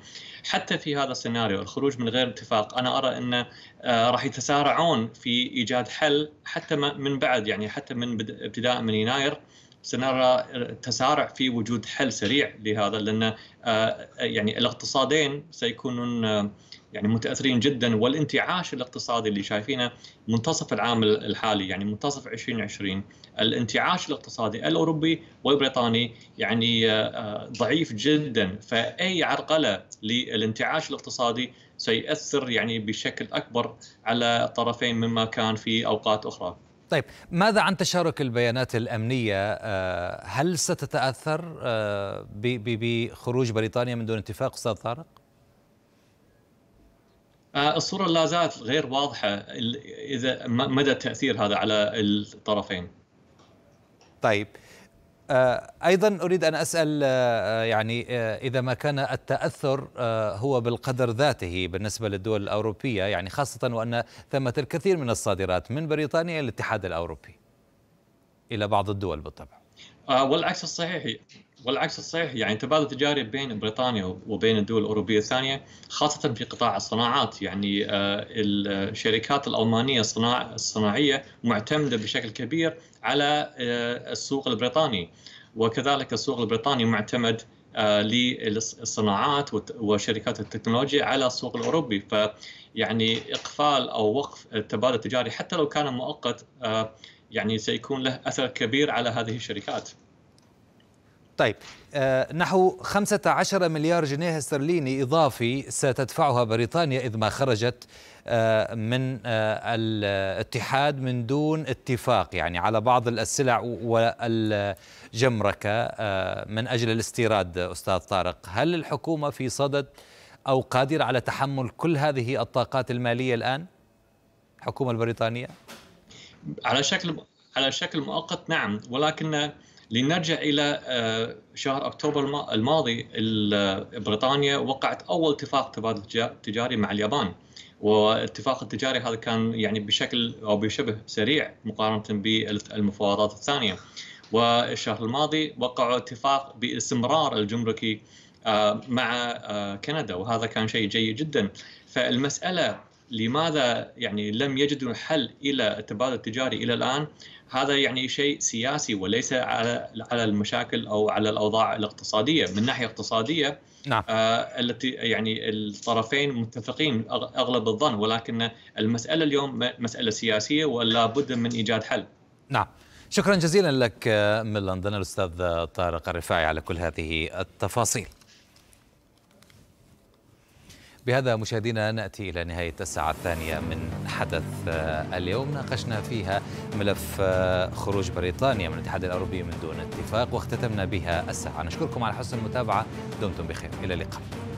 حتى في هذا السيناريو الخروج من غير اتفاق انا ارى ان آه، راح يتسارعون في ايجاد حل حتى من بعد يعني حتى من ابتداء من يناير سنرى تسارع في وجود حل سريع لهذا لان آه، يعني الاقتصادين سيكونون آه، يعني متاثرين جدا والانتعاش الاقتصادي اللي شايفينه منتصف العام الحالي يعني منتصف 2020 الانتعاش الاقتصادي الاوروبي والبريطاني يعني آه، ضعيف جدا فاي عرقله للانتعاش الاقتصادي سيؤثر يعني بشكل اكبر على الطرفين مما كان في اوقات اخرى. طيب ماذا عن تشارك البيانات الأمنية آه، هل ستتأثر آه، بخروج بريطانيا من دون اتفاق أستاذ طارق؟ آه، الصورة لا زالت غير واضحة إذا مدى تأثير هذا على الطرفين طيب آه، ايضا اريد ان اسال آه، آه، يعني اذا ما كان التاثر هو بالقدر ذاته بالنسبه للدول الاوروبيه يعني خاصه وان ثمه الكثير من الصادرات من بريطانيا الى الاتحاد الاوروبي الى بعض الدول بالطبع والعكس الصحيح والعكس الصحيح يعني التبادل التجاري بين بريطانيا وبين الدول الاوروبيه الثانيه خاصه في قطاع الصناعات يعني الشركات الالمانيه الصناعيه معتمده بشكل كبير على آه، السوق البريطاني وكذلك السوق البريطاني معتمد آه، للصناعات وشركات التكنولوجيا على السوق الاوروبي يعني اقفال او وقف التبادل التجاري حتى لو كان مؤقت آه، يعني سيكون له اثر كبير على هذه الشركات. طيب آه، نحو 15 مليار جنيه استرليني إضافي ستدفعها بريطانيا إذ ما خرجت آه، من آه، الاتحاد من دون اتفاق يعني على بعض السلع والجمركة من أجل الاستيراد أستاذ طارق هل الحكومة في صدد أو قادرة على تحمل كل هذه الطاقات المالية الآن الحكومة البريطانية على شكل على شكل مؤقت نعم ولكن لنرجع الى آه، شهر اكتوبر الماضي آه، بريطانيا وقعت اول اتفاق تبادل تجاري مع اليابان والاتفاق التجاري هذا كان يعني بشكل او بشبه سريع مقارنه بالمفاوضات الثانيه والشهر الماضي وقعوا اتفاق باستمرار الجمركي آه، مع كندا وهذا كان شيء جيد جدا فالمساله لماذا يعني لم يجدوا حل الى التبادل التجاري الى الان هذا يعني شيء سياسي وليس على على المشاكل او على الاوضاع الاقتصاديه من ناحيه اقتصاديه نعم. آه التي يعني الطرفين متفقين اغلب الظن ولكن المساله اليوم مساله سياسيه ولا بد من ايجاد حل نعم شكرا جزيلا لك آه، من لندن الاستاذ آه، طارق الرفاعي على كل هذه التفاصيل بهذا مشاهدينا نأتي إلى نهاية الساعة الثانية من حدث آه، اليوم ناقشنا فيها ملف آه، خروج بريطانيا من الاتحاد الأوروبي من دون اتفاق واختتمنا بها الساعة نشكركم على حسن المتابعة دمتم بخير إلى اللقاء